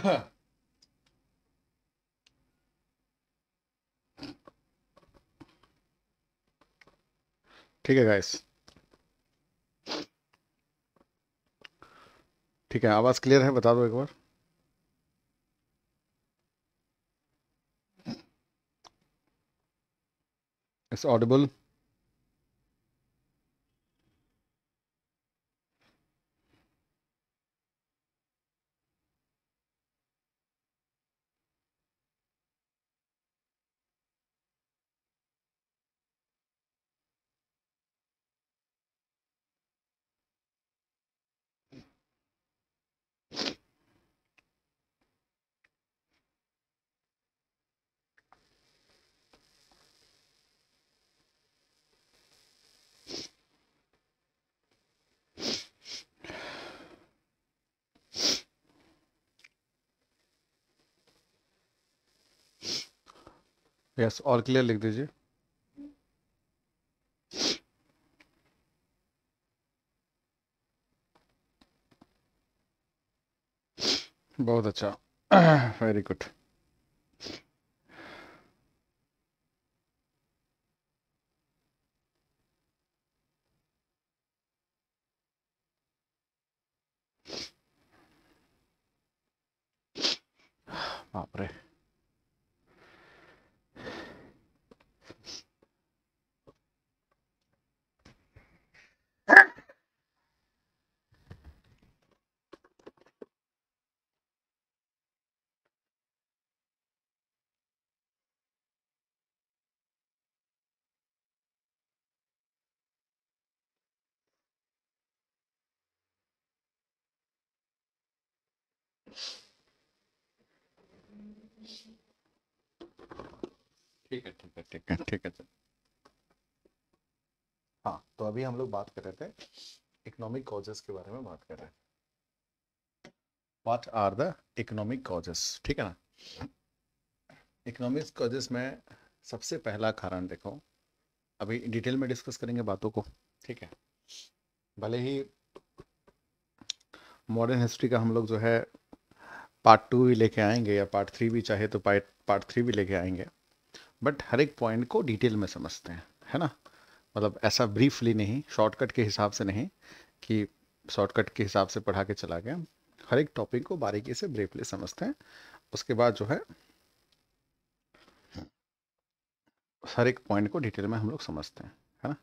Speaker 1: ठीक है गाइस ठीक है आवाज़ क्लियर है बता दो एक बार इट्स ऑडिबल यस और क्लियर लिख दीजिए बहुत अच्छा वेरी गुड बाप रे ठीक है ठीक है ठीक है ठीक है हाँ तो अभी हम लोग बात कर रहे थे इकोनॉमिक कॉजेस के बारे में बात कर रहे हैं what are the economic causes ठीक है ना इकोनॉमिक कॉजेस में सबसे पहला कारण देखो अभी डिटेल में डिस्कस करेंगे बातों को ठीक है भले ही मॉडर्न हिस्ट्री का हम लोग जो है पार्ट टू भी लेके आएंगे या पार्ट थ्री भी चाहे तो पार्ट पार्ट थ्री भी लेके आएंगे बट हर एक पॉइंट को डिटेल में समझते हैं है ना मतलब ऐसा ब्रीफली नहीं शॉर्टकट के हिसाब से नहीं कि शॉर्टकट के हिसाब से पढ़ा के चला गया हर एक टॉपिक को बारीकी से ब्रीफली समझते हैं उसके बाद जो है हर एक पॉइंट को डिटेल में हम लोग समझते हैं है ना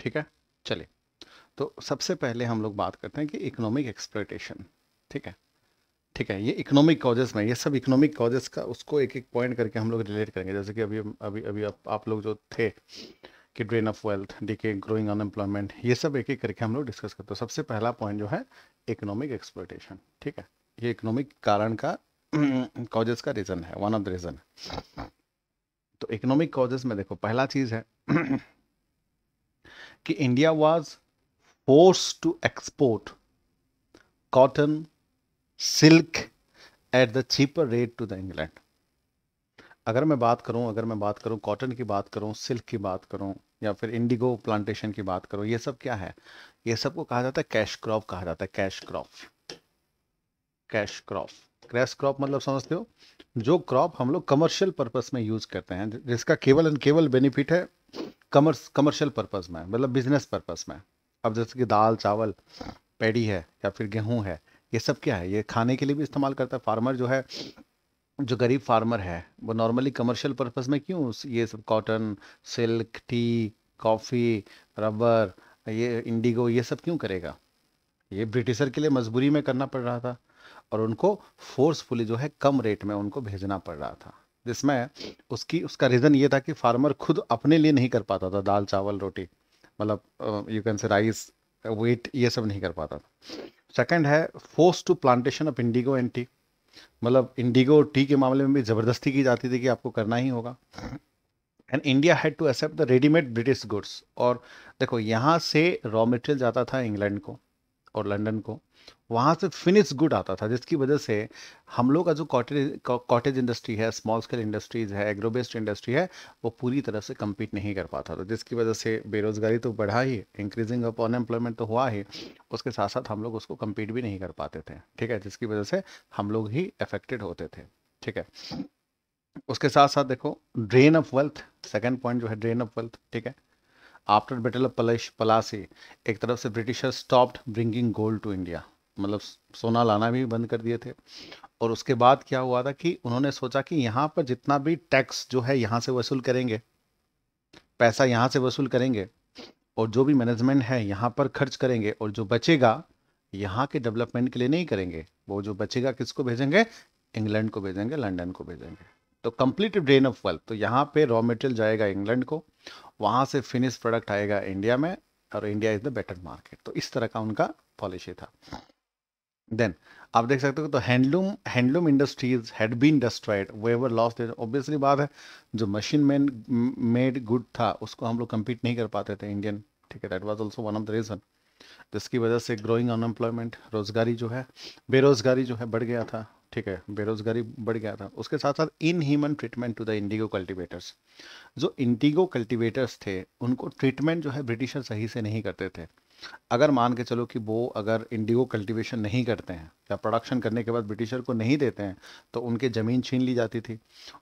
Speaker 1: ठीक है चलिए तो सबसे पहले हम लोग बात करते हैं कि इकोनॉमिक एक्सप्लेटेशन ठीक है ठीक है ये इकोनॉमिक कॉजेस में ये सब इकोनॉमिक कॉजेस का उसको एक एक पॉइंट करके हम लोग रिलेट करेंगे जैसे कि अभी अभी अभी आप, आप लोग जो थे कि drain of wealth decay growing unemployment ये सब एक एक करके हम लोग डिस्कस करते हैं तो सबसे पहला पॉइंट जो है इकोनॉमिक एक्सप्लोइटेशन ठीक है ये इकोनॉमिक कारण का कॉजेस का रीज़न है वन ऑफ द रीज़न तो इकोनॉमिक कॉजेस में देखो पहला चीज़ है कि India was force to export cotton silk at the cheaper rate to the England अगर मैं बात करूं अगर मैं बात करूं कॉटन की बात करूं सिल्क की बात करूं या फिर इंडिगो प्लांटेशन की बात करूं ये सब क्या है ये सब को कहा जाता है कैश क्रॉप कहा जाता है cash crop cash crop cash crop मतलब समझते हो जो क्रॉप हम लोग कमर्शियल पर्पस में यूज करते हैं जिसका केवल एंड केवल बेनिफिट है कमर्स कमर्शियल पर्पस में मतलब बिजनेस पर्पस में अब जैसे कि दाल चावल पेड़ी है या फिर गेहूँ है ये सब क्या है ये खाने के लिए भी इस्तेमाल करता है फार्मर जो है जो गरीब फार्मर है वो नॉर्मली कमर्शियल पर्पस में क्यों ये सब cotton silk tea coffee rubber ये इंडिगो ये सब क्यों करेगा ये ब्रिटिशर के लिए मजबूरी में करना पड़ रहा था और उनको फोर्सफुली जो है कम रेट में उनको भेजना पड़ रहा था जिसमें उसकी उसका रीज़न ये था कि फार्मर खुद अपने लिए नहीं कर पाता था दाल चावल रोटी मतलब you can say rice wheat ये सब नहीं कर पाता था सेकेंड है force to plantation of indigo and tea मतलब इंडिगो टी के मामले में भी ज़बरदस्ती की जाती थी कि आपको करना ही होगा and India had to accept the readymade British goods और देखो यहाँ से रॉ मटेरियल जाता था इंग्लैंड को और लंदन को वहाँ से फिनिश गुड आता था जिसकी वजह से हम लोग का जो कॉटेज कॉटेज इंडस्ट्री है स्मॉल स्केल इंडस्ट्रीज है एग्रोबेस्ड इंडस्ट्री है वो पूरी तरह से कम्पीट नहीं कर पाता था जिसकी वजह से बेरोजगारी तो बढ़ा ही इंक्रीजिंग ऑफ अनएम्प्लॉयमेंट तो हुआ ही उसके साथ साथ हम लोग उसको कम्पीट भी नहीं कर पाते थे ठीक है जिसकी वजह से हम लोग ही अफेक्टेड होते थे ठीक है उसके साथ साथ देखो drain of wealth second point जो है ड्रेन ऑफ वेल्थ ठीक है आफ्टर बेटल ऑफ पलासी एक तरफ से Britishers stopped bringing gold to India मतलब सोना लाना भी बंद कर दिए थे और उसके बाद क्या हुआ था कि उन्होंने सोचा कि यहाँ पर जितना भी टैक्स जो है यहाँ से वसूल करेंगे पैसा यहाँ से वसूल करेंगे और जो भी मैनेजमेंट है यहाँ पर खर्च करेंगे और जो बचेगा यहाँ के डेवलपमेंट के लिए नहीं करेंगे वो जो बचेगा किसको भेजेंगे इंग्लैंड को भेजेंगे लंडन को भेजेंगे तो कंप्लीट ड्रेन ऑफ वेल्थ तो यहाँ पे रॉ मटेरियल जाएगा इंग्लैंड को वहाँ से फिनिश प्रोडक्ट आएगा इंडिया में और India is the better market तो इस तरह का उनका पॉलिसी था देन आप देख सकते हो तो handloom handloom industries had been destroyed they were loss obviously बात है जो मशीन मैन मेड गुड था उसको हम लोग कम्पीट नहीं कर पाते थे इंडियन ठीक है that was also one of the reason जिसकी वजह से ग्रोइंग अनएम्प्लॉयमेंट रोज़गारी जो है बेरोज़गारी जो है बढ़ गया था ठीक है बेरोज़गारी बढ़ गया था उसके साथ साथ inhuman treatment to the indigo cultivators जो इंडिगो कल्टिवेटर्स थे उनको ट्रीटमेंट जो है ब्रिटिशर सही से नहीं करते थे अगर मान के चलो कि वो अगर इंडिगो कल्टीवेशन नहीं करते हैं या प्रोडक्शन करने के बाद ब्रिटिशर को नहीं देते हैं तो उनके ज़मीन छीन ली जाती थी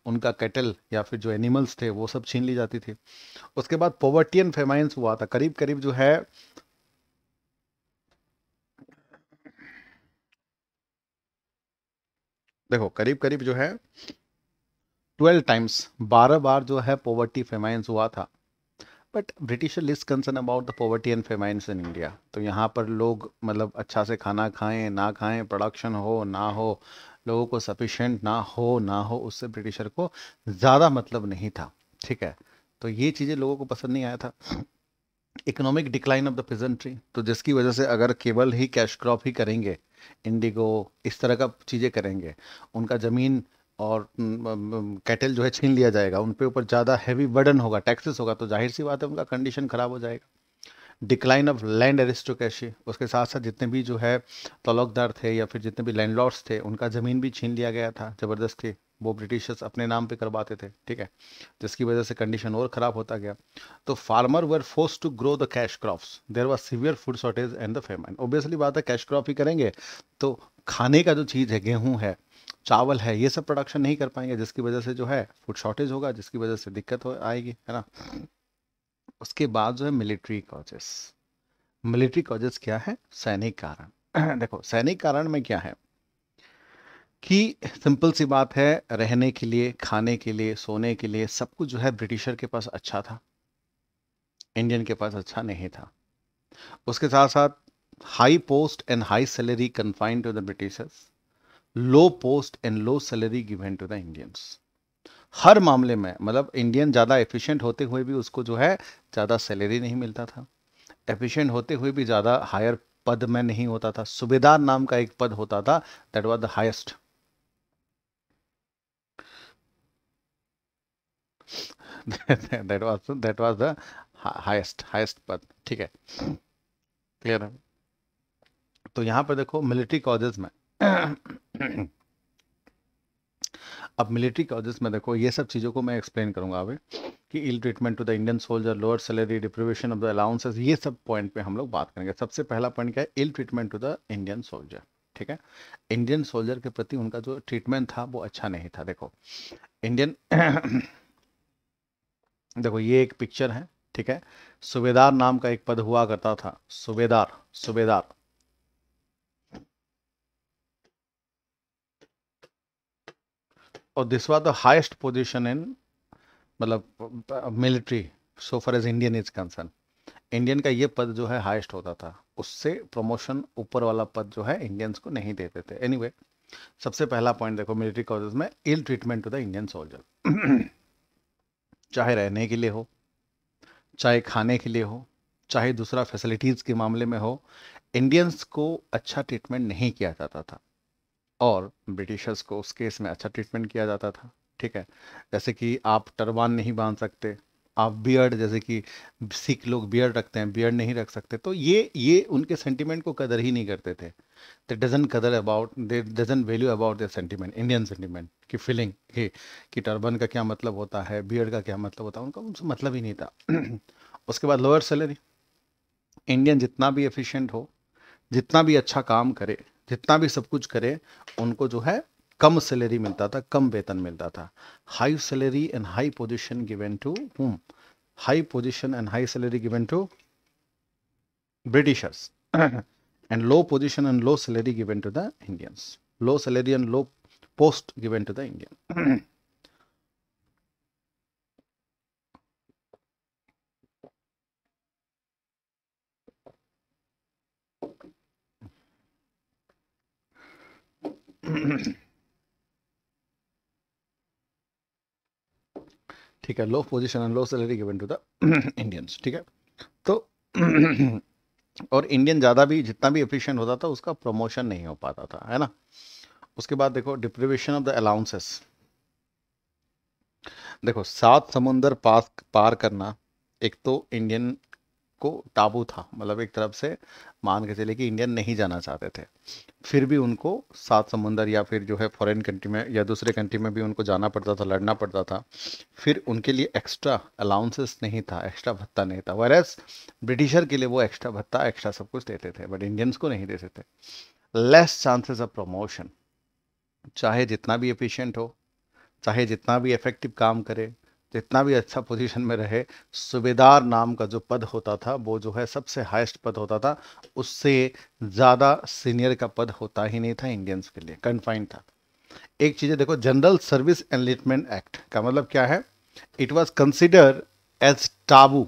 Speaker 1: उनका कैटल या फिर जो एनिमल्स थे वो सब छीन ली जाती थी उसके बाद पोवर्टी एंड फेमाइंस हुआ था करीब करीब जो है देखो करीब करीब जो है ट्वेल्व टाइम्स बारह बार जो है पोवर्टी फेमाइंस हुआ था but Britisher least concern about the poverty and famines in India तो यहाँ पर लोग मतलब अच्छा से खाना खाएं ना खाएं प्रोडक्शन हो ना हो लोगों को सफिशेंट ना हो ना हो उससे ब्रिटिशर को ज़्यादा मतलब नहीं था ठीक है तो ये चीज़ें लोगों को पसंद नहीं आया था economic decline of the peasantry तो जिसकी वजह से अगर केवल ही कैश क्रॉप ही करेंगे इंडिगो इस तरह का चीज़ें करेंगे उनका ज़मीन और कैटल जो है छीन लिया जाएगा उनके ऊपर ज़्यादा हैवी बर्डन होगा टैक्सेस होगा तो जाहिर सी बात है उनका कंडीशन ख़राब हो जाएगा डिक्लाइन ऑफ लैंड एरिस्टोक्रेसी उसके साथ साथ जितने भी जो है तलकदार थे या फिर जितने भी लैंडलॉर्ड्स थे उनका ज़मीन भी छीन लिया गया था ज़बरदस्ती वो ब्रिटिशर्स अपने नाम पे करवाते थे ठीक है जिसकी वजह से कंडीशन और ख़राब होता गया तो farmer were force to grow the cash crops there was severe food shortage and the famine obviously बात है कैश क्रॉप ही करेंगे तो खाने का जो चीज़ है गेहूँ है चावल है ये सब प्रोडक्शन नहीं कर पाएंगे जिसकी वजह से जो है फूड शॉर्टेज होगा जिसकी वजह से दिक्कत हो आएगी है ना उसके बाद जो है मिलिट्री कॉजेस मिलिट्री कॉजेस क्या है सैनिक कारण देखो सैनिक कारण में क्या है कि सिंपल सी बात है रहने के लिए खाने के लिए सोने के लिए सब कुछ जो है ब्रिटिशर के पास अच्छा था इंडियन के पास अच्छा नहीं था उसके साथ साथ high post and high salary confined to the Britishers low post and low salary given to the Indians हर मामले में मतलब इंडियन ज़्यादा एफिशिएंट होते हुए भी उसको जो है ज़्यादा सैलरी नहीं मिलता था एफिशिएंट होते हुए भी ज़्यादा हायर पद में नहीं होता था सुबेदार नाम का एक पद होता था that was the highest that was that was the highest highest पद ठीक है क्लियर है तो यहां पर देखो मिलिट्री कॉजेज में अब मिलिट्री कॉजेज़ में देखो ये सब चीज़ों को मैं एक्सप्लेन करूंगा अभी कि ill treatment to the Indian soldier lower salary deprivation of the allowances ये सब पॉइंट पे हम लोग बात करेंगे सबसे पहला पॉइंट क्या है ill treatment to the Indian soldier ठीक है इंडियन सोल्जर के प्रति उनका जो ट्रीटमेंट था वो अच्छा नहीं था देखो इंडियन देखो ये एक पिक्चर है ठीक है सुबेदार नाम का एक पद हुआ करता था सुबेदार सुबेदार और this was the highest position in मतलब military so far as Indian is concern Indian का ये पद जो है हाइस्ट होता था उससे प्रमोशन ऊपर वाला पद जो है इंडियंस को नहीं देते थे एनी anyway, सबसे पहला पॉइंट देखो मिलिट्री कॉजेज में ill treatment to the Indian soldier चाहे रहने के लिए हो चाहे खाने के लिए हो चाहे दूसरा फैसिलिटीज़ के मामले में हो इंडियंस को अच्छा ट्रीटमेंट नहीं किया जाता था और ब्रिटिशर्स को उस केस में अच्छा ट्रीटमेंट किया जाता था ठीक है जैसे कि आप टरबान नहीं बांध सकते आप बियर्ड जैसे कि सिख लोग बियर्ड रखते हैं बियर्ड नहीं रख सकते तो ये ये उनके सेंटिमेंट को कदर ही नहीं करते थे दे डजन कदर about they doesn't value about their sentiment Indian sentiment की फीलिंग कि कि टर्बन का क्या मतलब होता है बियर्ड का क्या मतलब होता है उनका उनसे मतलब ही नहीं था उसके बाद लोअर सैलरी इंडियन जितना भी एफिशिएंट हो जितना भी अच्छा काम करे जितना भी सब कुछ करें उनको जो है कम सैलरी मिलता था कम वेतन मिलता था high salary and high position given to whom high position and high salary given to Britishers and low position and low salary given to the Indians low salary and low post given to the Indian ठीक है low position and low salary given to the Indians ठीक है तो और इंडियन ज़्यादा भी जितना भी एफिशिएंट होता था उसका प्रमोशन नहीं हो पाता था है ना उसके बाद देखो डिप्रिवेशन ऑफ द अलाउंसेस देखो सात समुंदर पास पार करना एक तो इंडियन को ताबू था मतलब एक तरफ से मान के चले कि इंडियन नहीं जाना चाहते थे फिर भी उनको सात समुंदर या फिर जो है फॉरेन कंट्री में या दूसरे कंट्री में भी उनको जाना पड़ता था लड़ना पड़ता था फिर उनके लिए एक्स्ट्रा अलाउंसेस नहीं था एक्स्ट्रा भत्ता नहीं था वायरस ब्रिटिशर के लिए वो एक्स्ट्रा भत्ता एक्स्ट्रा सब कुछ देते थे बट इंडियंस को नहीं देते थे लेस चांसेस ऑफ प्रमोशन चाहे जितना भी एफिशियंट हो चाहे जितना भी इफेक्टिव काम करे जितना भी अच्छा पोजीशन में रहे सुबेदार नाम का जो पद होता था वो जो है सबसे हाईएस्ट पद होता था उससे ज़्यादा सीनियर का पद होता ही नहीं था इंडियंस के लिए कन्फाइंड था एक चीज़ देखो जनरल सर्विस एनलिटमेंट एक्ट का मतलब क्या है it was consider as taboo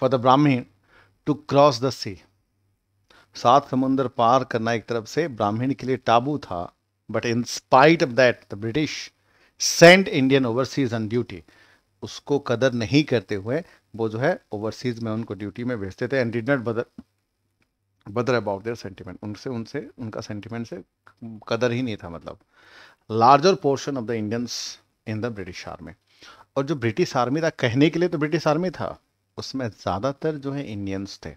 Speaker 1: for the Brahmin to cross the sea सात समुंदर पार करना एक तरफ से ब्राह्मीण के लिए टाबू था but in spite of that the British send Indian overseas on duty उसको कदर नहीं करते हुए वो जो है ओवरसीज में उनको ड्यूटी में भेजते थे एंड डिड नॉट बदर बदर अबाउट देयर सेंटिमेंट उनसे उनसे उनका सेंटिमेंट से कदर ही नहीं था मतलब larger portion of the Indians in the British army और जो ब्रिटिश आर्मी था कहने के लिए तो ब्रिटिश आर्मी था उसमें ज़्यादातर जो है इंडियंस थे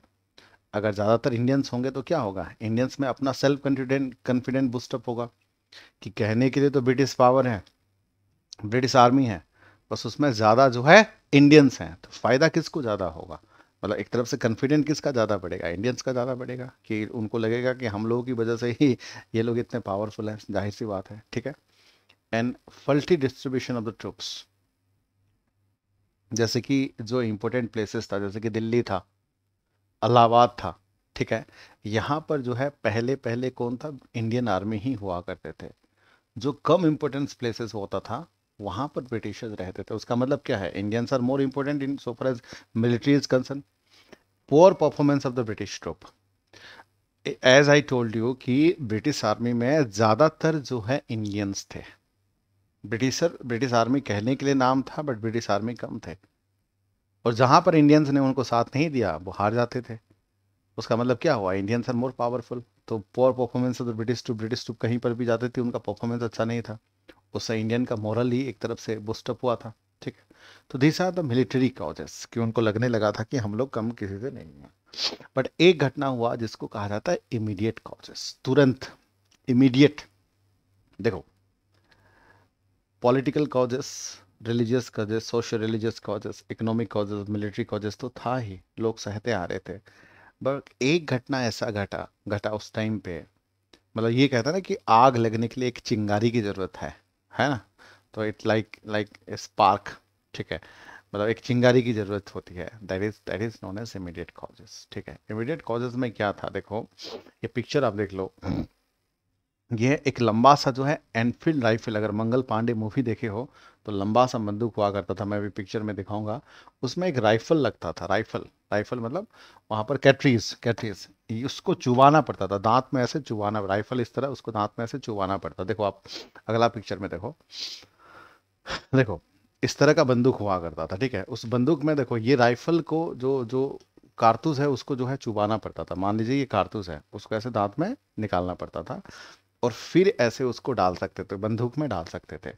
Speaker 1: अगर ज़्यादातर इंडियंस होंगे तो क्या होगा इंडियंस में अपना सेल्फ कॉन्फिडेंट कॉन्फिडेंट बूस्टअप होगा कि कहने के लिए तो ब्रिटिश पावर है ब्रिटिश आर्मी है बस उसमें ज़्यादा जो है इंडियंस हैं तो फ़ायदा किसको ज़्यादा होगा मतलब एक तरफ से कॉन्फिडेंट किसका ज़्यादा बढ़ेगा इंडियंस का ज़्यादा बढ़ेगा कि उनको लगेगा कि हम लोगों की वजह से ही ये लोग इतने पावरफुल हैं जाहिर सी बात है ठीक है and faulty distribution of the troops जैसे कि जो इम्पोर्टेंट प्लेसेस था जैसे कि दिल्ली था अलाहाबाद था ठीक है यहाँ पर जो है पहले पहले कौन था इंडियन आर्मी ही हुआ करते थे जो कम इम्पोर्टेंस प्लेसेस होता था वहाँ पर ब्रिटिशर्स रहते थे उसका मतलब क्या है Indians are more important in so far as military is concern poor performance of the British troop as I told you कि ब्रिटिश आर्मी में ज़्यादातर जो है इंडियंस थे ब्रिटिशर ब्रिटिश आर्मी कहने के लिए नाम था बट ब्रिटिश आर्मी कम थे और जहाँ पर इंडियंस ने उनको साथ नहीं दिया वो हार जाते थे उसका मतलब क्या हुआ इंडियंस आर मोर पावरफुल तो poor performance of the British too British too कहीं पर भी जाते थे उनका परफॉर्मेंस अच्छा नहीं था उससे तो इंडियन का मॉरल ही एक तरफ से बुस्टअप हुआ था ठीक है तो this are the military causes कि उनको लगने लगा था कि हम लोग कम किसी से नहीं हैं बट एक घटना हुआ जिसको कहा जाता है इमीडिएट कॉजेस तुरंत इमीडिएट देखो political causes religious causes social religious causes economic causes military causes तो था ही लोग सहते आ रहे थे बट एक घटना ऐसा घटा घटा उस टाइम पे मतलब ये कहता ना कि आग लगने के लिए एक चिंगारी की ज़रूरत है है ना तो इट लाइक लाइक स्पार्क ठीक है मतलब एक चिंगारी की ज़रूरत होती है that is that is known as immediate causes ठीक है इमीडिएट कॉजेज में क्या था देखो ये पिक्चर आप देख लो यह एक लंबा सा जो है एनफील्ड राइफल अगर मंगल पांडे मूवी देखे हो तो लंबा सा बंदूक हुआ करता था मैं भी पिक्चर में दिखाऊंगा उसमें एक राइफल लगता था राइफल राइफल मतलब वहाँ पर कैटरीज कैटरीज उसको चुबाना पड़ता था दांत में ऐसे चुबाना राइफल इस तरह उसको दांत में ऐसे चुबाना पड़ता देखो आप अगला पिक्चर में देखो देखो इस तरह का बंदूक हुआ करता था ठीक है उस बंदूक में देखो ये राइफल को जो जो कारतूस है उसको जो है चुबाना पड़ता था मान लीजिए ये कारतूस है उसको ऐसे दांत में निकालना पड़ता था और फिर ऐसे उसको डाल सकते थे बंदूक में डाल सकते थे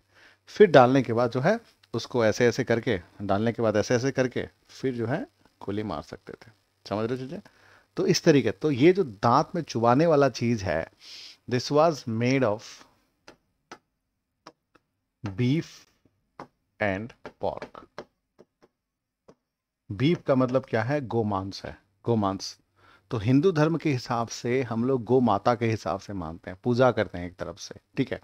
Speaker 1: फिर डालने के बाद जो है उसको ऐसे ऐसे करके डालने के बाद ऐसे ऐसे करके फिर जो है गोली मार सकते थे समझ रहे चीज़ें तो इस तरीके तो ये जो दांत में चुबाने वाला चीज़ है this was made of beef and pork beef का मतलब क्या है गोमांस है गोमांस तो हिंदू धर्म के हिसाब से हम लोग गो माता के हिसाब से मानते हैं पूजा करते हैं एक तरफ से ठीक है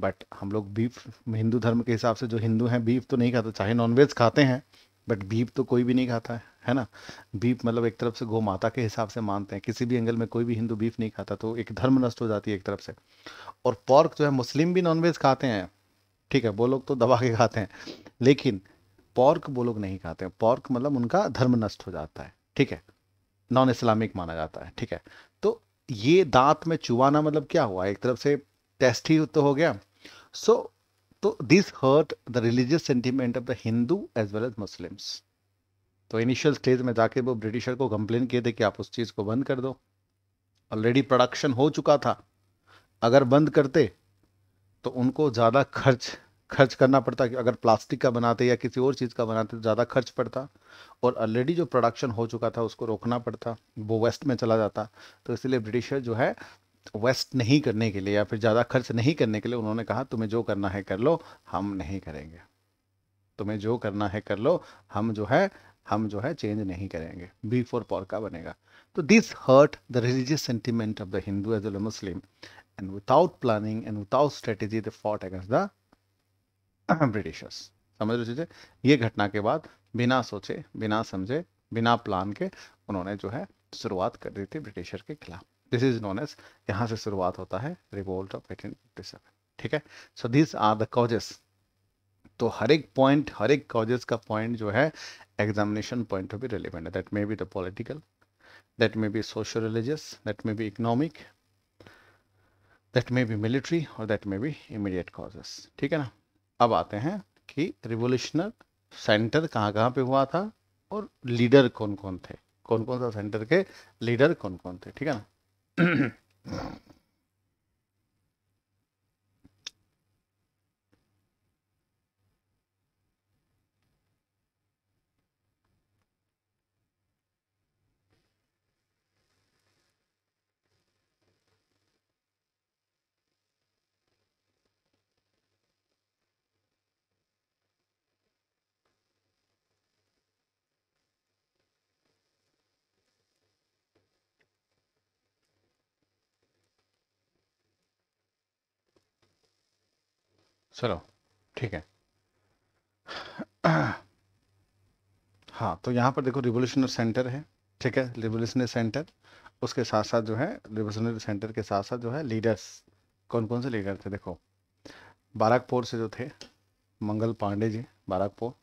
Speaker 1: बट हम लोग बीफ हिंदू धर्म के हिसाब से जो हिंदू हैं बीफ तो नहीं खाते चाहे नॉनवेज खाते हैं बट बीफ तो कोई भी नहीं खाता है है ना बीफ मतलब एक तरफ से गौ माता के हिसाब से मानते हैं किसी भी एंगल में कोई भी हिंदू बीफ नहीं खाता तो एक धर्म नष्ट हो जाती है एक तरफ से और पॉर्क जो है मुस्लिम भी नॉनवेज खाते हैं ठीक है वो लोग तो दबा के खाते हैं लेकिन पॉर्क वो लोग नहीं खाते हैं पॉर्क मतलब उनका धर्म नष्ट हो जाता है ठीक है नॉन इस्लामिक माना जाता है ठीक है तो ये दांत में चुबाना मतलब क्या हुआ एक तरफ से टेस्ट ही तो हो गया सो so, तो this hurt the religious sentiment of the Hindu as well as Muslims तो इनिशियल स्टेज में जाके वो ब्रिटिशर को कंप्लेन किए थे कि आप उस चीज़ को बंद कर दो ऑलरेडी प्रोडक्शन हो चुका था अगर बंद करते तो उनको ज़्यादा खर्च खर्च करना पड़ता अगर प्लास्टिक का बनाते या किसी और चीज़ का बनाते तो ज़्यादा खर्च पड़ता और ऑलरेडी जो प्रोडक्शन हो चुका था उसको रोकना पड़ता वो वेस्ट में चला जाता तो इसलिए ब्रिटिशर जो है वेस्ट नहीं करने के लिए या फिर ज़्यादा खर्च नहीं करने के लिए उन्होंने कहा तुम्हें जो करना है कर लो हम नहीं करेंगे तुम्हें जो करना है कर लो हम जो है हम जो है चेंज नहीं करेंगे बी फॉर पॉर्का बनेगा तो this hurt the religious sentiment of the Hindu as well Muslim and without planning and without strategy the fought against the Britishers समझ लो चीज़ें ये घटना के बाद बिना सोचे बिना समझे बिना प्लान के उन्होंने जो है शुरुआत कर दी थी ब्रिटिशर के खिलाफ दिस इज नोन एज यहाँ से शुरुआत होता है revolt of eighteen fifty seven ठीक है so these are the causes तो हर एक पॉइंट हर एक कॉजेस का पॉइंट जो है एग्जामिनेशन पॉइंट ऑफ भी रिलेवेंट है that may be the political that may be socio religious that may be economic that may be military और that may be immediate causes ठीक है ना अब आते हैं कि रिवोल्यूशनर सेंटर कहाँ कहाँ पे हुआ था और लीडर कौन कौन थे कौन कौन सा सेंटर के लीडर कौन कौन थे ठीक है ना चलो ठीक है हाँ तो यहाँ पर देखो रिवोल्यूशनरी सेंटर है ठीक है रिवोल्यूशनरी सेंटर उसके साथ साथ जो है रिवोल्यूशनरी सेंटर के साथ साथ जो है लीडर्स कौन कौन से लीडर थे देखो बाराकपुर से जो थे मंगल पांडे जी बाराकपुर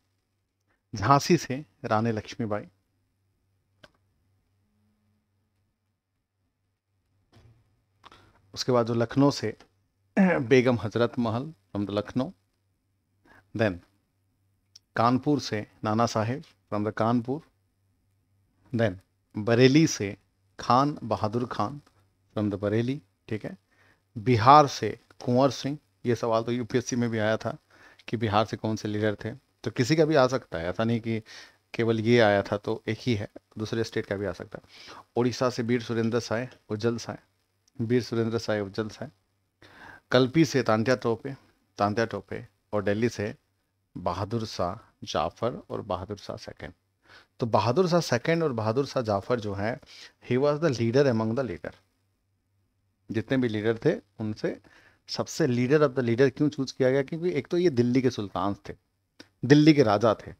Speaker 1: झांसी से रानी लक्ष्मीबाई उसके बाद जो लखनऊ से Begum Hazrat Mahal from the Lucknow then Kanpur से Nana Saheb from the Kanpur then Bareilly से खान बहादुर खान फ्रॉम द बरेली ठीक है बिहार से कुंवर सिंह ये सवाल तो यूपीएससी में भी आया था कि बिहार से कौन से लीडर थे तो किसी का भी आ सकता है ऐसा नहीं कि केवल ये आया था तो एक ही है दूसरे स्टेट का भी आ सकता है उड़ीसा से वीर सुरेंद्र साय उज्जल साय वीर सुरेंद्र साय उज्जल साय कल्पी से तांत्या टोपे तांत्या टोपे और दिल्ली से बहादुर शाह जाफर और बहादुर शाह सेकेंड तो बहादुर शाह सेकेंड और बहादुर शाह जाफर जो हैं he was the leader among the leader जितने भी लीडर थे उनसे सबसे लीडर ऑफ द लीडर क्यों चूज किया गया क्योंकि एक तो ये दिल्ली के सुल्तान थे दिल्ली के राजा थे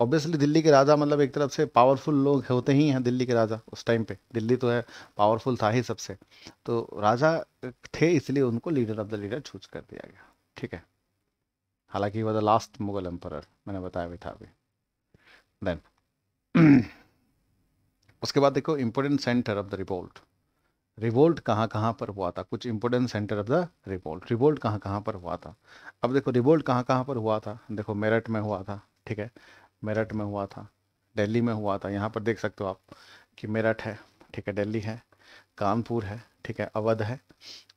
Speaker 1: ऑब्वियसली दिल्ली के राजा मतलब एक तरफ से पावरफुल लोग होते ही हैं दिल्ली के राजा उस टाइम पे दिल्ली तो है पावरफुल था ही सबसे तो राजा थे इसलिए उनको leader of the leader choose कर दिया गया ठीक है हालांकि वह द लास्ट मुगल एम्पर मैंने बताया भी था अभी देन उसके बाद देखो important centre of the revolt revolt कहाँ कहाँ पर हुआ था कुछ important centre of the revolt revolt कहाँ कहाँ पर हुआ था अब देखो रिवोल्ट कहाँ कहाँ पर हुआ था देखो मेरठ में हुआ था ठीक है मेरठ में हुआ था दिल्ली में हुआ था यहाँ पर देख सकते हो आप कि मेरठ है ठीक है दिल्ली है कानपुर है ठीक है अवध है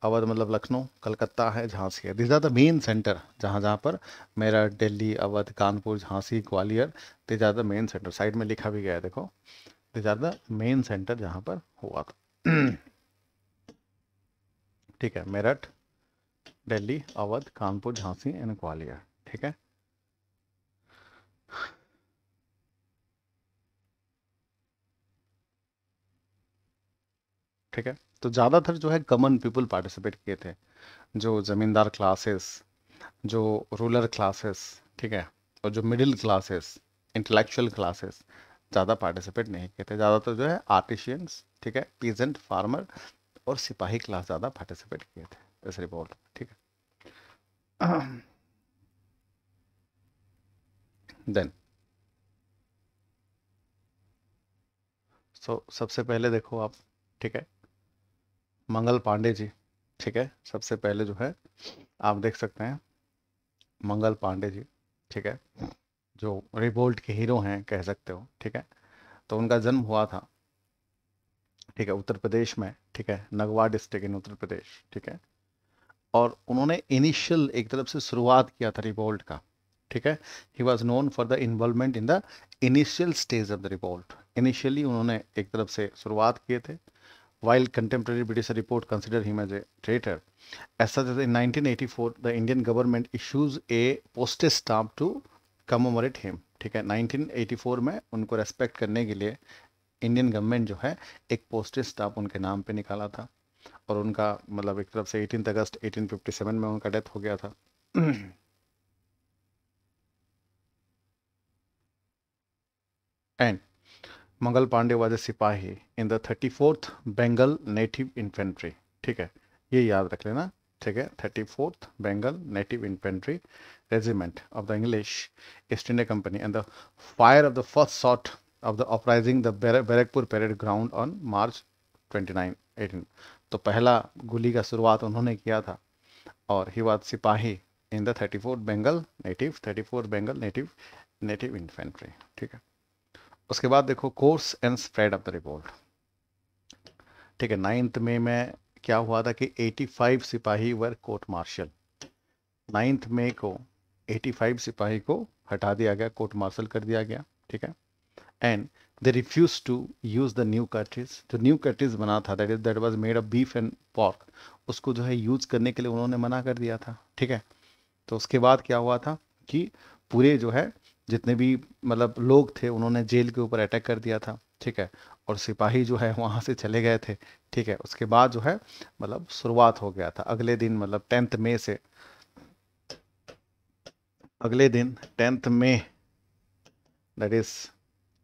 Speaker 1: अवध मतलब लखनऊ कलकत्ता है झांसी है this are the main centre जहाँ जहाँ पर Meerut Delhi Awadh Kanpur Jhansi Gwalior this are the main centre side में लिखा भी गया है देखो this are the main centre जहाँ पर हुआ था ठीक है मेरठ दिल्ली अवध कानपुर झांसी एंड ग्वालियर ठीक है ठीक है तो ज़्यादातर जो है कमन पीपल पार्टिसिपेट किए थे जो ज़मींदार क्लासेस जो रूरल क्लासेस ठीक है और जो मिडिल क्लासेस इंटेलेक्चुअल क्लासेस ज़्यादा पार्टिसिपेट नहीं किए थे ज़्यादातर जो है आर्टिशियंस ठीक है पीजेंट फार्मर और सिपाही क्लास ज़्यादा पार्टिसिपेट किए थे इस रिपोर्ट ठीक है देन सो so, सबसे पहले देखो आप ठीक है मंगल पांडे जी ठीक है सबसे पहले जो है आप देख सकते हैं मंगल पांडे जी ठीक है जो रिवोल्ट के हीरो हैं कह सकते हो ठीक है तो उनका जन्म हुआ था ठीक है उत्तर प्रदेश में ठीक है नगवा डिस्ट्रिक्ट इन उत्तर प्रदेश ठीक है और उन्होंने इनिशियल एक तरफ से शुरुआत किया था रिवोल्ट का ठीक है he was known for the involvement in the initial stage of the revolt initially उन्होंने एक तरफ से शुरुआत किए थे while contemporary British report consider him as a traitor. As such, as in 1984, the Indian government issues a postage stamp to commemorate him. ठीक है 1984 में उनको रेस्पेक्ट करने के लिए इंडियन गवर्नमेंट जो है एक पोस्टेज स्टाम्प उनके नाम पे निकाला था और उनका मतलब एक तरफ से 18 अगस्त 1857 में उनका डेथ हो गया था and Mangal Pandey was a sipahi in the thirty fourth Bengal native infantry ठीक है ये याद रख लेना ठीक है thirty fourth Bengal native infantry regiment of the English East India Company and the fire of the first shot of the uprising the Barrackpore parade ground on March twenty nine eighteen तो पहला गोली का शुरुआत उन्होंने किया था और he was sipahi in the thirty fourth Bengal native thirty fourth Bengal native native infantry ठीक है उसके बाद देखो course and spread of the report ठीक है नाइन्थ में मैं क्या हुआ था कि 85 sipahi were court martial ninth May को 85 सिपाही को हटा दिया गया कोर्ट मार्शल कर दिया गया ठीक है and they refuse to use the new cartridges जो न्यू कटरीज बना था that is that was made of beef and pork उसको जो है यूज़ करने के लिए उन्होंने मना कर दिया था ठीक है तो उसके बाद क्या हुआ था कि पूरे जो है जितने भी मतलब लोग थे उन्होंने जेल के ऊपर अटैक कर दिया था ठीक है और सिपाही जो है वहाँ से चले गए थे ठीक है उसके बाद जो है मतलब शुरुआत हो गया था अगले दिन मतलब टेंथ मई से अगले दिन टेंथ मई दैट इज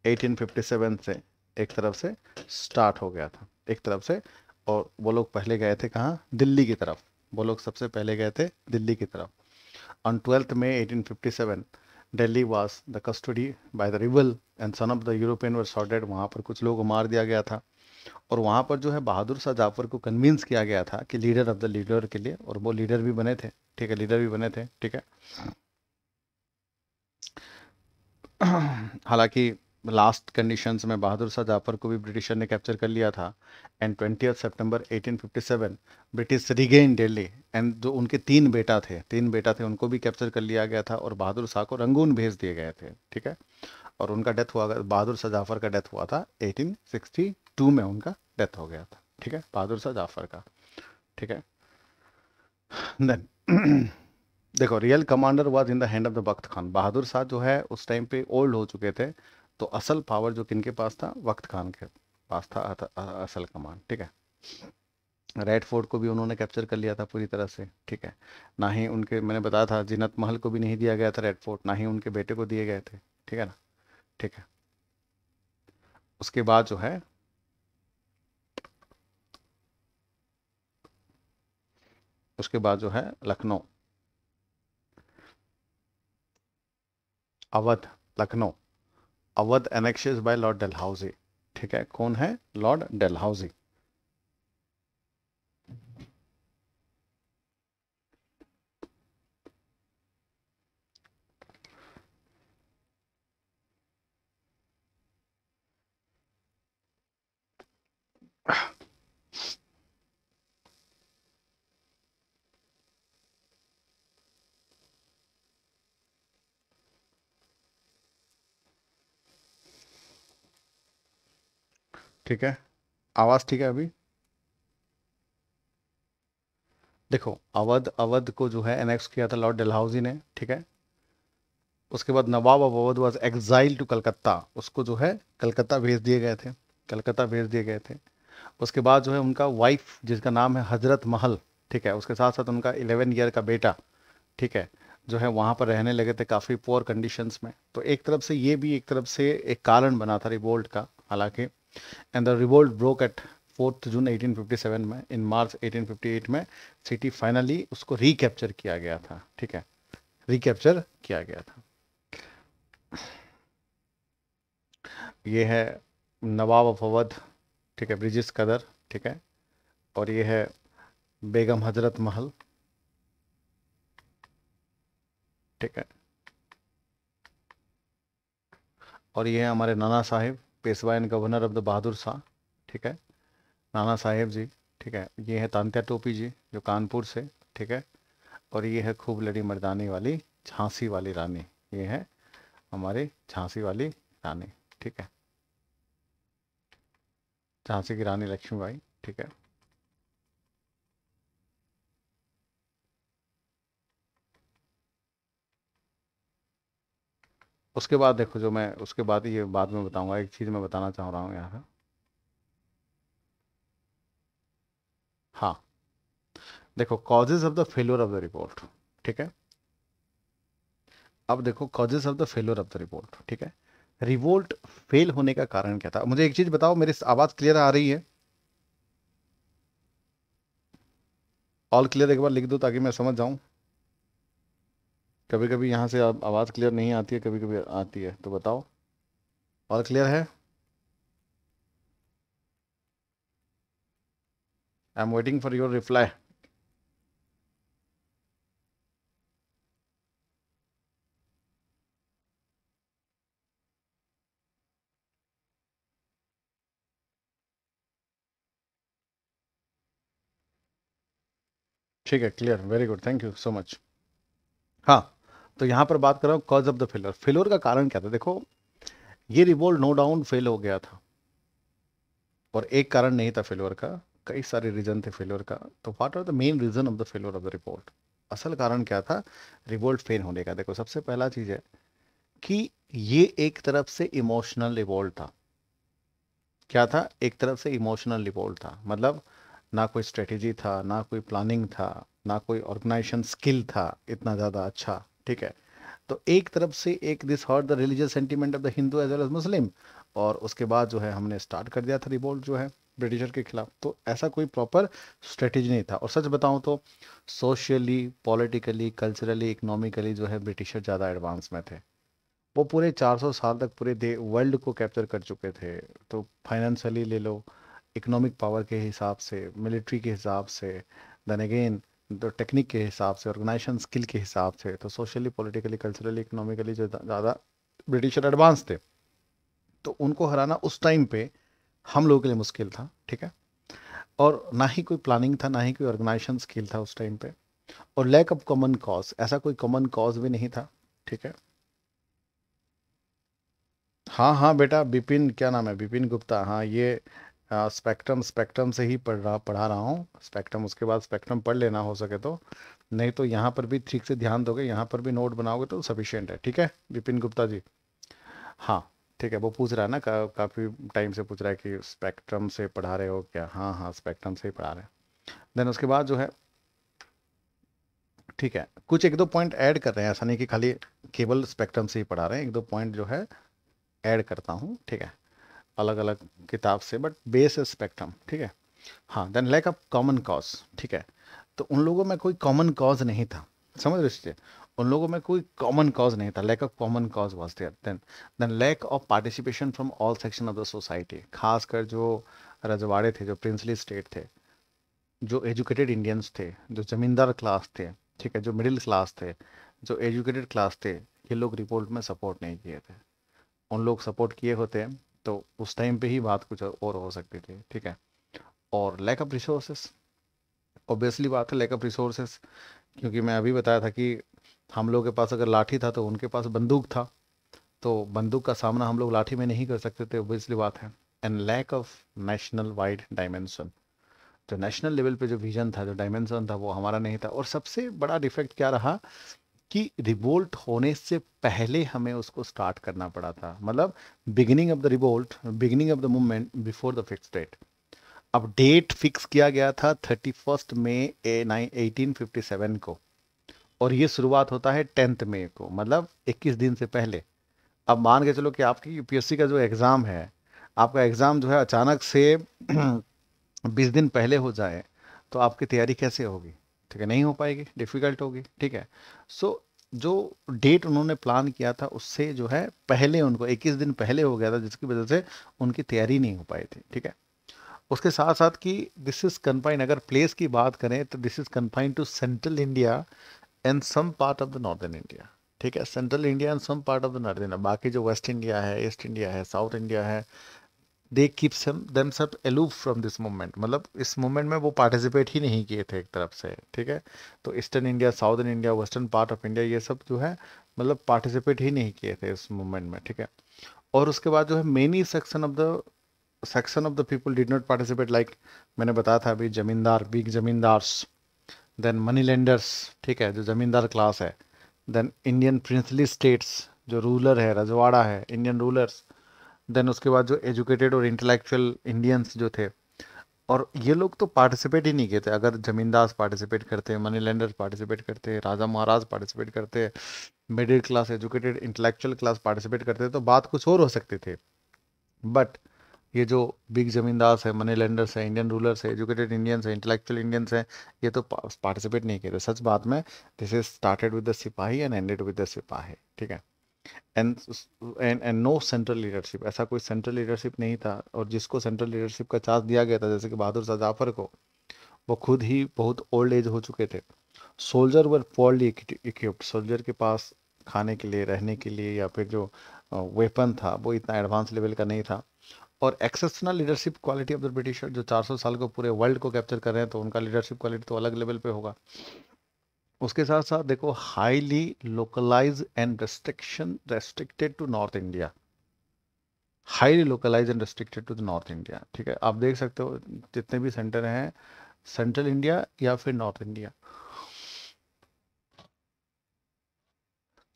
Speaker 1: 1857 से एक तरफ से स्टार्ट हो गया था एक तरफ से और वो लोग पहले गए थे कहाँ दिल्ली की तरफ वो लोग सबसे पहले गए थे दिल्ली की तरफ on twelfth May 1857 Delhi was the custody by the रिवल and son of the European were shorted वहाँ पर कुछ लोगों को मार दिया गया था और वहाँ पर जो है बहादुर शाह जाफर को कन्विंस किया गया था कि लीडर ऑफ द लीडर के लिए और वो लीडर भी बने थे ठीक है लीडर भी बने थे ठीक है हालांकि लास्ट कंडीशंस में बहादुर शाह जाफर को भी ब्रिटिशर ने कैप्चर कर लिया था एंड ट्वेंटी सितंबर 1857 ब्रिटिश रिगेन डेली एंड जो उनके तीन बेटा थे तीन बेटा थे उनको भी कैप्चर कर लिया गया था और बहादुर शाह को रंगून भेज दिए गए थे ठीक है और उनका डेथ हुआ बहादुर शाह जाफर का डेथ हुआ था 1862 में उनका डेथ हो गया था ठीक है बहादुर शाह जाफर का ठीक है देन देखो real commander was in the hand of the Bakht Khan Bahadur Shah जो है उस टाइम पे ओल्ड हो चुके थे तो असल पावर जो किन के पास था वक्त खान के पास था असल कमान ठीक है रेड फोर्ट को भी उन्होंने कैप्चर कर लिया था पूरी तरह से ठीक है ना ही उनके मैंने बताया था जिनत महल को भी नहीं दिया गया था रेड फोर्ट ना ही उनके बेटे को दिए गए थे ठीक है ना ठीक है उसके बाद जो है उसके बाद जो है Lucknow Awadh Lucknow Awadh annexed by Lord Dalhousie ठीक है कौन है लॉर्ड डेलहाउजी ठीक है आवाज़ ठीक है अभी देखो अवध अवध को जो है एनेक्स किया था लॉर्ड डलहाउजी ने ठीक है उसके बाद Nawab of Awadh was exile to Calcutta उसको जो है कलकत्ता भेज दिए गए थे कलकत्ता भेज दिए गए थे उसके बाद जो है उनका वाइफ जिसका नाम है हजरत महल ठीक है उसके साथ साथ उनका इलेवन ईयर का बेटा ठीक है जो है वहाँ पर रहने लगे थे काफ़ी पुअर कंडीशंस में तो एक तरफ से ये भी एक तरफ से एक कारण बना था रिवोल्ट का हालांकि and the revolt broke at fourth June 1857 में इन मार्च 1858 में सिटी फाइनली उसको रिकैप्चर किया गया था ठीक है रिकैप्चर किया गया था ये है नवाब ऑफ अवध ठीक है ब्रिजिस कदर ठीक है और ये है बेगम हजरत महल ठीक है और ये है हमारे Nana Sahib Peshwa and governor of the Bahadur Shah ठीक है नाना साहेब जी ठीक है ये है तांत्या टोपी जी जो कानपुर से ठीक है और ये है खूब लड़ी मर्दानी वाली झांसी वाली रानी ये है हमारी झांसी वाली रानी ठीक है झांसी की रानी लक्ष्मीबाई ठीक है उसके बाद देखो जो मैं उसके बाद ये बाद में बताऊंगा एक चीज़ मैं बताना चाह रहा हूँ यहाँ हाँ देखो causes of the failure of the report ठीक है अब देखो causes of the failure of the report ठीक है रिवोल्ट फेल होने का कारण क्या था मुझे एक चीज़ बताओ मेरी आवाज़ क्लियर आ रही है ऑल क्लियर एक बार लिख दो ताकि मैं समझ जाऊँ कभी कभी यहाँ से आवाज़ क्लियर नहीं आती है कभी कभी आती है तो बताओ और क्लियर है I am waiting for your reply ठीक है clear very good thank you so much हाँ तो यहाँ पर बात कर रहा हूँ cause of the failure failure का कारण क्या था देखो ये रिवोल्ट नो डाउन फेल हो गया था और एक कारण नहीं था फेलोर का कई सारे रीजन थे फेलोर का तो what are the main reason of the failure of the report असल कारण क्या था रिवोल्ट फेल होने का देखो सबसे पहला चीज़ है कि ये एक तरफ से इमोशनल रिवोल्ट था क्या था एक तरफ से इमोशनल रिवोल्ट था मतलब ना कोई स्ट्रेटेजी था ना कोई प्लानिंग था ना कोई ऑर्गेनाइजेशन स्किल था इतना ज़्यादा अच्छा ठीक है तो एक तरफ से एक this hurt the religious sentiment of the Hindu as well as Muslim और उसके बाद जो है हमने स्टार्ट कर दिया था रिवोल्ट जो है ब्रिटिशर के खिलाफ तो ऐसा कोई प्रॉपर स्ट्रेटेजी नहीं था और सच बताऊं तो सोशली पॉलिटिकली कल्चरली इकोनॉमिकली जो है ब्रिटिशर ज़्यादा एडवांस में थे वो पूरे 400 साल तक पूरे वर्ल्ड को कैप्चर कर चुके थे तो फाइनेंशियली ले लो इकोनॉमिक पावर के हिसाब से मिलिट्री के हिसाब से देन अगेन तो टेक्निक के हिसाब से ऑर्गेनाइजेशन स्किल के हिसाब से तो सोशली पॉलिटिकली कल्चरली इकोनॉमिकली जो ज़्यादा ब्रिटिशर एडवांस थे तो उनको हराना उस टाइम पे हम लोगों के लिए मुश्किल था ठीक है और ना ही कोई प्लानिंग था ना ही कोई ऑर्गेनाइजेशन स्किल था उस टाइम पे और लैक ऑफ कॉमन कॉज ऐसा कोई कॉमन कॉज भी नहीं था ठीक है हाँ हाँ बेटा बिपिन क्या नाम है बिपिन गुप्ता हाँ ये स्पेक्ट्रम स्पेक्ट्रम से ही पढ़ रहा पढ़ा रहा हूँ स्पेक्ट्रम उसके बाद स्पेक्ट्रम पढ़ लेना हो सके तो नहीं तो यहाँ पर भी ठीक से ध्यान दोगे यहाँ पर भी नोट बनाओगे तो सफिशियंट है ठीक है विपिन गुप्ता जी हाँ ठीक है वो पूछ रहा है ना का, काफ़ी टाइम से पूछ रहा है कि स्पेक्ट्रम से पढ़ा रहे हो क्या हाँ हाँ स्पेक्ट्रम से ही पढ़ा रहे हैं देन उसके बाद जो है ठीक है कुछ एक दो पॉइंट ऐड कर रहे हैं ऐसा नहीं कि खाली केवल स्पेक्ट्रम से ही पढ़ा रहे हैं एक दो पॉइंट जो है ऐड करता हूँ ठीक है अलग अलग किताब से बट बेस स्पेक्ट्रम ठीक है हाँ then lack of common cause ठीक है तो उन लोगों में कोई कॉमन कॉज नहीं था समझ रहे उन लोगों में कोई कॉमन कॉज नहीं था lack of common cause was there then then lack of participation from all section of the society खासकर जो रजवाड़े थे जो प्रिंसली स्टेट थे जो एजुकेटेड इंडियंस थे जो ज़मींदार क्लास थे ठीक है जो मिडिल क्लास थे जो एजुकेटेड क्लास थे ये लोग रिपोर्ट में सपोर्ट नहीं किए थे उन लोग सपोर्ट किए होते तो उस टाइम पे ही बात कुछ और हो सकती थी ठीक है और लैक ऑफ रिसोर्सेस ओबियसली बात है लैक ऑफ रिसोर्सेस क्योंकि मैं अभी बताया था कि हम लोग के पास अगर लाठी था तो उनके पास बंदूक था तो बंदूक का सामना हम लोग लाठी में नहीं कर सकते थे ओबियसली बात है and lack of national wide dimension जो नेशनल लेवल पे जो विजन था जो डायमेंशन था वो हमारा नहीं था और सबसे बड़ा डिफेक्ट क्या रहा कि रिवोल्ट होने से पहले हमें उसको स्टार्ट करना पड़ा था मतलब beginning of the revolt beginning of the movement before the fix date अब डेट फिक्स किया गया था थर्टी फर्स्ट मई एटीन फिफ्टी सेवन को और ये शुरुआत होता है टेंथ मे को मतलब इक्कीस दिन से पहले अब मान के चलो कि आपकी यूपीएससी का जो एग्ज़ाम है आपका एग्ज़ाम जो है अचानक से बीस दिन पहले हो जाए तो आपकी तैयारी कैसे होगी ठीक है नहीं हो पाएगी डिफ़िकल्ट होगी ठीक है सो so, जो डेट उन्होंने प्लान किया था उससे जो है पहले उनको 21 दिन पहले हो गया था जिसकी वजह से उनकी तैयारी नहीं हो पाई थी ठीक है उसके साथ साथ कि दिस इज़ कन्फाइंड अगर प्लेस की बात करें तो this is confined to central India and some part of the northern India ठीक है central India and some part of the northern India बाकी जो वेस्ट इंडिया है ईस्ट इंडिया है साउथ इंडिया है दे कीप्स देम सब एलूव फ्रॉम दिस मूवमेंट मतलब इस मूवमेंट में वो पार्टिसिपेट ही नहीं किए थे एक तरफ से ठीक है तो eastern India southern India western part of India ये सब जो है मतलब पार्टिसिपेट ही नहीं किए थे इस मूवमेंट में ठीक है और उसके बाद जो है many section of the section of the people did not participate like मैंने बताया था अभी zamindar big zamindars then money lenders ठीक है जो जमींदार क्लास है देन इंडियन प्रिंसली स्टेट्स जो रूलर है रजवाड़ा है इंडियन रूलर्स देन उसके बाद जो एजुकेटेड और इंटेलेक्चुअल इंडियंस जो थे और ये लोग तो पार्टिसिपेट ही नहीं किए थे अगर ज़मींदार पार्टिसिपेट करते हैं मनी लेंडर पार्टिसिपेट करते हैं राजा महाराज पार्टिसिपेट करते हैं middle class educated intellectual class participate करते तो बात कुछ और हो सकती थी बट ये जो बिग जमींदार है मनी लेंडर्स है इंडियन रूलर्स है एजुकेटेड इंडियंस है इंटेलेक्चुअल इंडियंस हैं ये तो पार्टिसिपेट नहीं किए थे सच बात में this is started with the sipahi and ended with the sipahi ठीक है and and and no central leadership ऐसा कोई सेंट्रल लीडरशिप नहीं था और जिसको सेंट्रल लीडरशिप का चार्ज दिया गया था जैसे कि बहादुर शाह जाफर को वो खुद ही बहुत ओल्ड एज हो चुके थे soldier were poorly equipped soldier के पास खाने के लिए रहने के लिए या फिर जो वेपन था वो इतना एडवांस लेवल का नहीं था और exceptional leadership quality of the Britisher जो 400 साल को पूरे वर्ल्ड को कैप्चर कर रहे हैं तो उनका लीडरशिप क्वालिटी तो अलग लेवल पे होगा उसके साथ साथ देखो highly localise and restriction restricted to north India highly localise and restricted to north India ठीक है आप देख सकते हो जितने भी सेंटर हैं सेंट्रल इंडिया या फिर नॉर्थ इंडिया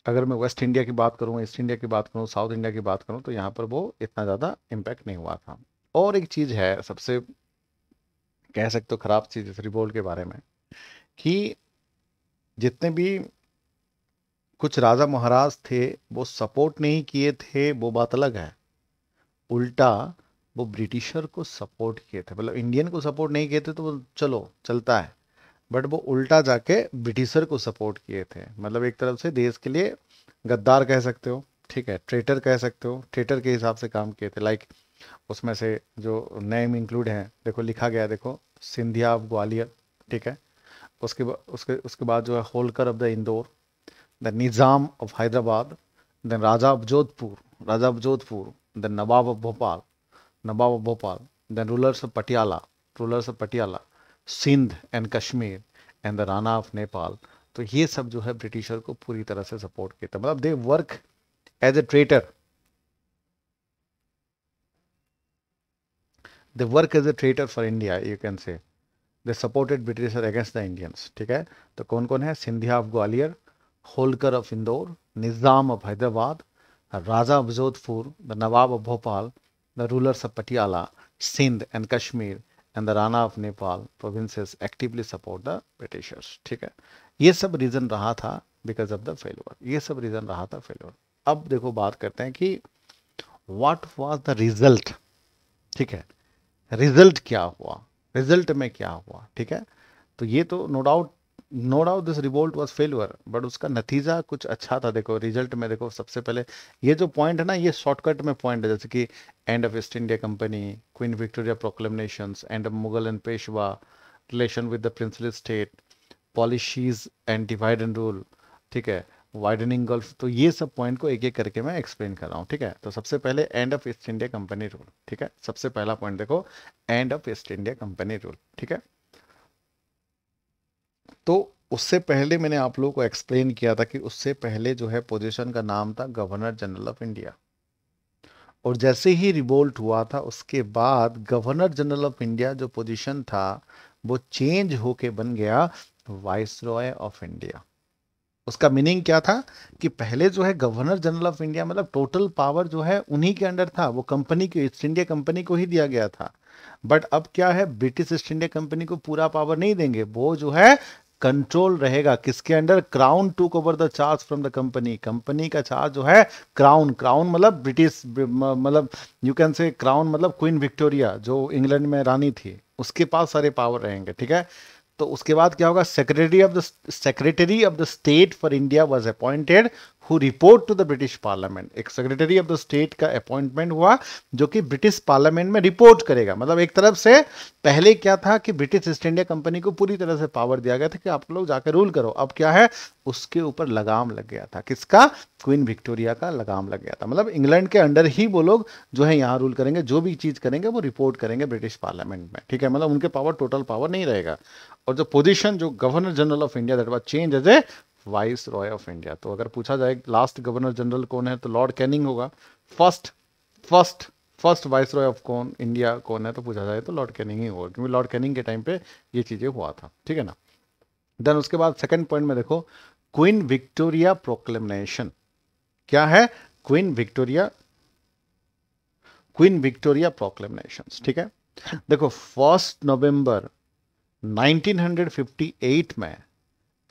Speaker 1: अगर मैं वेस्ट इंडिया की बात करूँ ईस्ट इंडिया की बात करूँ साउथ इंडिया की बात करूँ तो यहाँ पर वो इतना ज़्यादा इम्पैक्ट नहीं हुआ था और एक चीज़ है सबसे कह सकते हो खराब चीज़ इस रिपोर्ट के बारे में कि जितने भी कुछ राजा महाराज थे वो सपोर्ट नहीं किए थे वो बात अलग है उल्टा वो ब्रिटिशर को सपोर्ट किए थे मतलब इंडियन को सपोर्ट नहीं किए थे तो वो चलो चलता है बट वो उल्टा जाके ब्रिटिशर को सपोर्ट किए थे मतलब एक तरफ से देश के लिए गद्दार कह सकते हो ठीक है ट्रेटर कह सकते हो ट्रेटर के हिसाब से काम किए थे लाइक उसमें से जो नेम इंक्लूड हैं देखो लिखा गया देखो सिंधिया ऑफ ग्वालियर ठीक है उसके उसके उसके बाद जो है Holkar of the Indore the Nizam of Hyderabad then Raja of Jodhpur Raja of Jodhpur then Nawab of Bhopal Nawab of Bhopal then rulers of Patiala rulers of Patiala Sindh and Kashmir and the Rana of Nepal तो ये सब जो है ब्रिटिशर को पूरी तरह से सपोर्ट किया था मतलब they work as a traitor they work as a traitor for India you can say they supported Britisher against the Indians ठीक है तो कौन कौन है Scindia of Gwalior Holkar of Indore Nizam of Hyderabad Raja of Jodhpur the Nawab of Bhopal the rulers of Patiala Sindh and Kashmir and the Rana of Nepal provinces actively support the Britishers ठीक है ये सब रीज़न रहा था बिकॉज ऑफ द फेलोअर ये सब रीज़न रहा था फेलोअर अब देखो बात करते हैं कि वाट वॉज द रिजल्ट ठीक है रिजल्ट क्या हुआ रिजल्ट में क्या हुआ ठीक है तो ये तो no doubt no doubt this revolt was failure but उसका नतीजा कुछ अच्छा था देखो रिजल्ट में देखो सबसे पहले ये जो पॉइंट है ना ये शॉर्टकट में पॉइंट है जैसे कि end of East India Company Queen Victoria proclamation end of Mughal and Peshwa relation with the princely state policies and divide and rule ठीक है वाइडनिंग गल्फ तो ये सब पॉइंट को एक एक करके मैं एक्सप्लेन कर रहा हूँ ठीक है तो सबसे पहले end of East India Company rule ठीक है सबसे पहला पॉइंट देखो end of East India Company rule ठीक है तो उससे पहले मैंने आप लोगों को एक्सप्लेन किया था कि उससे पहले जो है पोजिशन का नाम था गवर्नर जनरल ऑफ इंडिया और जैसे ही रिवोल्ट हुआ था उसके बाद गवर्नर जनरल ऑफ इंडिया जो पोजीशन था वो चेंज होके बन गया वाइस रॉय ऑफ इंडिया उसका मीनिंग क्या था कि पहले जो है गवर्नर जनरल ऑफ इंडिया मतलब टोटल पावर जो है उन्हीं के अंडर था वो कंपनी को ईस्ट इंडिया कंपनी को ही दिया गया था बट अब क्या है ब्रिटिश ईस्ट इंडिया कंपनी को पूरा पावर नहीं देंगे वो जो है कंट्रोल रहेगा किसके under crown took over the charge from the company company का चार्ज जो है क्राउन क्राउन मतलब ब्रिटिश मतलब यू कैन से क्राउन मतलब क्वीन विक्टोरिया जो इंग्लैंड में रानी थी उसके पास सारे पावर रहेंगे ठीक है तो उसके बाद क्या होगा secretary of the secretary of the state for India was appointed who report to the British parliament एक सेक्रेटरी ऑफ द स्टेट का अपॉइंटमेंट हुआ जो कि ब्रिटिश पार्लियामेंट में रिपोर्ट करेगा मतलब एक तरफ से पहले क्या था कि ब्रिटिश ईस्ट इंडिया कंपनी को पूरी तरह से पावर दिया गया था कि आप लोग जाकर रूल करो अब क्या है उसके ऊपर लगाम लग गया था किसका क्वीन विक्टोरिया का लगाम लग गया था मतलब इंग्लैंड के अंडर ही वो लोग जो है यहाँ रूल करेंगे जो भी चीज़ करेंगे वो रिपोर्ट करेंगे ब्रिटिश पार्लियामेंट में ठीक है मतलब उनके पावर टोटल पावर नहीं रहेगा और जो पोजिशन जो governor general of India that was change as a viceroy of India तो अगर पूछा जाए लास्ट गवर्नर जनरल कौन है तो लॉर्ड कैनिंग होगा first first first viceroy of कौन इंडिया कौन है तो पूछा जाए तो लॉर्ड कैनिंग ही होगा क्योंकि लॉर्ड कैनिंग के टाइम पे ये चीज़ें हुआ था ठीक है ना देन उसके बाद सेकेंड पॉइंट में देखो क्वीन विक्टोरिया प्रोक्लेमनेशन क्या है Queen Victoria Queen Victoria proclamation ठीक है देखो फर्स्ट नवंबर 1958 में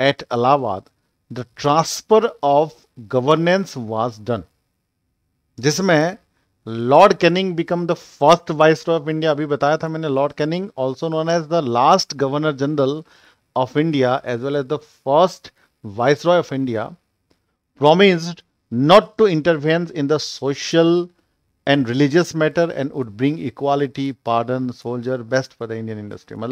Speaker 1: at Allahabad the transfer of governance was done. This may Lord Canning become the first Viceroy of India. I have Lord Canning, also known as the last Governor General of India, as well as the first Viceroy of India, promised not to intervene in the social and religious matter and would bring equality, pardon, soldier, best for the Indian industry. I mean,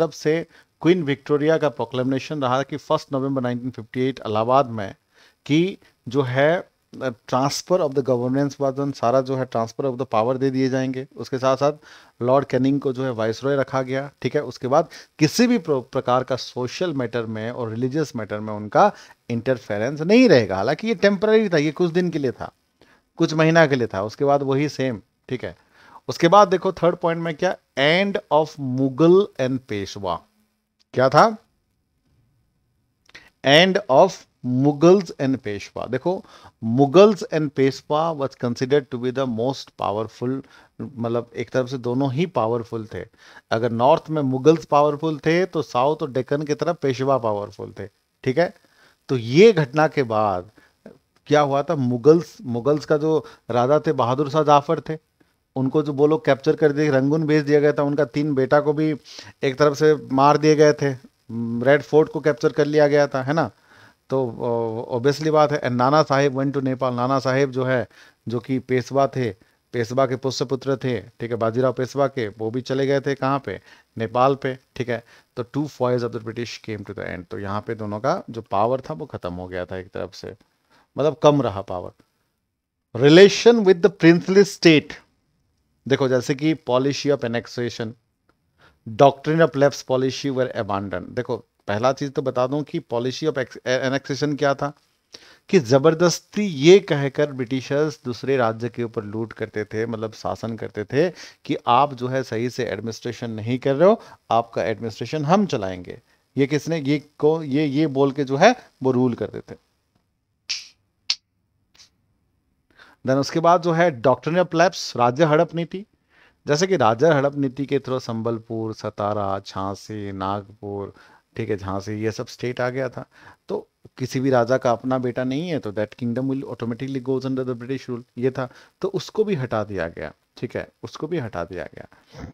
Speaker 1: one side, Queen Victoria का प्रोक्लेमिनेशन रहा कि फर्स्ट नवंबर 1958 इलाहाबाद में कि जो है ट्रांसफ़र ऑफ द गवर्नेंस वादन सारा जो है ट्रांसफ़र ऑफ द पावर दे दिए जाएंगे उसके साथ साथ लॉर्ड कैनिंग को जो है वाइस रॉय रखा गया ठीक है उसके बाद किसी भी प्रकार का सोशल मैटर में और रिलीजियस मैटर में उनका इंटरफेरेंस नहीं रहेगा हालांकि ये टेम्पररी था ये कुछ दिन के लिए था कुछ महीना के लिए था उसके बाद वही सेम ठीक है उसके बाद देखो थर्ड पॉइंट में क्या end of Mughal and Peshwa क्या था end of Mughals and Peshwa देखो Mughals and Peshwa was considered to be the most powerful मतलब एक तरफ से दोनों ही पावरफुल थे अगर नॉर्थ में मुगल्स पावरफुल थे तो साउथ और डेक्कन की तरफ पेशवा पावरफुल थे ठीक है तो ये घटना के बाद क्या हुआ था मुगल्स मुगल्स का जो राजा थे बहादुर शाह जाफर थे उनको जो वो लोग कैप्चर कर दिए रंगून भेज दिया गया था उनका तीन बेटा को भी एक तरफ से मार दिए गए थे रेड हम्म, फोर्ट को कैप्चर कर लिया गया था है ना तो ओबियसली बात है एंड नाना साहेब वन टू नेपाल नाना साहेब जो है जो कि पेशवा थे पेशवा के पुष्य पुत्र थे ठीक है बाजीराव पेशवा के वो भी चले गए थे कहाँ पे नेपाल पे ठीक है तो two foes of the British came to the end तो यहाँ पे दोनों का जो पावर था वो खत्म हो गया था एक तरफ से मतलब कम रहा power relation with the princely state देखो जैसे कि policy of annexation doctrine of left policy were abandon देखो पहला चीज तो बता दूं कि पॉलिसी ऑफ एनेक्सेशन क्या था कि जबरदस्ती ये कहकर ब्रिटिशर्स दूसरे राज्य के ऊपर लूट करते थे मतलब शासन करते थे कि आप जो है सही से एडमिनिस्ट्रेशन नहीं कर रहे हो आपका एडमिनिस्ट्रेशन हम चलाएंगे ये किसने ये को ये ये बोल के जो है वो रूल करते थे देन उसके बाद जो है ऑफ प्लेप्स राज्य हड़प नीति जैसे कि राज्य हड़प नीति के थ्रू संबलपुर सतारा झांसी नागपुर ठीक है झांसी ये सब स्टेट आ गया था तो किसी भी राजा का अपना बेटा नहीं है तो that kingdom will automatically goes under the British rule ये था तो उसको भी हटा दिया गया ठीक है उसको भी हटा दिया गया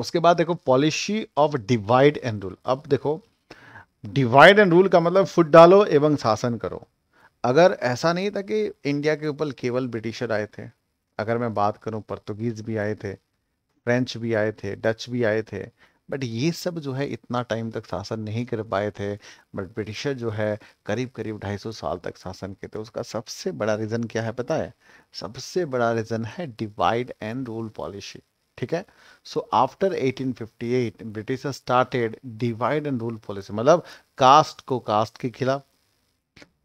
Speaker 1: उसके बाद देखो policy of divide and rule अब देखो डिवाइड एंड रूल का मतलब फुट डालो एवं शासन करो अगर ऐसा नहीं था कि इंडिया के ऊपर केवल ब्रिटिशर आए थे अगर मैं बात करूं पुर्तगीज़ भी आए थे फ्रेंच भी आए थे डच भी आए थे बट ये सब जो है इतना टाइम तक शासन नहीं कर पाए थे बट ब्रिटिशर जो है करीब करीब 250 साल तक शासन किए थे उसका सबसे बड़ा रीज़न क्या है पता है सबसे बड़ा रीज़न है डिवाइड एंड रूल पॉलिसी ठीक है so after 1858 britisher started divide and rule policy मतलब कास्ट को कास्ट के खिलाफ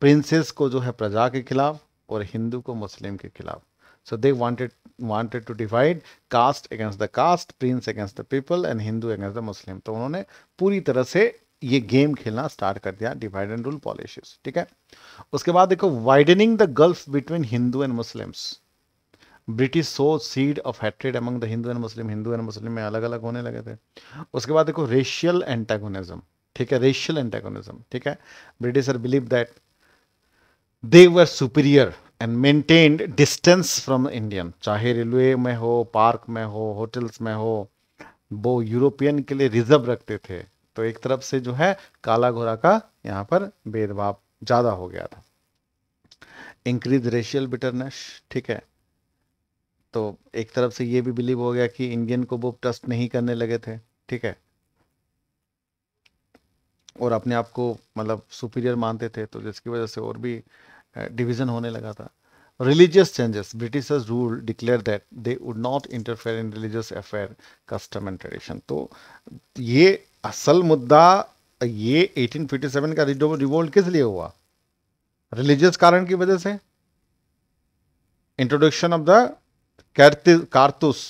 Speaker 1: प्रिंसेस को जो है प्रजा के खिलाफ और हिंदू को मुस्लिम के खिलाफ so they wanted wanted to divide caste against the caste prince against the people and Hindu against the Muslim तो उन्होंने पूरी तरह से ये गेम खेलना स्टार्ट कर दिया डिवाइड एंड रूल पॉलिसी ठीक है उसके बाद देखो widening the gulf between Hindu and Muslims British sow seed of hatred among the Hindu and Muslim Hindu and Muslim में अलग अलग होने लगे थे उसके बाद देखो रेशियल एंटेगोनिज्म ठीक है रेशियल एंटेगोनिज्म ठीक है britisher believe that they were superior and maintained distance from Indian. चाहे रेलवे में हो पार्क में हो होटल्स में हो वो यूरोपियन के लिए रिजर्व रखते थे तो एक तरफ से जो है काला घोड़ा का यहाँ पर भेदभाव ज़्यादा हो गया था इंक्रीज रेशियल बिटरनेस ठीक है तो एक तरफ से ये भी बिलीव हो गया कि इंडियन को वो ट्रस्ट नहीं करने लगे थे ठीक है और अपने आप को मतलब सुपीरियर मानते थे तो जिसकी वजह से और भी डिवीज़न होने लगा था religious changes British rule declare that they would not interfere in religious affair custom and tradition तो ये असल मुद्दा ये 1857 का रिवोल्ट किस लिए हुआ रिलीजियस कारण की वजह से इंट्रोडक्शन ऑफ द कारतूस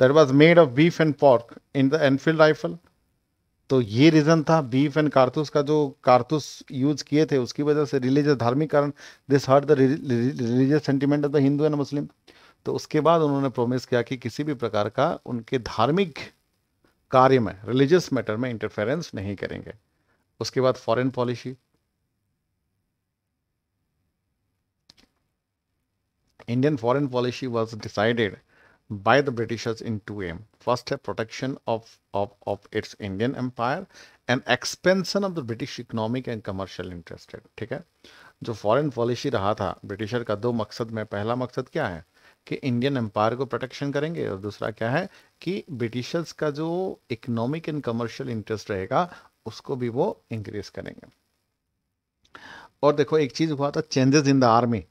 Speaker 1: that was made of beef and pork in the Enfield rifle तो ये रीज़न था बीफ एंड कारतूस का जो कारतूस यूज किए थे उसकी वजह से रिलीजियस धार्मिक कारण this hurt the religious sentiment of the Hindu and Muslim तो उसके बाद उन्होंने प्रोमिस किया कि किसी भी प्रकार का उनके धार्मिक कार्य में रिलीजियस मैटर में इंटरफेरेंस नहीं करेंगे उसके बाद foreign policy Indian foreign policy was decided by the britishers in two aim First, है protection of of of its Indian empire and expansion of the British economic and commercial interest ठीक है जो फॉरेन पॉलिसी रहा था ब्रिटिशर का दो मकसद में पहला मकसद क्या है कि इंडियन एम्पायर को प्रोटेक्शन करेंगे और दूसरा क्या है कि ब्रिटिशर्स का जो इकोनॉमिक एंड कमर्शियल इंटरेस्ट रहेगा उसको भी वो इंक्रीज करेंगे और देखो एक चीज़ हुआ था changes in the army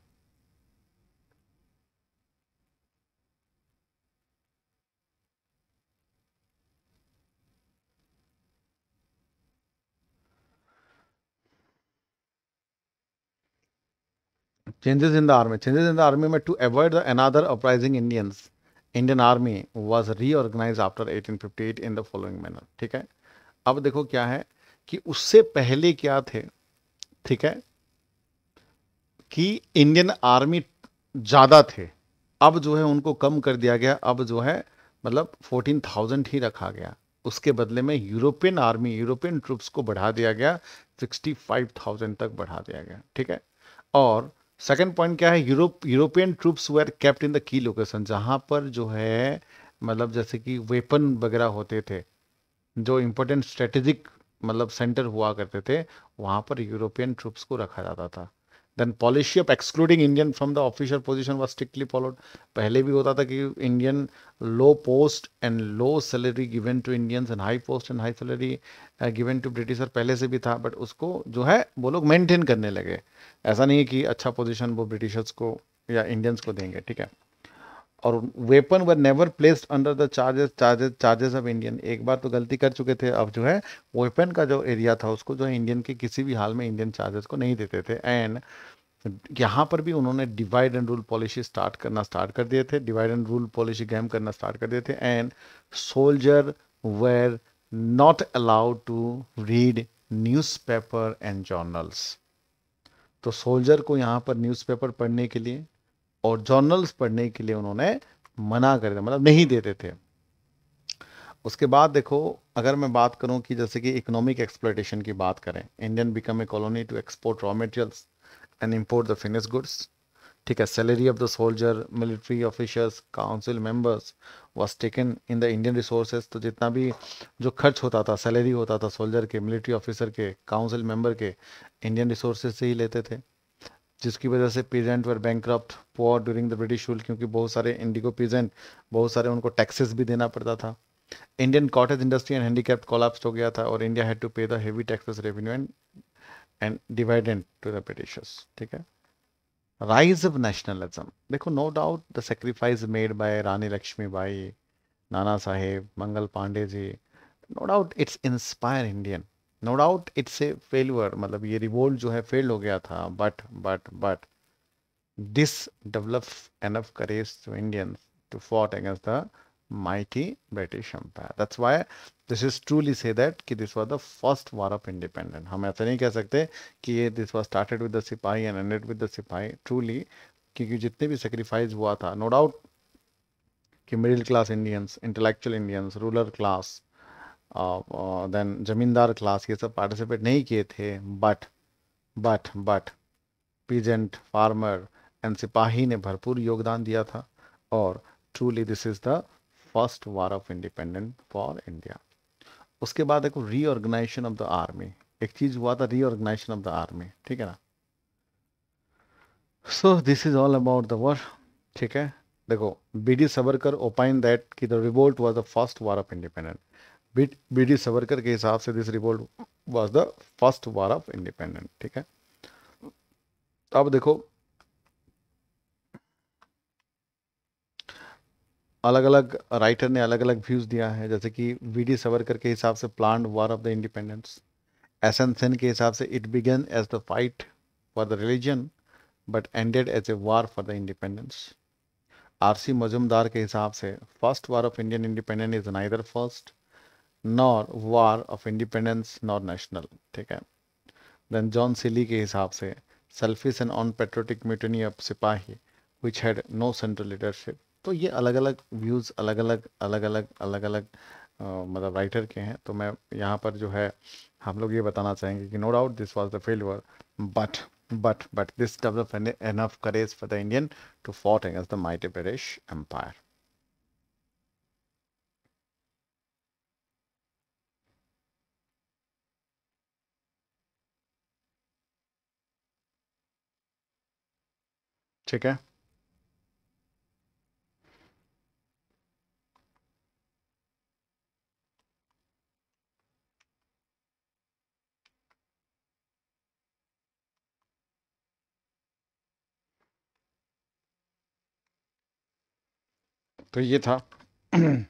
Speaker 1: Changes in the army. Changes in the army made to avoid the another uprising Indians. Indian army was reorganized after 1858 in the following manner. theek hai ab dekho kya hai ki usse pehle kya the theek hai ki indian army zyada the ab jo hai unko kam kar diya gaya ab jo hai matlab 14,000 hi rakha gaya उसके बदले में यूरोपियन आर्मी यूरोपियन ट्रूप्स को बढ़ा दिया गया 65,000 तक बढ़ा दिया गया ठीक है और सेकंड पॉइंट क्या है Europe European troops were kept in the की लोकेशन जहाँ पर जो है मतलब जैसे कि वेपन वगैरह होते थे जो इम्पोर्टेंट स्ट्रेटेजिक मतलब सेंटर हुआ करते थे वहाँ पर यूरोपियन ट्रूप्स को रखा जाता था then policy of excluding Indian from the official position was strictly followed पहले भी होता था कि Indian low post and low salary given to Indians and high post and high salary given to britisher पहले से भी था बट उसको जो है वो लोग मेंटेन करने लगे ऐसा नहीं है कि अच्छा पोजिशन वो ब्रिटिशर्स को या इंडियंस को देंगे ठीक है और weapon were never placed under the charges charges charges of Indian एक बार तो गलती कर चुके थे अब जो है वेपन का जो एरिया था उसको जो है इंडियन के किसी भी हाल में इंडियन चार्जेस को नहीं देते थे एंड यहाँ पर भी उन्होंने divide and rule policy start करना स्टार्ट कर दिए थे divide and rule policy game करना स्टार्ट कर दिए थे and soldier were not allowed to read newspaper and journals तो सोल्जर को यहाँ पर न्यूज़पेपर पढ़ने के लिए और जर्नल्स पढ़ने के लिए उन्होंने मना कर दिया मतलब नहीं देते थे उसके बाद देखो अगर मैं बात करूं कि जैसे कि इकोनॉमिक एक्सप्लेटेशन की बात करें Indian become a colony to export raw materials and import the finish goods ठीक है salary of the soldier military officers council members was taken in the Indian resources तो जितना भी जो खर्च होता था सैलरी होता था सोल्जर के मिलिट्री ऑफिसर के काउंसिल मेंबर के इंडियन रिसोर्सेज से ही लेते थे जिसकी वजह से peasant were bank poor during the British rule क्योंकि बहुत सारे इंडिगो पीजेंट बहुत सारे उनको टैक्सेस भी देना पड़ता था Indian cottage industry and handicraft collapse हो गया था और India had to pay the heavy taxes revenue and and dividend to the Britishers ठीक है राइज ऑफ नेशनलिज्म देखो no doubt the sacrifice made by Rani Lakshmi Bai Nana Sahib Mangal Pandey ji no doubt it's inspire Indian no doubt it's a failure मतलब ये रिवोल्ट जो है फेल हो गया था but but but this develop enough courage to Indians to fought against the mighty British empire that's why this is truly say that कि this was the first war of independent हम ऐसा नहीं कह सकते कि ये this was started with the sipahi and ended with the sipahi truly क्योंकि जितने भी सेक्रीफाइस हुआ था नो डाउट कि middle class Indians intellectual Indians rural class then zamindar class ये सब पार्टिसिपेट नहीं किए थे but but but peasant farmer and sipahi ने भरपूर योगदान दिया था और truly this is the first war of independent for India उसके बाद एक रीऑर्गेनाइजेशन ऑफ द आर्मी एक चीज़ हुआ था रीऑर्गेनाइजेशन ऑफ द आर्मी ठीक है ना so this is all about the war ठीक है देखो B D Savarkar opine that कि the revolt was the first war of independent B D Savarkar के हिसाब से this revolt was the first war of independent ठीक है तो अब देखो अलग अलग राइटर ने अलग अलग व्यूज दिया है जैसे कि वी डी सवरकर के हिसाब से plan war of the independence S N Sen के हिसाब से it began as the fight for the religion but ended as a war for the independence R C Majumdar के हिसाब से first war of Indian independent is neither first nor war of independence nor national ठीक है देन जॉन सिली के हिसाब से selfish and unpatriotic mutiny of sipahi which had no central leadership तो ये अलग अलग व्यूज़ अलग अलग अलग अलग अलग अलग मतलब राइटर के हैं तो मैं यहाँ पर जो है हम लोग ये बताना चाहेंगे कि no doubt this was the failure but but but this develop enough courage for the Indian to fought against the mighty British empire ठीक है तो ये था ठीक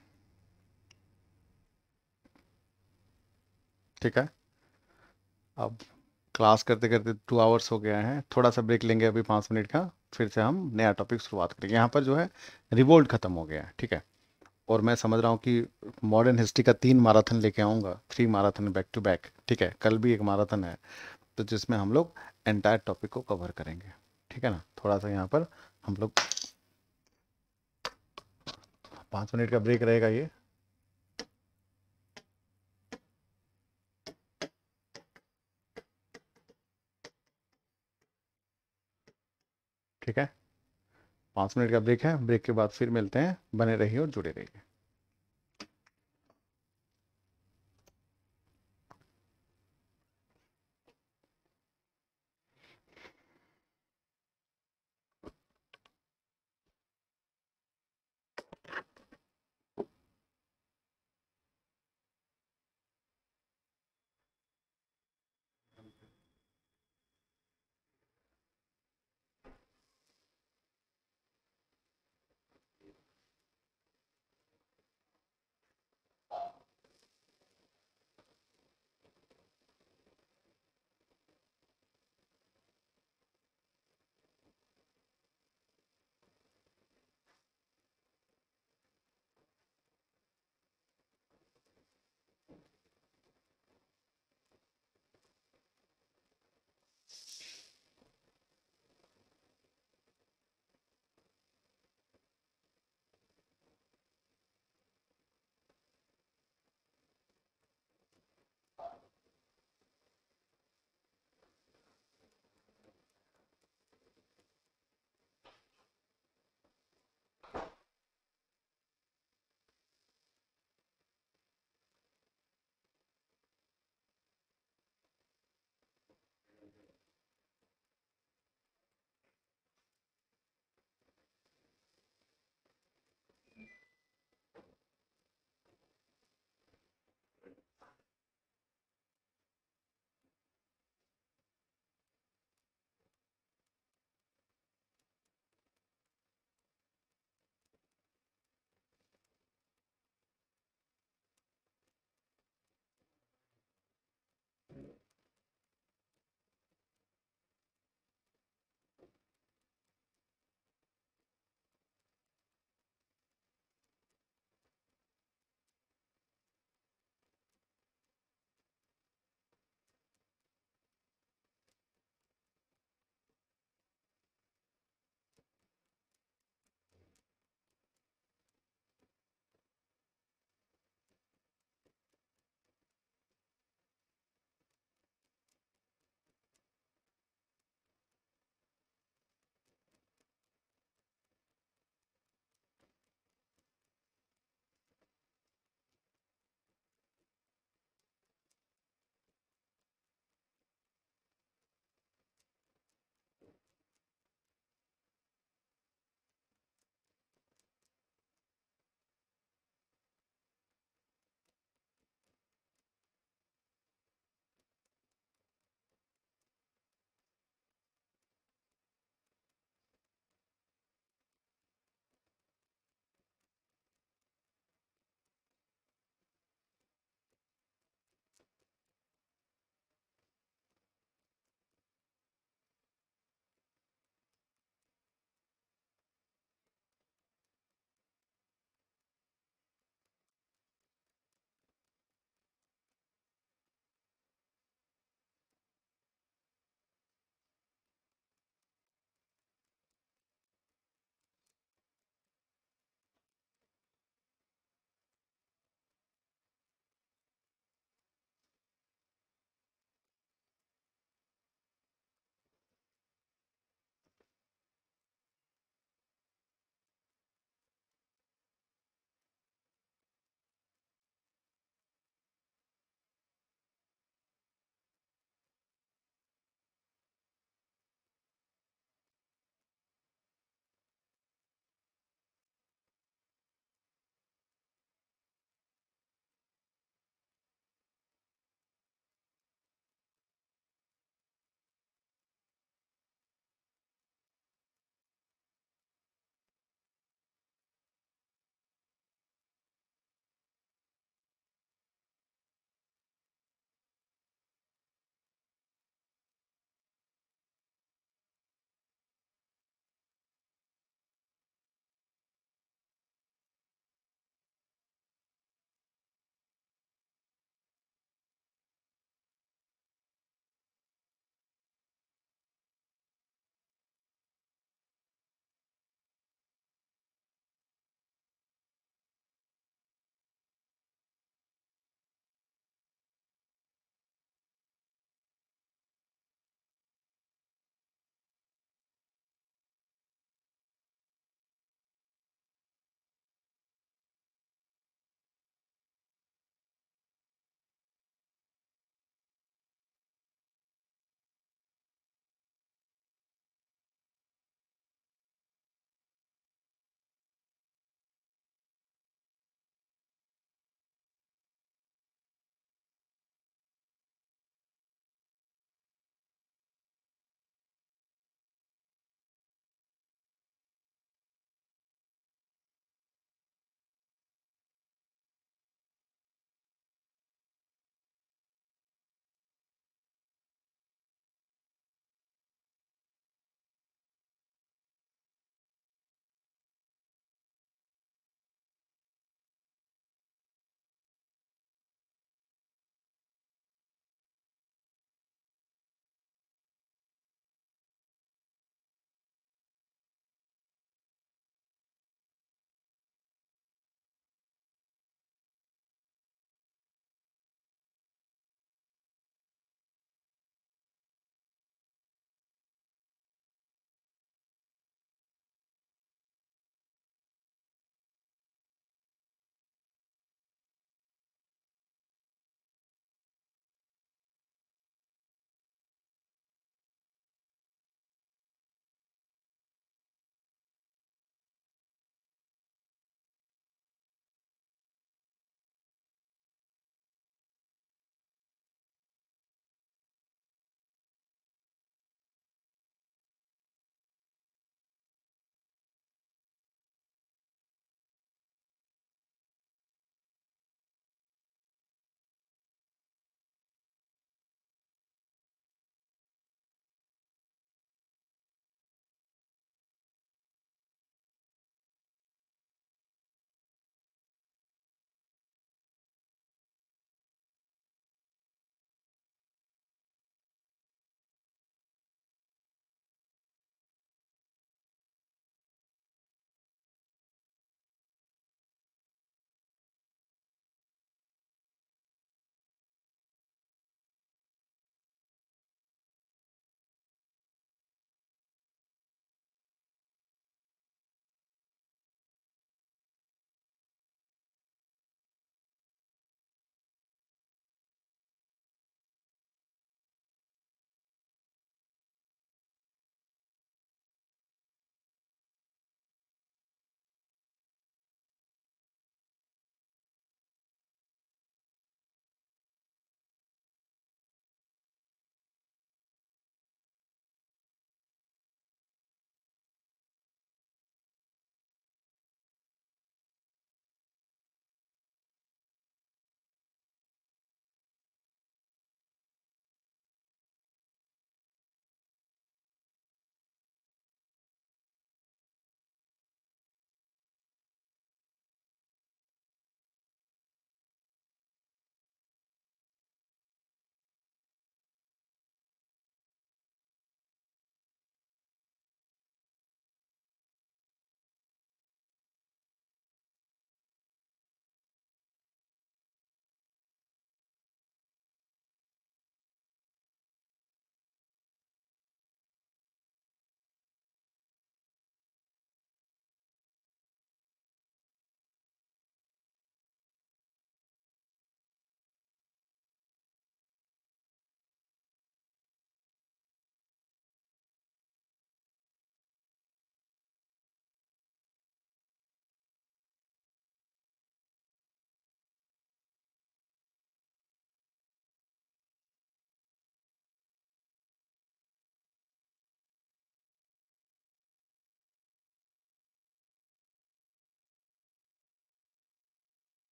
Speaker 1: है अब क्लास करते करते टू आवर्स हो गया है थोड़ा सा ब्रेक लेंगे अभी पाँच मिनट का फिर से हम नया टॉपिक शुरुआत करेंगे यहाँ पर जो है रिवोल्ट ख़त्म हो गया है ठीक है और मैं समझ रहा हूँ कि मॉडर्न हिस्ट्री का तीन मैराथन लेके आऊँगा three marathon back to back ठीक है कल भी एक मैराथन है तो जिसमें हम लोग एंटायर टॉपिक को कवर करेंगे ठीक है ना थोड़ा सा यहाँ पर हम लोग पाँच मिनट का ब्रेक रहेगा ये ठीक है पाँच मिनट का ब्रेक है ब्रेक के बाद फिर मिलते हैं बने रहिए और जुड़े रहिए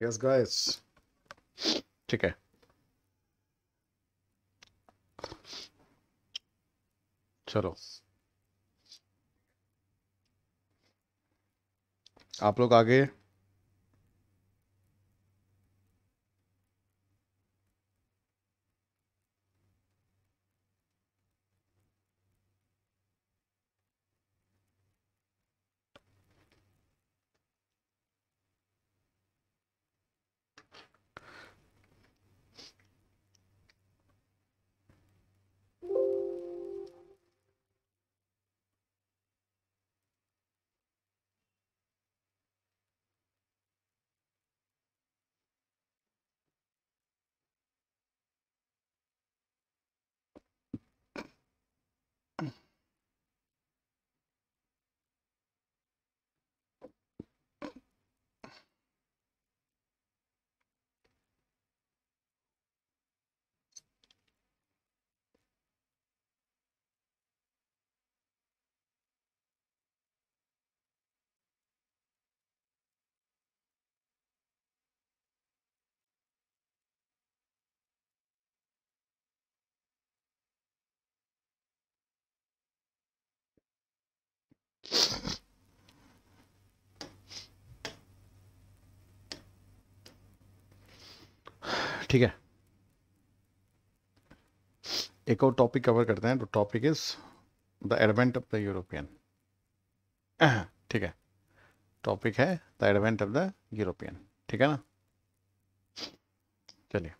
Speaker 1: Yes, guys. Take care. चलो आप लोग आगे ठीक है एक और टॉपिक कवर करते हैं तो topic is the advent of the European ठीक है टॉपिक है the advent of the European ठीक है ना चलिए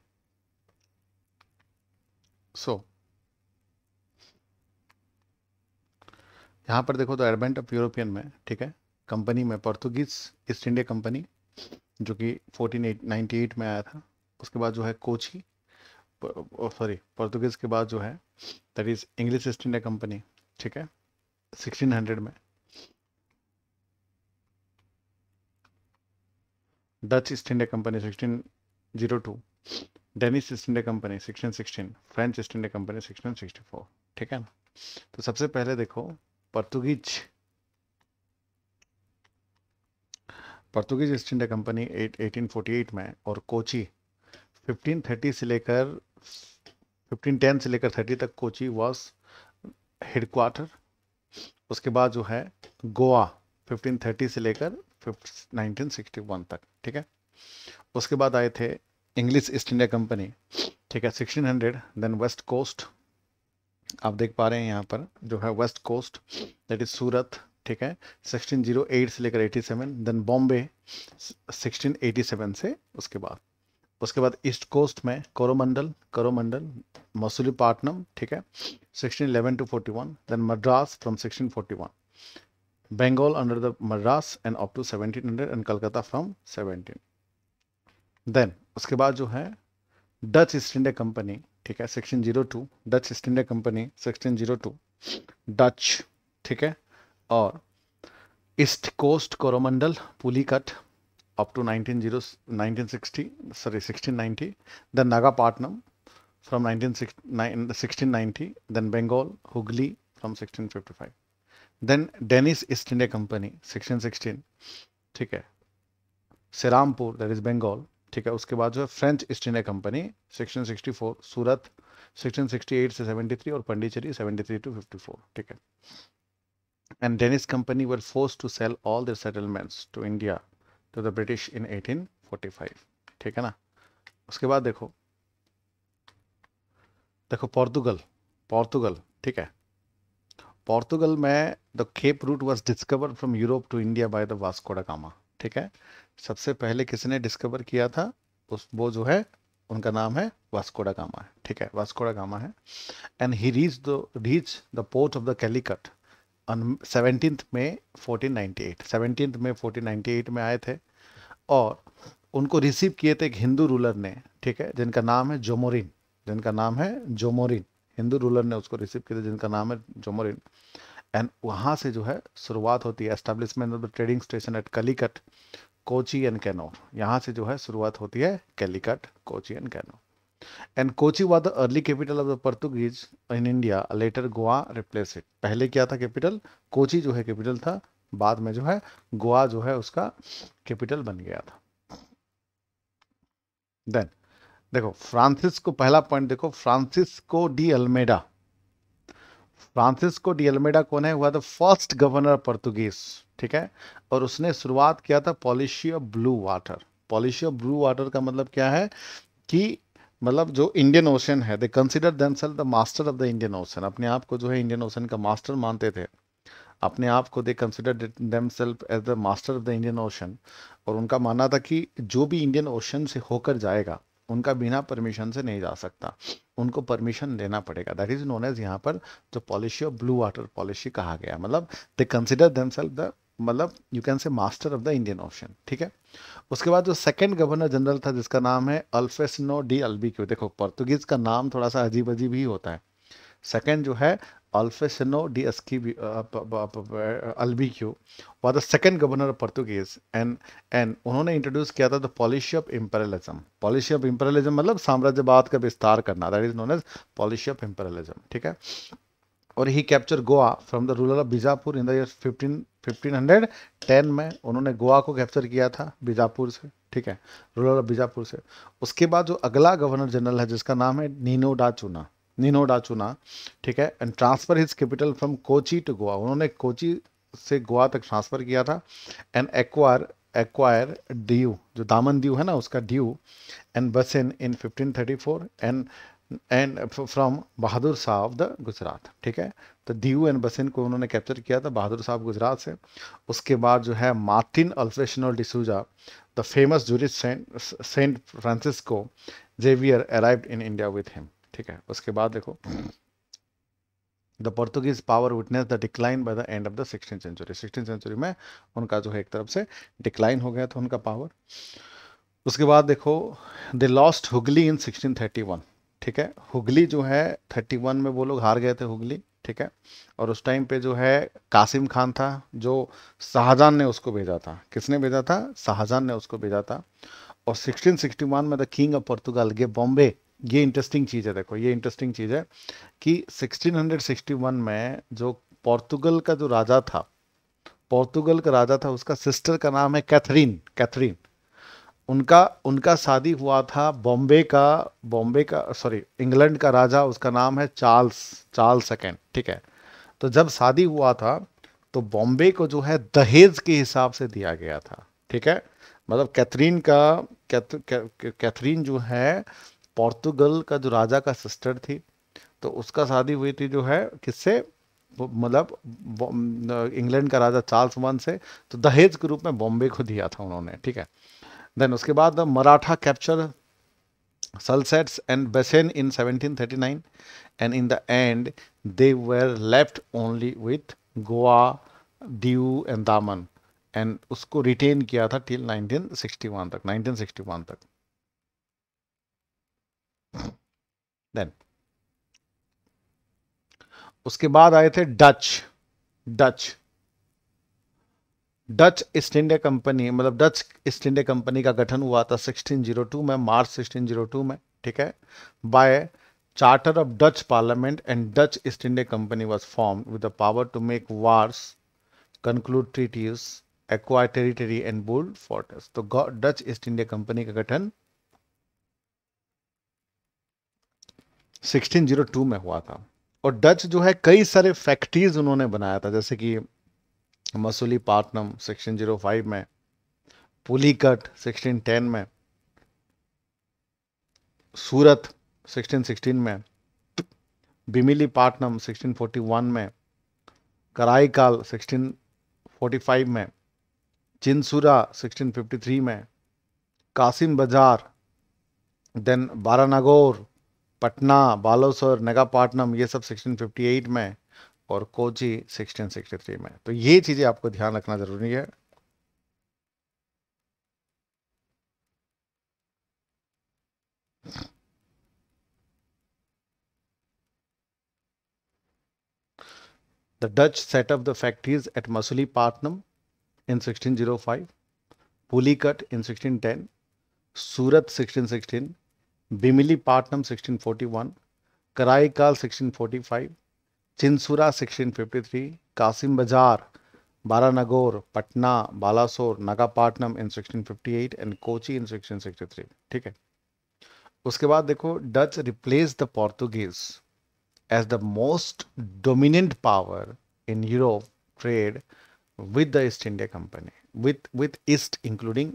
Speaker 1: सो so, यहाँ पर देखो तो एडवेंट ऑफ यूरोपियन में ठीक है कंपनी में पोर्तुगीज ईस्ट इंडिया कंपनी जो कि 1498 में आया था उसके बाद जो है कोची सॉरी पोर्तुगीज़ के बाद जो है that is English East India company ठीक है 1600 में Dutch East India company 1602 Danish East India company 1616 French East India company 1664 ठीक है ना तो सबसे पहले देखो Portuguese Portuguese East India company 1848 में और कोची फिफ्टीन थर्टी से लेकर फिफ्टीन टेन से लेकर थर्टी तक कोची हेड हेडक्वार्टर उसके बाद जो है गोवा फिफ्टीन थर्टी से लेकर नाइनटीन सिक्सटी वन तक ठीक है उसके बाद आए थे इंग्लिश ईस्ट इंडिया कंपनी ठीक है sixteen hundred then west coast आप देख पा रहे हैं यहाँ पर जो है west coast that is Surat ठीक है 1608 से लेकर 87 देन बॉम्बे सेवन से उसके बाद उसके बाद ईस्ट कोस्ट में कोरोमंडल कोरोमंडल मसूलीपाटनम ठीक है 1611 to 41 then Madras from 1641 Bengal under the Madras up to seventeen 1700 and Calcutta from 17. Then उसके बाद जो है डच ईस्ट इंडिया कंपनी ठीक है 1602 Dutch East India company 1602 Dutch ठीक है और east coast Coromandel Pulicat up to 1960, sorry, 1690, then Nagapatnam from 19, 19, 1690, then Bengal, Hooghly from 1655, then Dennis East India Company, 1616, Serampur, that is Bengal, ठीक है उसके बाद जो है फ्रेंच ईस्ट 1664 Surat 1668 से 73 और पंडिचेरी 73 टू 54 ठीक and and Company were forced to sell all their settlements to India. To the British in 1845 ठीक है ना उसके बाद देखो देखो पोर्तुगल पोर्तुगल ठीक है पोर्तुगल में the cape route was discover from Europe to India by the Vasco da Gama ठीक है सबसे पहले किसने डिस्कवर किया था उस वो जो है उनका नाम है वास्कोडा कामा ठीक है वास्कोडा कामा है and he reach the reach the port of the Calicut seventeen में 1498 सेवनटीन में 1498 में आए थे और उनको रिसीव किए थे एक हिंदू रूलर ने ठीक है जिनका नाम है जोमोरिन जिनका नाम है जोमोरिन हिंदू रूलर ने उसको रिसीव किया था जिनका नाम है जोमोरिन एंड वहाँ से जो है शुरुआत होती है establishment of the trading station at Calicut Kochi and Cannanore यहाँ से जो है शुरुआत होती है Calicut Kochi and Cannanore and Kochi was the early capital of the Portuguese in India later Goa replace it पहले क्या था कैपिटल कोची जो है कैपिटल था बाद में जो है गोवा जो है उसका कैपिटल बन गया था देन देखो फ्रांसिस को पहला पॉइंट देखो Francisco de Almeida Francisco de Almeida कौन है हुआ था फर्स्ट गवर्नर पर्तुगीज ठीक है और उसने शुरुआत किया था policy of blue water policy of blue water का मतलब क्या है कि मतलब जो इंडियन ओशन है they consider them the master of the Indian ocean अपने आप को जो है इंडियन ओशन का मास्टर मानते थे अपने आप को they consider themselves as the master of the Indian ocean और उनका मानना था कि जो भी इंडियन ओशन से होकर जाएगा उनका बिना परमिशन से नहीं जा सकता उनको परमिशन लेना पड़ेगा दैट इज नोन एज यहाँ पर जो policy of blue water policy कहा गया मतलब they consider themselves the मतलब you can say master of the Indian ocean ठीक है उसके बाद जो सेकंड गवर्नर जनरल था जिसका नाम है अल्फेसनो डी अल्बी क्यू देखो पोर्तुगीज का नाम थोड़ा सा अजीब अजीब ही होता है सेकंड जो है अल्फेसनो D ASCII अल्बी Q was the second governor of Portuguese and and उन्होंने इंट्रोड्यूस किया था the policy of इम्पेरलिज्म policy of इम्पेरलिज्म मतलब साम्राज्यवाद का विस्तार करना that is known as policy of इम्पेरलिज्म ठीक है और ही capture Goa from the ruler of Bijapur in the year fifteen fifteen hundred ten में उन्होंने गोवा को कैप्चर किया था बीजापुर से ठीक है रूलर ऑफ बीजापुर से उसके बाद जो अगला गवर्नर जनरल है जिसका नाम है नीनो डाचूना नीनो डाचूना ठीक है and transfer his capital from Kochi to Goa उन्होंने कोची से गोवा तक ट्रांसफ़र किया था एंड एक्वायर एक्वायर ड्यू जो दामन दीव है ना उसका Diu and Bassein in fifteen thirty four and and from Bahadur Shah of the Gujarat ठीक है तो दीव एंड बसिन को उन्होंने कैप्चर किया था बहादुर साहब गुजरात से उसके बाद जो है Martin अल्फ्रेशनल D'Souza the famous juris Saint Francisco Xavier arrived in India with him ठीक है उसके बाद देखो the Portuguese power witness the decline by the end of the sixteen century sixteen century में उनका जो है एक तरफ से डिक्लाइन हो गया था उनका पावर उसके बाद देखो the lost Hooghly in sixteen thirty one ठीक है हुगली जो है थर्टी वन में वो लोग हार गए थे हुगली ठीक है और उस टाइम पे जो है कासिम खान था जो शाहजहां ने उसको भेजा था किसने भेजा था शाहजहां ने उसको भेजा था और 1661 में द किंग ऑफ पुर्तगाल ये बॉम्बे ये इंटरेस्टिंग चीज़ है देखो ये इंटरेस्टिंग चीज़ है कि 1661 में जो पोर्तुगल का जो राजा था पोर्तुगल का राजा था उसका सिस्टर का नाम है कैथरीन कैथरीन उनका उनका शादी हुआ था बॉम्बे का बॉम्बे का सॉरी इंग्लैंड का राजा उसका नाम है चार्ल्स चार्ल्स सेकेंड ठीक है तो जब शादी हुआ था तो बॉम्बे को जो है दहेज के हिसाब से दिया गया था ठीक है मतलब कैथरीन का कैथरीन जो है पोर्तुगल का जो राजा का सिस्टर थी तो उसका शादी हुई थी जो है किससे मतलब इंग्लैंड का राजा चार्ल्स वन से तो दहेज के रूप में बॉम्बे को दिया था उन्होंने ठीक है देन उसके बाद Maratha capture Salsettes and Bassein in seventeen thirty nine and in the end they were left only with Goa Diu and Daman and उसको रिटेन किया था टिल नाइनटीन सिक्सटी वन तक नाइनटीन सिक्सटी वन तक देन उसके बाद आए थे Dutch Dutch Dutch East India company मतलब डच ईस्ट इंडिया कंपनी का गठन हुआ था 1602 में मार्च 1602 में ठीक है by charter of Dutch parliament and Dutch East India company was form with the power to make wars conclude treaties acquire territory and build fortress तो डच ईस्ट इंडिया कंपनी का गठन 1602 में हुआ था और डच जो है कई सारे फैक्ट्रीज उन्होंने बनाया था जैसे कि Masulipatnam section zero five में पुलीकट सिक्सटीन टेन में सूरत सिक्सटीन सिक्सटीन में Bimlipatnam sixteen forty one में कराईकाल सिक्सटीन फोर्टी फाइव में चिंसूरा सिक्सटीन फिफ्टी थ्री में कासिम बाजार देन बारानगोर पटना बालोसर नगापाटनम ये सब सिक्सटीन फिफ्टी एट में और कोजी 1663 में तो ये चीजें आपको ध्यान रखना जरूरी है the Dutch set of the factories at Masulipatnam in 1605 zero five Pulicat in sixteen ten Surat sixteen sixteen Bimlipatnam 1641 Karaikal five Chinsura fifty three Kasim Bazar Baranagore Patna Balasore Nagapatnam in section eight and Kochi in sixty three ठीक है उसके बाद देखो Dutch replace the Portuguese as the most dominant power in Europe trade with the East India company with with east including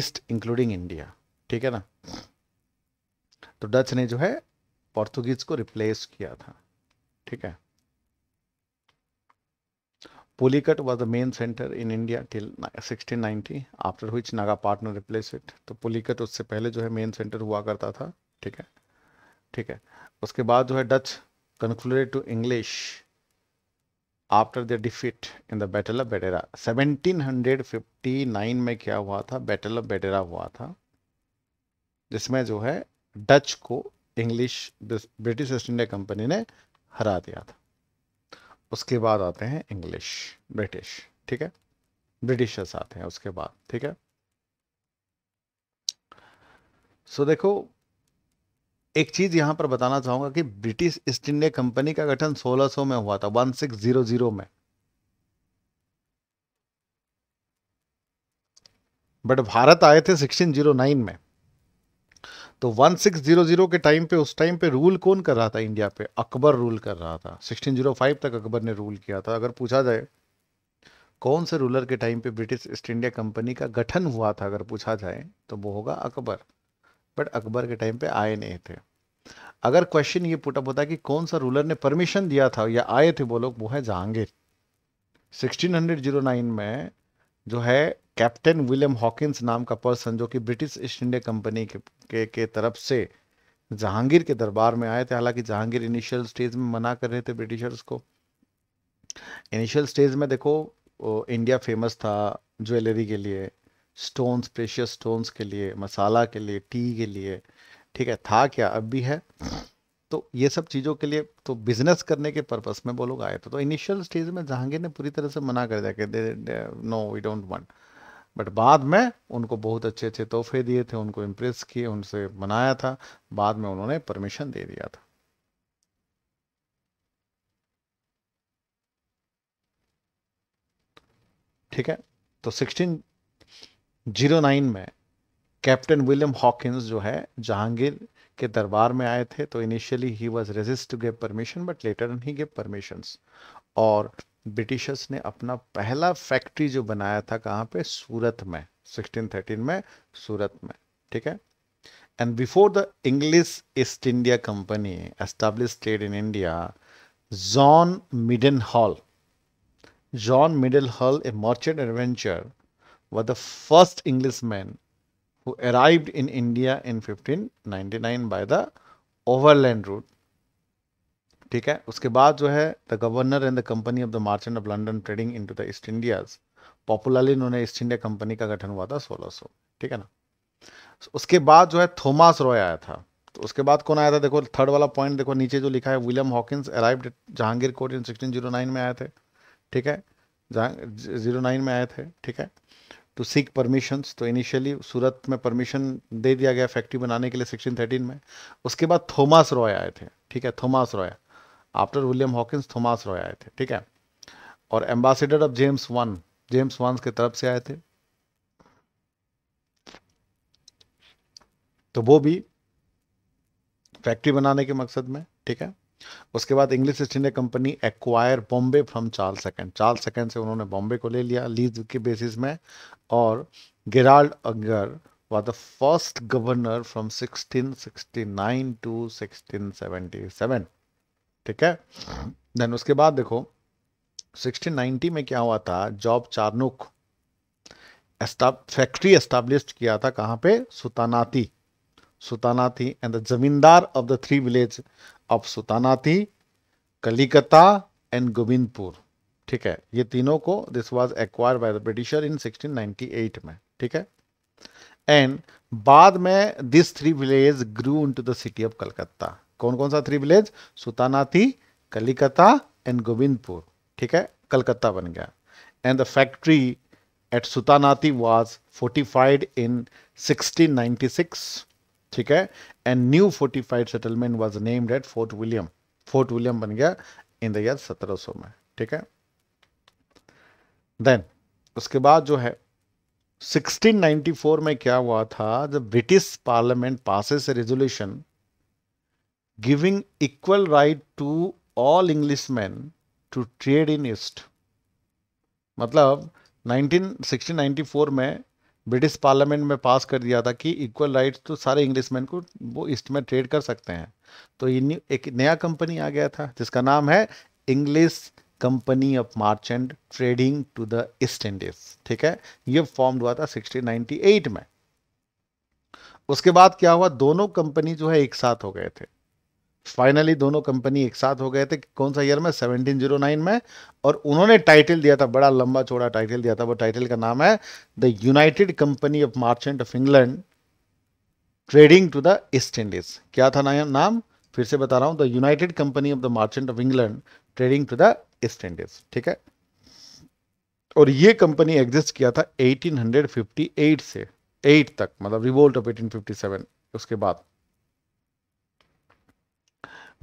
Speaker 1: east including India ठीक है ना तो डच ने जो है पोर्तुगीज को रिप्लेस किया था ठीक है Pulikat was the main center in India till 1690, Negapatam ने रिप्लेस इट तो Pulikat उससे पहले जो है मेन सेंटर हुआ करता था ठीक है ठीक है उसके बाद जो है Dutch concluded to English after the defeat in the battle of Bedara 1759 में क्या हुआ था बैटल ऑफ बेडेरा हुआ था जिसमें जो है डच को English British East India company ने हरा दिया था उसके बाद आते हैं इंग्लिश ब्रिटिश ठीक है ब्रिटिशर्स आते हैं उसके बाद ठीक है सो so, देखो एक चीज यहां पर बताना चाहूंगा कि ब्रिटिश ईस्ट इंडिया कंपनी का गठन 1600 में हुआ था 1600 में बट भारत आए थे 1609 में तो 1600 के टाइम पे उस टाइम पे रूल कौन कर रहा था इंडिया पे अकबर रूल कर रहा था 1605 तक अकबर ने रूल किया था अगर पूछा जाए कौन से रूलर के टाइम पे ब्रिटिश ईस्ट इंडिया कंपनी का गठन हुआ था अगर पूछा जाए तो वो होगा अकबर बट अकबर के टाइम पे आए नहीं थे अगर क्वेश्चन ये पुटअप होता कि कौन सा रूलर ने परमिशन दिया था या आए थे वो लोग वो है जहांगीर 1609 में जो है कैप्टन विलियम हॉकिंस नाम का पर्सन जो कि ब्रिटिश ईस्ट इंडिया कंपनी के, के के तरफ से जहांगीर के दरबार में आए थे हालांकि जहांगीर इनिशियल स्टेज में मना कर रहे थे ब्रिटिशर्स को इनिशियल स्टेज में देखो इंडिया फेमस था ज्वेलरी के लिए स्टोन्स प्रेशियस स्टोन्स के लिए मसाला के लिए टी के लिए ठीक है था क्या अब भी है तो ये सब चीज़ों के लिए तो बिजनेस करने के पर्पस में वो लोग आए थे तो इनिशियल स्टेज में जहांगीर ने पूरी तरह से मना कर दिया कि they no we don't want but बाद में उनको बहुत अच्छे अच्छे तोहफे दिए थे उनको इम्प्रेस किए उनसे मनाया था बाद में उन्होंने परमिशन दे दिया था ठीक है तो 1609 में कैप्टन विलियम हॉकिंस जो है जहांगीर के दरबार में आए थे तो initially he was resist to gave permission but later he gave permissions और ब्रिटिशर्स ने अपना पहला फैक्ट्री जो बनाया था कहाँ पे सूरत में 1613 में सूरत में ठीक है and before the English East India Company establish trade in India John Mildenhall John Mildenhall a merchant adventure was the first English man who arrived in India in 1599 by the overland route. ठीक है उसके बाद जो है the governor and the company of the merchant of London trading into the East Indies popularly इन्होंने ईस्ट इंडिया कंपनी का गठन हुआ था 1600 ठीक है ना उसके बाद जो है थॉमस रॉय आया था तो उसके बाद कौन आया था देखो थर्ड वाला पॉइंट देखो नीचे जो लिखा है William Hawkins arrived Jahangir court in 1609 में आए थे ठीक है जीरो नाइन में आए थे ठीक है टू सीक परमिशंस तो इनिशियली सूरत में परमिशन दे दिया गया फैक्ट्री बनाने के लिए सेक्शन थर्टीन में उसके बाद थॉमस रॉय आए थे ठीक है Thomas Roe after William Hawkins Thomas Roe आए थे ठीक है और ambassador of James one James one's के तरफ से आए थे तो वो भी फैक्ट्री बनाने के मकसद में ठीक है उसके बाद English East India company acquire Bombay from Charles second Charles second से उन्होंने बॉम्बे को ले लिया लीज के बेसिस में और Gerald Aungier was the first governor from 1669 to 1677 ठीक है देन उसके बाद देखो 1690 में क्या हुआ था जॉब चारनुक फैक्ट्री एस्टाब्लिश किया था कहाँ पे Sutanati Sutanati and the zamindar of the three village of Sutanati Kalikata and Govindpur ठीक है ये तीनों को this was acquire by the Britisher in 1698 में ठीक है एंड बाद में this three village grew to the city of Calcutta कौन कौन सा three village Sutanati Kalikata and Govindpur ठीक है कलकत्ता बन गया and the factory at Sutanati was fortified in six ठीक है and new fortified settlement was named at fort William fort William बन गया इन द ईयर 1700 में ठीक है देन उसके बाद जो है 1694 में क्या हुआ था the British parliament pass resolution giving equal right to all English man to trade in east मतलब 1694 में ब्रिटिश पार्लियामेंट में पास कर दिया था कि इक्वल राइट्स तो सारे इंग्लिश मैन को वो ईस्ट में ट्रेड कर सकते हैं तो ये एक नया कंपनी आ गया था जिसका नाम है English company of merchant trading to the East Indies ठीक है ये फॉर्म हुआ था 1698 में उसके बाद क्या हुआ दोनों कंपनी जो है एक साथ हो गए थे फाइनली दोनों कंपनी एक साथ हो गए थे कौन सा ईयर में 1709 में और उन्होंने टाइटल दिया था बड़ा लंबा चौड़ा टाइटल दिया था वो टाइटल का नाम है the United company of merchant of England trading to the East Indies क्या था ना नाम फिर से बता रहा हूँ the United company of the merchant of England trading to the East Indies ठीक है और ये कंपनी एग्जिस्ट किया था 1858 से 8 तक मतलब रिवोल्ट ऑफ 1857 उसके बाद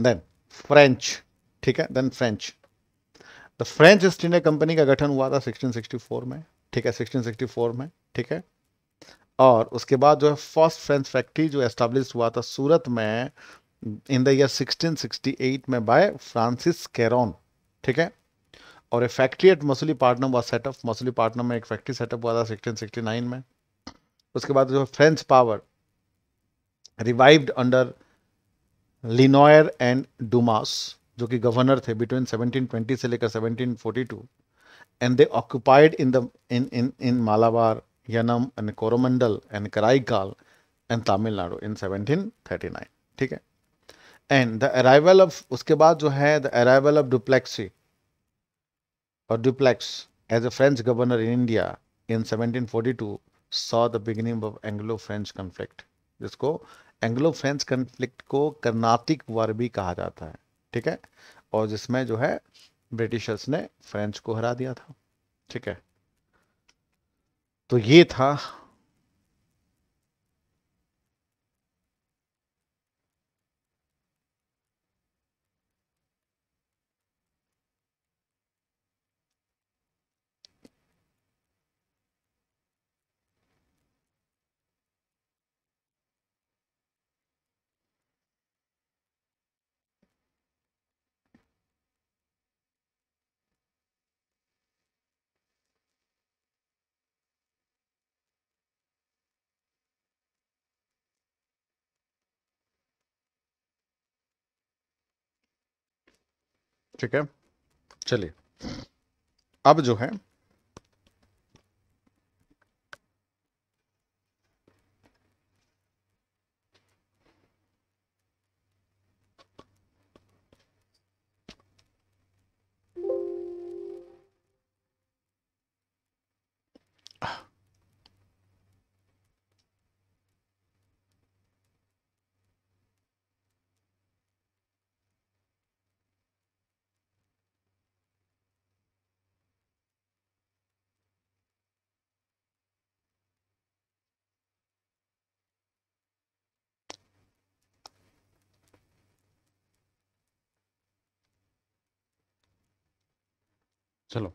Speaker 1: देन फ्रेंच ठीक है then French the French East India company का गठन हुआ था 1664 में ठीक है 1664 में ठीक है और उसके बाद जो है फर्स्ट फ्रेंच फैक्ट्री जो एस्टाब्लिश हुआ था सूरत में इन द ईयर 1668 में बाय फ्रांसिस कैरोन ठीक है और ए फैक्ट्री एट पार्टनर हुआ सेटअप पार्टनर में एक फैक्ट्री सेटअप हुआ था 1669 में उसके बाद जो French power revived under Lenoir and Dumas जो कि गवर्नर थे बिटवीन 1720 से लेकर 1742 and they occupied in the in in in Malabar Yanam and Coromandel and Karaikal and Tamil Nadu in 1739 ठीक है एंड द अराइवल ऑफ उसके बाद जो है द अराइवल ऑफ डुप्लेक्सी और Dupleix as a French governor in India in 1742 saw the beginning of Anglo French conflict जिसको एंग्लो फ्रेंच कन्फ्लिक्ट को कर्नाटिक वार भी कहा जाता है ठीक है और जिसमें जो है ब्रिटिशर्स ने फ्रेंच को हरा दिया था ठीक है तो ये था ठीक है चलिए अब जो है Chica.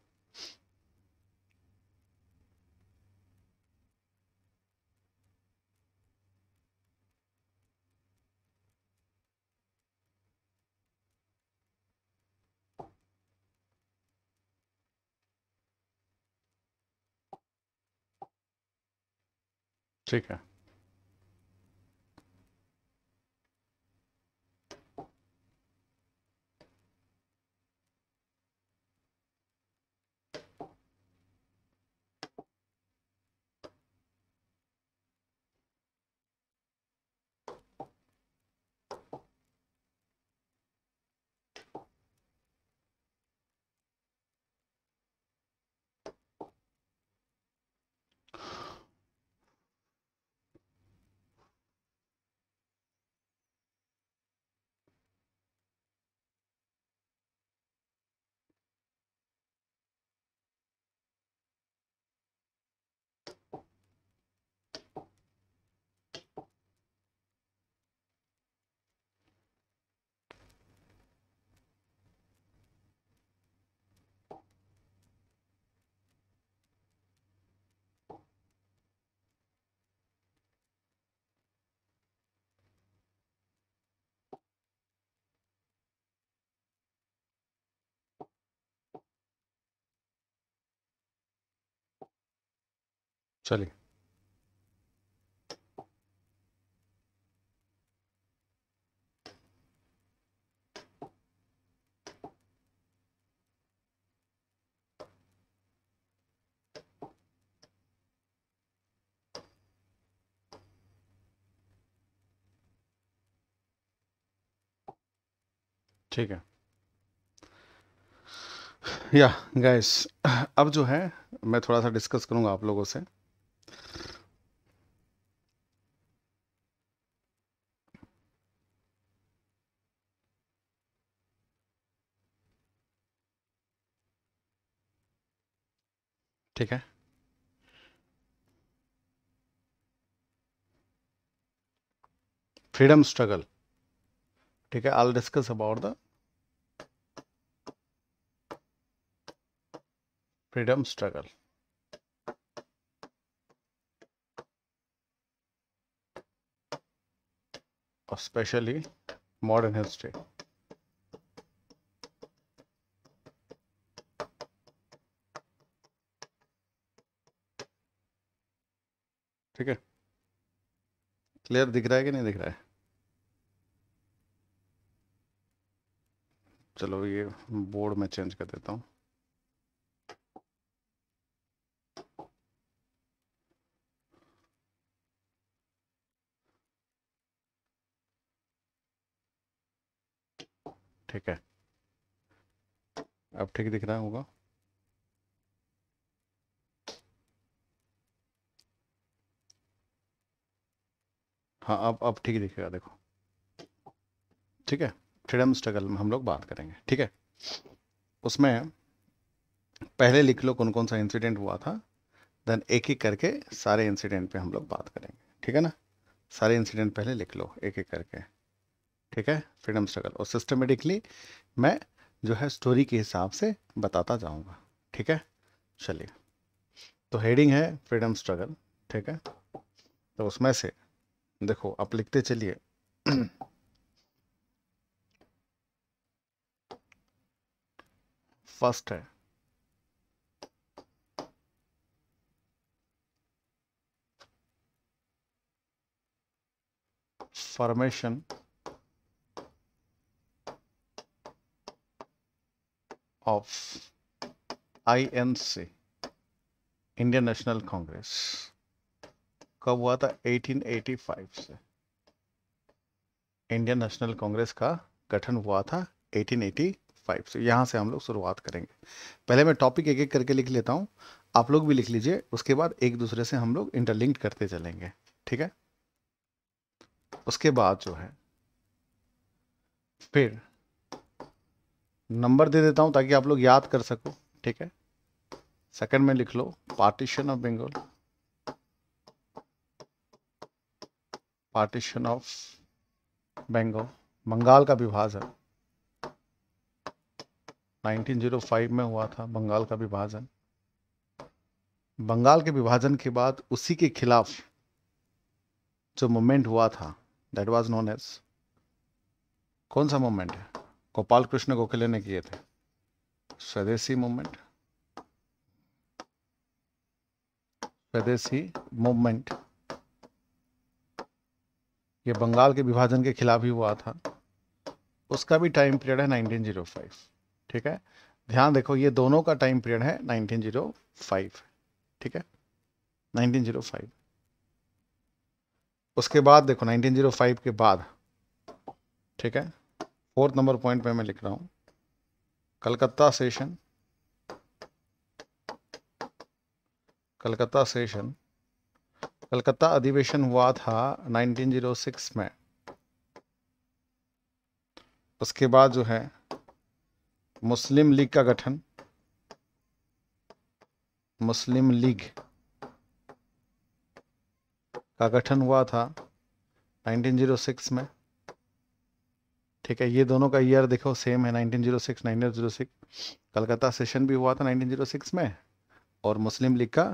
Speaker 1: चलिए ठीक है या गाइस अब जो है मैं थोड़ा सा डिस्कस करूंगा आप लोगों से ठीक है फ्रीडम स्ट्रगल ठीक है all discuss about the freedom struggle specially modern history ठीक है क्लियर दिख रहा है कि नहीं दिख रहा है चलो ये बोर्ड में चेंज कर देता हूँ ठीक है अब ठीक दिख रहा होगा हाँ अब अब ठीक दिखेगा देखो ठीक है फ्रीडम स्ट्रगल में हम लोग बात करेंगे ठीक है उसमें पहले लिख लो कौन कौन सा इंसिडेंट हुआ था देन एक एक करके सारे इंसिडेंट पे हम लोग बात करेंगे ठीक है ना सारे इंसिडेंट पहले लिख लो एक एक करके ठीक है फ्रीडम स्ट्रगल और सिस्टमेटिकली मैं जो है स्टोरी के हिसाब से बताता जाऊँगा ठीक है चलिए तो हेडिंग है फ्रीडम स्ट्रगल ठीक है तो उसमें से देखो आप लिखते चलिए फर्स्ट है formation of I N C Indian National Congress कब हुआ था 1885 से इंडियन नेशनल कांग्रेस का गठन हुआ था 1885 से यहाँ से हम लोग शुरुआत करेंगे पहले मैं टॉपिक एक एक करके लिख लेता हूँ आप लोग भी लिख लीजिए उसके बाद एक दूसरे से हम लोग इंटरलिंक करते चलेंगे ठीक है उसके बाद जो है फिर नंबर दे देता हूँ ताकि आप लोग याद कर सको ठीक है सेकंड में लिख लो partition of Bengal partition of Bengal Bengal का विभाजन 1905 में हुआ था बंगाल का विभाजन बंगाल के विभाजन के बाद उसी के खिलाफ जो मूवमेंट हुआ था दैट वाज नोन एज कौन सा मूवमेंट है गोपाल कृष्ण गोखले ने किए थे स्वदेशी मूवमेंट स्वदेशी मूवमेंट ये बंगाल के विभाजन के खिलाफ ही हुआ था उसका भी टाइम पीरियड है 1905 ठीक है ध्यान देखो ये दोनों का टाइम पीरियड है 1905 ठीक है 1905 उसके बाद देखो 1905 के बाद ठीक है फोर्थ नंबर पॉइंट पे मैं लिख रहा हूँ कलकत्ता सेशन कलकत्ता सेशन कलकत्ता अधिवेशन हुआ था 1906 में उसके बाद जो है मुस्लिम लीग का गठन मुस्लिम लीग का गठन हुआ था 1906 में ठीक है ये दोनों का ईयर देखो सेम है 1906 1906 कलकत्ता सेशन भी हुआ था 1906 में और मुस्लिम लीग का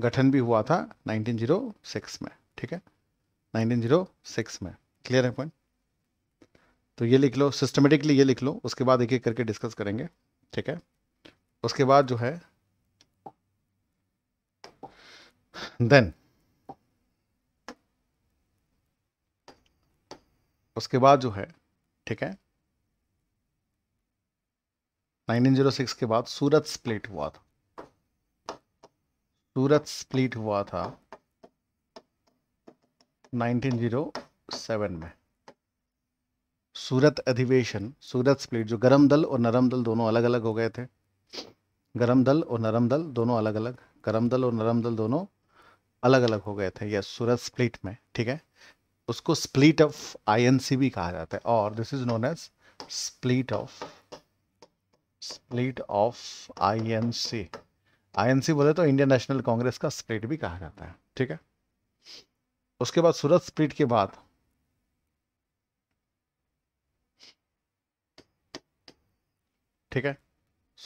Speaker 1: गठन भी हुआ था 1906 में ठीक है 1906 में क्लियर है पॉइंट तो ये लिख लो सिस्टमेटिकली ये लिख लो उसके बाद एक एक करके डिस्कस करेंगे ठीक है उसके बाद जो है देन उसके बाद जो है ठीक है 1906 के बाद सूरत स्प्लिट हुआ था सूरत स्प्लिट हुआ था 1907 में सूरत अधिवेशन सूरत स्प्लिट जो गरम दल और नरम दल दोनों अलग अलग हो गए थे गरम दल और नरम दल दोनों अलग अलग गरम दल और नरम दल दोनों अलग अलग हो गए थे यस सूरत स्प्लिट में ठीक है उसको स्प्लिट ऑफ आईएनसी भी कहा जाता है और this is known as split of split of INC INC बोले तो इंडियन नेशनल कांग्रेस का स्प्रिट भी कहा जाता है ठीक है उसके बाद सूरत स्प्रिट के बाद ठीक है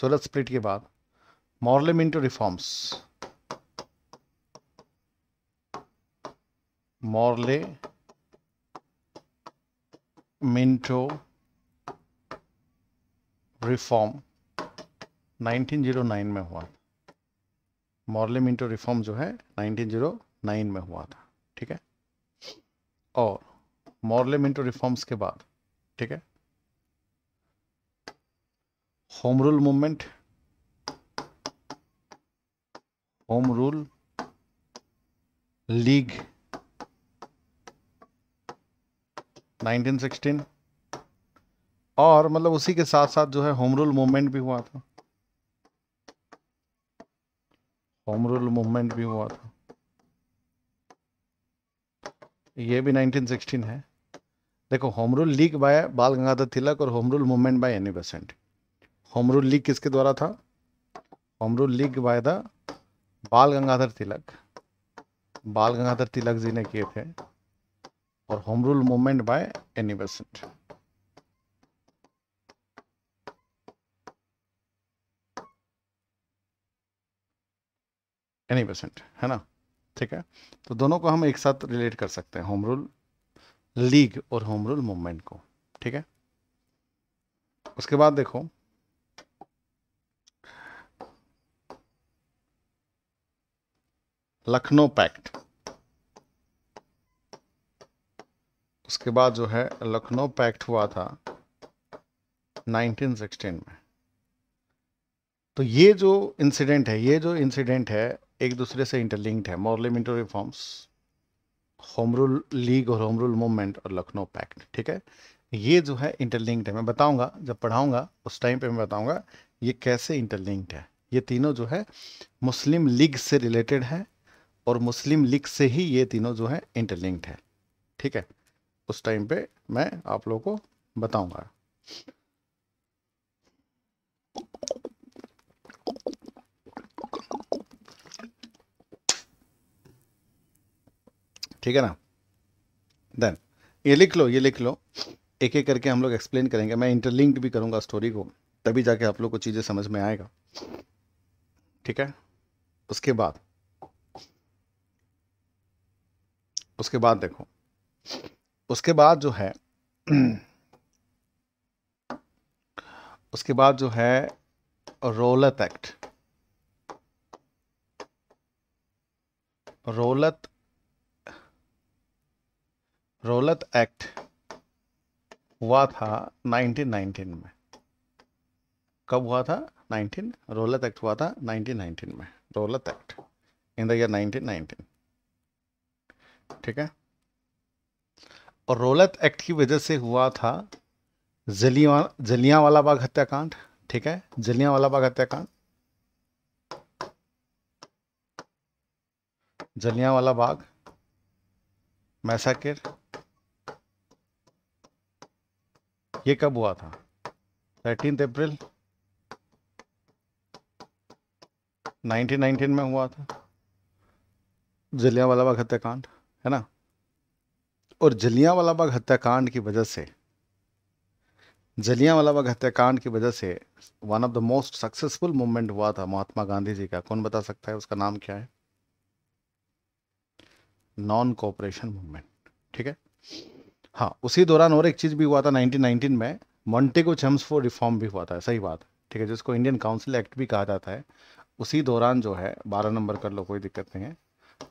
Speaker 1: सूरत स्प्रिट के बाद Morley Minto reforms Morley Minto reform 1909 में हुआ था मॉरले मिंटो रिफॉर्म जो है 1909 में हुआ था ठीक है और मॉरले मिंटो रिफॉर्म्स के बाद ठीक है home rule movement home rule league 1916 और मतलब उसी के साथ साथ जो है होम रूल मूवमेंट भी हुआ था होम रूल मूवमेंट भी हुआ था ये भी 1916 है देखो होम रूल लीग बाय बाल गंगाधर तिलक और home rule movement by Annie Besant home rule league किसके द्वारा था home rule league by the Bal Gangadhar तिलक बाल गंगाधर तिलक जी ने किए थे और home rule movement by Annie Besant Annie Besant है ना ठीक है तो दोनों को हम एक साथ रिलेट कर सकते हैं होम रूल लीग और होम रूल मूवमेंट को ठीक है उसके बाद देखो लखनऊ पैक्ट उसके बाद जो है लखनऊ पैक्ट हुआ था 1916 में तो ये जो इंसिडेंट है ये जो इंसिडेंट है एक दूसरे से इंटरलिंक्ड है Morley Minto reforms home rule league और होम रूल मूवमेंट और लखनऊ पैक्ट ठीक है ये जो है इंटरलिंक्ड है मैं बताऊंगा जब पढ़ाऊंगा उस टाइम पे मैं बताऊंगा ये कैसे इंटरलिंक्ड है ये तीनों जो है मुस्लिम लीग से रिलेटेड है और मुस्लिम लीग से ही ये तीनों जो है इंटरलिंक्ड है ठीक है उस टाइम पे मैं आप लोगों को बताऊंगा ठीक है ना देन ये लिख लो ये लिख लो एक एक करके हम लोग एक्सप्लेन करेंगे मैं इंटरलिंक्ड भी करूंगा स्टोरी को तभी जाके आप लोग को चीज़ें समझ में आएगा ठीक है उसके बाद उसके बाद देखो उसके बाद जो है उसके बाद जो है रोलत एक्ट रोलत रोलत एक्ट हुआ था 1919 में कब हुआ था 19 रोलत एक्ट हुआ था 1919 में Rowlatt act in the year 1919 ठीक है और रोलत एक्ट की वजह से हुआ था जलिया जलिया वाला बाग हत्याकांड ठीक है जलिया वाला बाग हत्याकांड जलिया वाला बाग मैसाकिर ये कब हुआ था थर्टीन अप्रैल 1919 में हुआ था वाला बाग हत्याकांड है ना और जलिया वाला बाग हत्याकांड की वजह से जलिया वाला बाग हत्याकांड की वजह से one of the most successful movement हुआ था महात्मा गांधी जी का कौन बता सकता है उसका नाम क्या है नॉन कॉपरेशन मूवमेंट ठीक है हाँ उसी दौरान और एक चीज़ भी हुआ था 1919 में मॉन्टेगो चम्स फॉर रिफॉर्म भी हुआ था सही बात ठीक है जिसको इंडियन काउंसिल एक्ट भी कहा जाता है उसी दौरान जो है बारह नंबर कर लो कोई दिक्कत नहीं है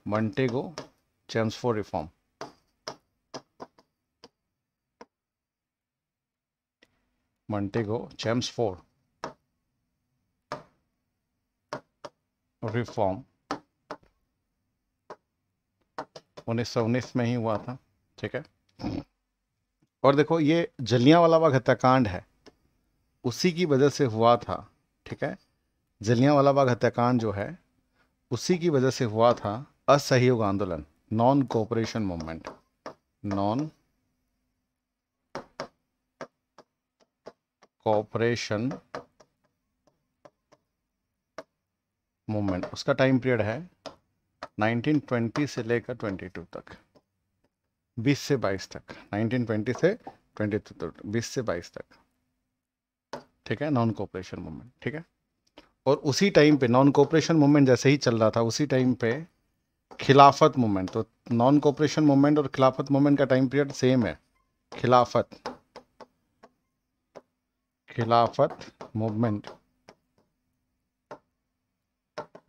Speaker 1: Montagu Chelmsford reform Montagu Chelmsford reform उन्नीस सौ उन्नीस में ही हुआ था ठीक है और देखो ये जलिया वाला बाग हत्याकांड है उसी की वजह से हुआ था ठीक है जलिया वाला बाग हत्याकांड जो है उसी की वजह से हुआ था असहयोग आंदोलन non cooperation movement non cooperation movement उसका टाइम पीरियड है 1920 से लेकर 22 तक बीस से बाईस तक नाइनटीन ट्वेंटी से 20 बीस से बाईस तक ठीक है नॉन कोऑपरेशन मूवमेंट ठीक है और उसी टाइम पे नॉन कोऑपरेशन मूवमेंट जैसे ही चल रहा था उसी टाइम पे खिलाफत मूवमेंट तो नॉन कोऑपरेशन मूवमेंट और खिलाफत मूवमेंट का टाइम पीरियड सेम है खिलाफत खिलाफत मूवमेंट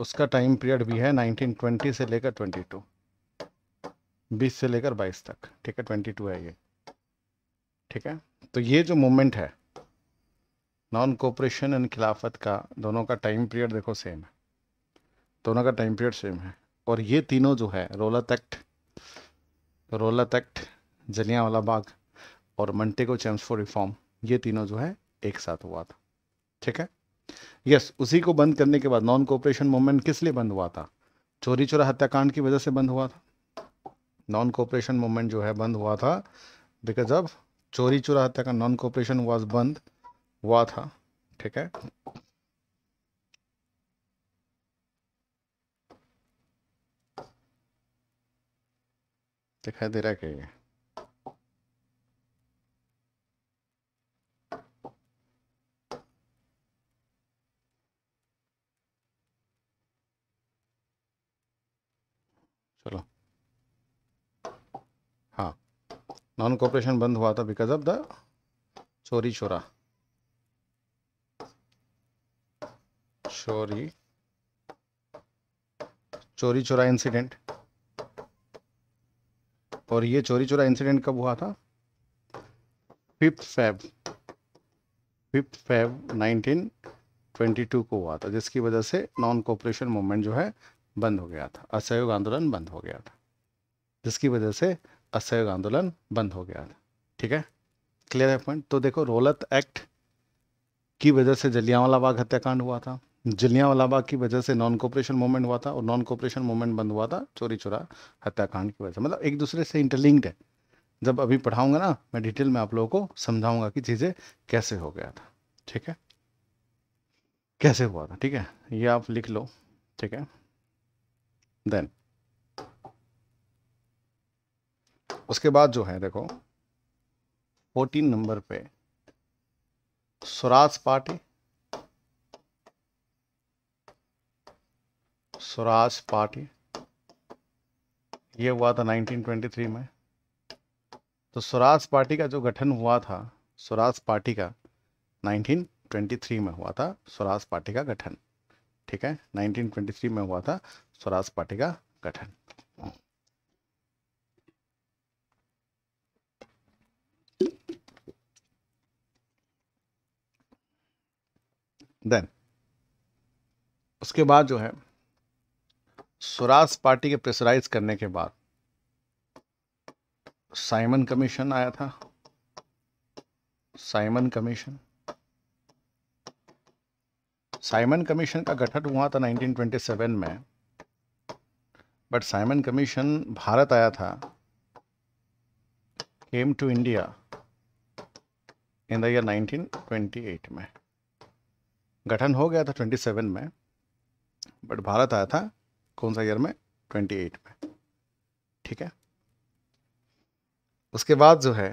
Speaker 1: उसका टाइम पीरियड भी है 1920 से लेकर 22 बीस से लेकर बाईस तक ठीक है ट्वेंटी टू है ये ठीक है तो ये जो मूवमेंट है नॉन कोऑपरेशन एंड खिलाफत का दोनों का टाइम पीरियड देखो सेम है दोनों का टाइम पीरियड सेम है और ये तीनों जो है रोलत एक्ट रोलत एक्ट वाला बाग और मंटेगो चैम्स फॉर रिफॉर्म ये तीनों जो है एक साथ हुआ था ठीक है यस उसी को बंद करने के बाद नॉन कोऑपरेशन मूवमेंट किस लिए बंद हुआ था चोरी चोरा हत्याकांड की वजह से बंद हुआ था नॉन कॉपरेशन मूवमेंट जो है बंद हुआ था बिकॉज अब चोरी चुरा हत्या का नॉन कॉपरेशन वाज बंद हुआ था ठीक है दिखाई दे रहा है क्या नॉन कॉपरेशन बंद हुआ था बिकॉज ऑफ द चोरी चोरा चोरी चोरी चोरा इंसिडेंट और ये चोरी चोरा इंसिडेंट कब हुआ था फिफ्थ फेब फिफ्थ फेब 1922 को हुआ था जिसकी वजह से नॉन कॉपरेशन मूवमेंट जो है बंद हो गया था असहयोग आंदोलन बंद हो गया था जिसकी वजह से असहयोग आंदोलन बंद हो गया था ठीक है क्लियर है पॉइंट तो देखो रोलत एक्ट की वजह से जलियावाला बाग हत्याकांड हुआ था जलियावाला बाग की वजह से नॉन कॉपरेशन मूवमेंट हुआ था और नॉन कॉपरेशन मूवमेंट बंद हुआ था चोरी चोरा हत्याकांड की वजह से मतलब एक दूसरे से इंटरलिंक्ड है जब अभी पढ़ाऊंगा ना मैं डिटेल में आप लोगों को समझाऊंगा कि चीज़ें कैसे हो गया था ठीक है कैसे हुआ था ठीक है ये आप लिख लो ठीक है देन उसके बाद जो है देखो फोर्टीन नंबर पे स्वराज पार्टी स्वराज पार्टी ये हुआ था 1923 में तो स्वराज पार्टी का जो गठन हुआ था स्वराज पार्टी का 1923 में हुआ था स्वराज पार्टी का गठन ठीक है 1923 में हुआ था स्वराज पार्टी का गठन देन उसके बाद जो है स्वराज पार्टी के प्रेसराइज करने के बाद साइमन कमीशन आया था साइमन कमीशन साइमन कमीशन का गठन हुआ था 1927 में बट साइमन कमीशन भारत आया था came to India in the year 1928 में गठन हो गया था 27 में बट भारत आया था कौन सा ईयर में 28 में ठीक है उसके बाद जो है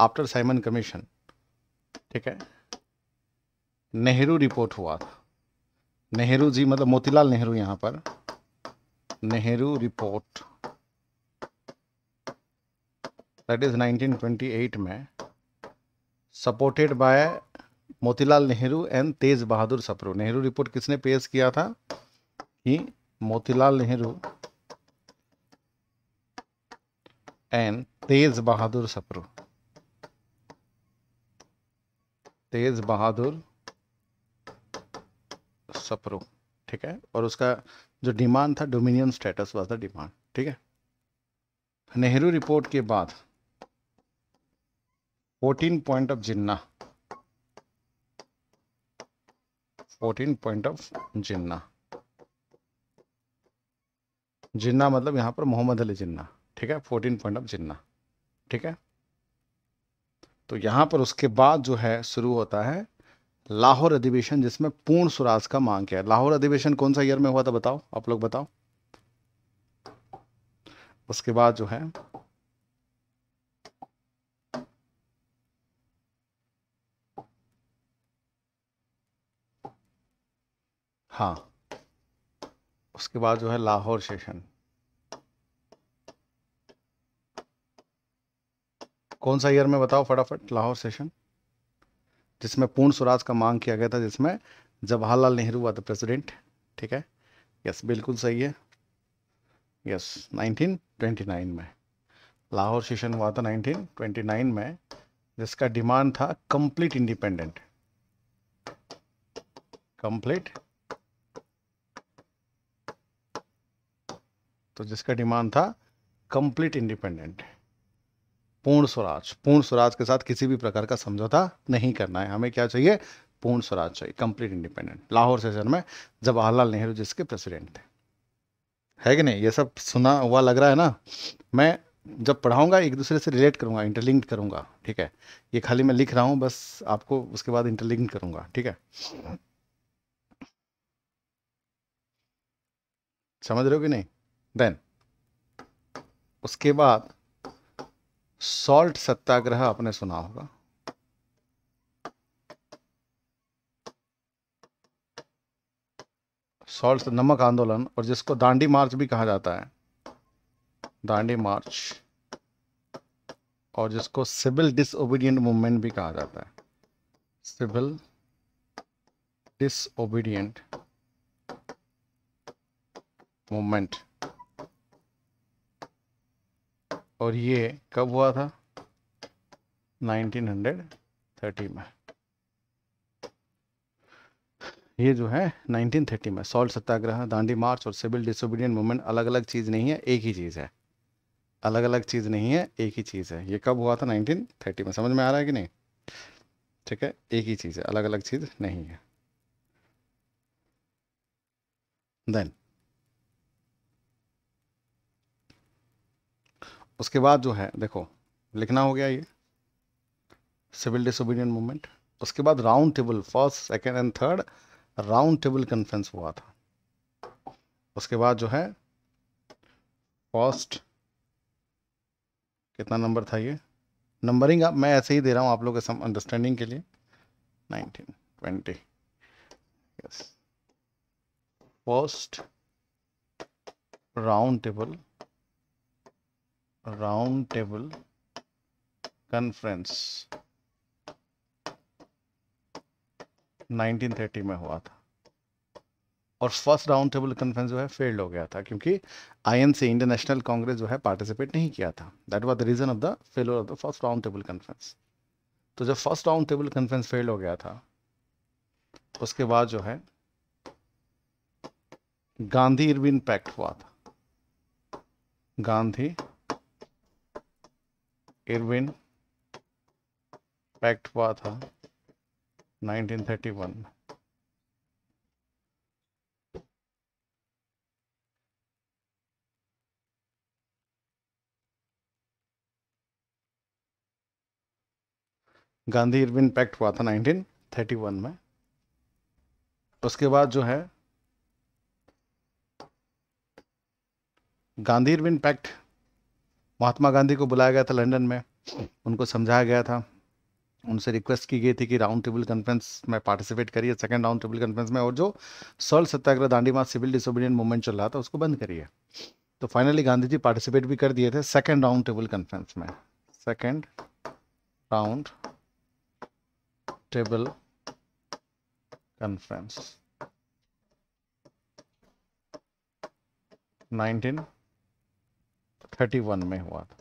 Speaker 1: आफ्टर साइमन कमीशन ठीक है नेहरू रिपोर्ट हुआ था नेहरू जी मतलब मोतीलाल नेहरू यहां पर नेहरू रिपोर्ट दैट इज 1928 में supported by Motilal Nehru and Tej Bahadur Sapru Nehru report किसने पेश किया था कि मोतीलाल नेहरू एंड तेज बहादुर सपरू तेज बहादुर सपरू ठीक है और उसका जो डिमांड था dominion status was the demand ठीक है नेहरू रिपोर्ट के बाद 14 point of Jinnah fourteen point of Jinnah Jinnah मतलब यहां पर मोहम्मद अली जिन्ना ठीक है फोर्टीन पॉइंट ऑफ जिन्ना ठीक है तो यहां पर उसके बाद जो है शुरू होता है लाहौर अधिवेशन जिसमें पूर्ण स्वराज का मांग किया लाहौर अधिवेशन कौन सा ईयर में हुआ था बताओ आप लोग बताओ उसके बाद जो है हाँ उसके बाद जो है लाहौर सेशन कौन सा ईयर में बताओ फटाफट लाहौर सेशन जिसमें पूर्ण स्वराज का मांग किया गया था जिसमें जवाहरलाल नेहरू हुआ था प्रेसिडेंट ठीक है यस बिल्कुल सही है यस 1929 में लाहौर सेशन हुआ था 1929 में जिसका डिमांड था कंप्लीट इंडिपेंडेंट कंप्लीट तो जिसका डिमांड था कंप्लीट इंडिपेंडेंट पूर्ण स्वराज पूर्ण स्वराज के साथ किसी भी प्रकार का समझौता नहीं करना है हमें क्या चाहिए पूर्ण स्वराज चाहिए कंप्लीट इंडिपेंडेंट लाहौर सेशन में जवाहरलाल नेहरू जिसके प्रेसिडेंट थे है कि नहीं ये सब सुना हुआ लग रहा है ना मैं जब पढ़ाऊंगा एक दूसरे से रिलेट करूंगा इंटरलिंक करूंगा ठीक है ये खाली मैं लिख रहा हूँ बस आपको उसके बाद इंटरलिंक करूंगा ठीक है समझ रहे हो कि नहीं देन उसके बाद सॉल्ट सत्याग्रह आपने सुना होगा सॉल्ट नमक आंदोलन और जिसको दांडी मार्च भी कहा जाता है दांडी मार्च और जिसको सिविल डिसओबीडियंट मूवमेंट भी कहा जाता है सिविल डिसओबीडियंट मूवमेंट और ये कब हुआ था 1930 में ये जो है 1930 में सॉल्ट सत्याग्रह दांडी मार्च और सिविल डिसोबीडियंट मूवमेंट अलग अलग चीज़ नहीं है एक ही चीज़ है अलग अलग चीज़ नहीं है एक ही चीज़ है ये कब हुआ था 1930 में समझ में आ रहा है कि नहीं ठीक है एक ही चीज़ है अलग अलग चीज़ नहीं है देन उसके बाद जो है देखो लिखना हो गया ये सिविल डिसोबीडियन मूवमेंट उसके बाद round table first second and third round table conference हुआ था उसके बाद जो है फर्स्ट कितना नंबर था ये नंबरिंग आप मैं ऐसे ही दे रहा हूँ आप लोग के सम अंडरस्टैंडिंग के लिए nineteen twenty yes first round table round table conference 1930 में हुआ था और फर्स्ट राउंड टेबल कॉन्फ्रेंस जो है फेल्ड हो गया था क्योंकि आईएनसी इंटरनेशनल कांग्रेस जो है पार्टिसिपेट नहीं किया था that was the reason of the failure of the first round table conference तो जब first round table conference fail हो गया था उसके बाद जो है गांधी इरविन पैक्ट हुआ था गांधी इरविन पैक्ट हुआ था 1931 गांधी इरविन पैक्ट हुआ था 1931 में उसके बाद जो है गांधी इरविन पैक्ट महात्मा गांधी को बुलाया गया था लंदन में उनको समझाया गया था उनसे रिक्वेस्ट की गई थी कि राउंड टेबल कॉन्फ्रेंस में पार्टिसिपेट करिए सेकंड राउंड टेबल कॉन्फ्रेंस में और जो सरल Satyagraha Dandi march civil disobedient movement चल रहा था उसको बंद करिए तो फाइनली गांधी जी पार्टिसिपेट भी कर दिए थे सेकेंड राउंड टेबल कॉन्फ्रेंस में second round table conference one में हुआ था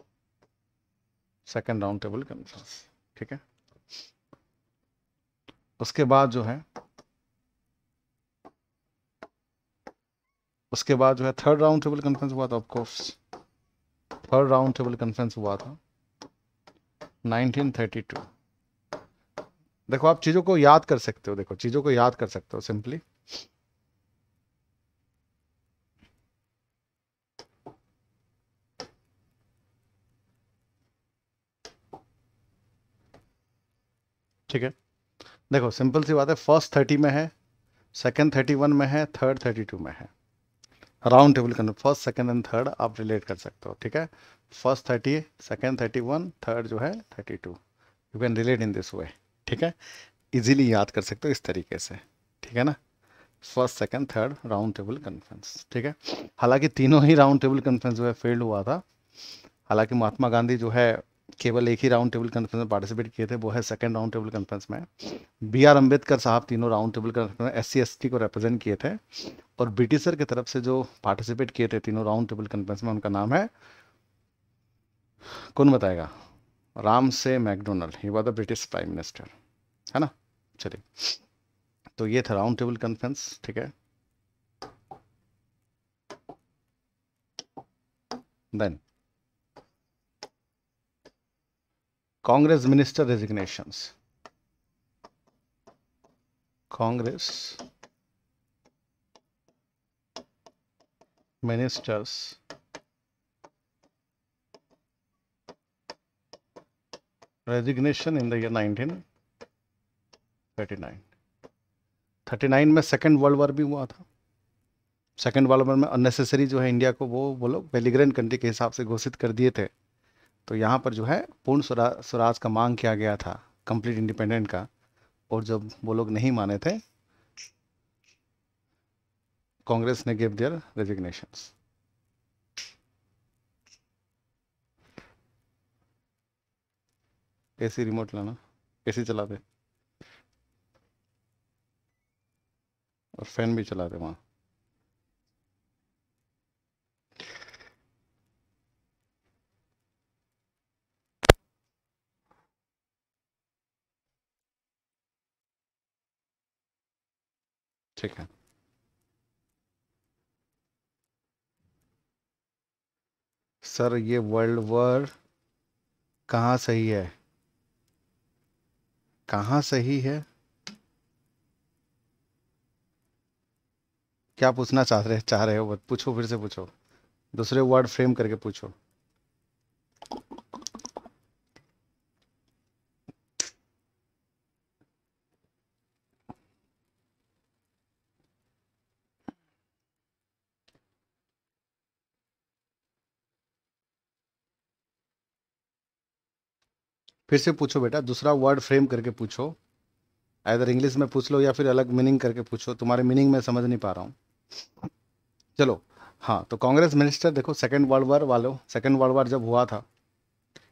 Speaker 1: सेकेंड राउंड टेबल कन्फ्रेंस ठीक है उसके बाद जो है उसके बाद जो है थर्ड राउंड टेबल कन्फ्रेंस हुआ था of course third round table conference हुआ था 1932 देखो आप चीज़ों को याद कर सकते हो देखो चीज़ों को याद कर सकते हो सिंपली ठीक है देखो सिंपल सी बात है फर्स्ट थर्टी में है सेकेंड थर्टी वन में है थर्ड थर्टी टू में है राउंड टेबल करना फर्स्ट सेकेंड एंड थर्ड आप रिलेट कर सकते हो ठीक है first thirty second thirty one third जो है thirty two you can relate in this way ठीक है इजीली याद कर सकते हो इस तरीके से ठीक है ना first second third round table conference ठीक है हालांकि तीनों ही राउंड टेबल कन्फ्रेंस जो है फेल हुआ था हालांकि महात्मा गांधी जो है केवल एक ही राउंड टेबल कॉन्फ्रेंस में पार्टिसिपेट किए थे वो है सेकंड राउंड टेबल कॉन्फ्रेंस में बी आर अम्बेडकर साहब तीनों राउंड टेबल कॉन्फ्रेंस में एस सी एस टी को रिप्रेजेंट किए थे और ब्रिटिशर की तरफ से जो पार्टिसिपेट किए थे तीनों राउंड टेबल कॉन्फ्रेंस में उनका नाम है कौन बताएगा Ramsay MacDonald he was the British prime minister है ना चलिए तो ये था राउंड टेबल कॉन्फ्रेंस ठीक है then Congress minister resignations Congress ministers resignation in the year 1939 39 में सेकेंड वर्ल्ड वॉर भी हुआ था सेकेंड वर्ल्ड वॉर में अननेसेसरी जो है इंडिया को वो वो लोग कंट्री के हिसाब से घोषित कर दिए थे तो यहाँ पर जो है पूर्ण स्वरा स्वराज का मांग किया गया था कंप्लीट इंडिपेंडेंट का और जब वो लोग नहीं माने थे कांग्रेस ने give their resignations AC remote लाना एसी चला दे और फैन भी चला दे वहाँ ठीक है सर ये वर्ल्ड वॉर कहाँ सही है कहाँ सही है क्या पूछना चाह रहे चाह रहे हो पूछो फिर से पूछो दूसरे वर्ड फ्रेम करके पूछो फिर से पूछो बेटा दूसरा वर्ड फ्रेम करके पूछो आइर इंग्लिश में पूछ लो या फिर अलग मीनिंग करके पूछो तुम्हारे मीनिंग में समझ नहीं पा रहा हूँ चलो हाँ तो कांग्रेस मिनिस्टर देखो सेकेंड वर्ल्ड वॉर वालों सेकेंड वर्ल्ड वॉर जब हुआ था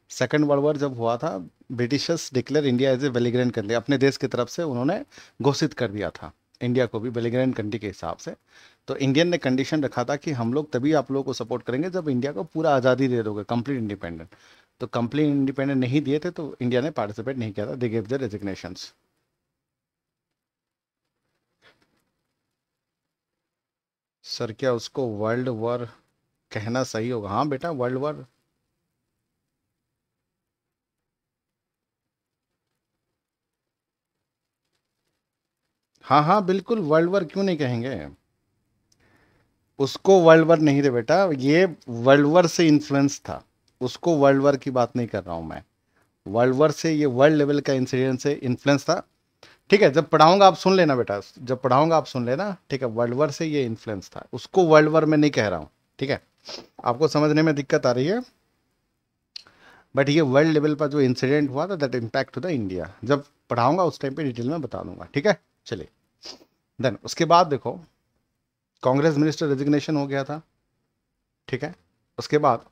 Speaker 1: सेकेंड वर्ल्ड वॉर जब हुआ था Britishers declare India as a belligerent country अपने देश की तरफ से उन्होंने घोषित कर दिया था इंडिया को भी वेलीग्रेंट कंट्री के हिसाब से तो इंडियन ने कंडीशन रखा था कि हम लोग तभी आप लोगों को सपोर्ट करेंगे जब इंडिया को पूरा आज़ादी दे दोगे कंप्लीट इंडिपेंडेंट तो कंपनी इंडिपेंडेंट नहीं दिए थे तो इंडिया ने पार्टिसिपेट नहीं किया था they give the resignation sir क्या उसको वर्ल्ड वॉर कहना सही होगा हाँ बेटा वर्ल्ड वॉर हाँ हाँ बिल्कुल वर्ल्ड वॉर क्यों नहीं कहेंगे उसको वर्ल्ड वॉर नहीं थे बेटा ये वर्ल्ड वॉर से इन्फ्लुएंस था उसको वर्ल्ड वॉर की बात नहीं कर रहा हूँ मैं वर्ल्ड वॉर से ये वर्ल्ड लेवल का इंसिडेंट से इन्फ्लुएंस था ठीक है जब पढ़ाऊंगा आप सुन लेना बेटा जब पढ़ाऊंगा आप सुन लेना ठीक है वर्ल्ड वॉर से ये इन्फ्लुएंस था उसको वर्ल्ड वॉर में नहीं कह रहा हूँ ठीक है आपको समझने में दिक्कत आ रही है बट ये वर्ल्ड लेवल पर जो इंसिडेंट हुआ था that impact to the India जब पढ़ाऊंगा उस टाइम पे डिटेल में बता दूंगा ठीक है चलिए देन उसके बाद देखो कांग्रेस मिनिस्टर रेजिग्नेशन हो गया था ठीक है उसके बाद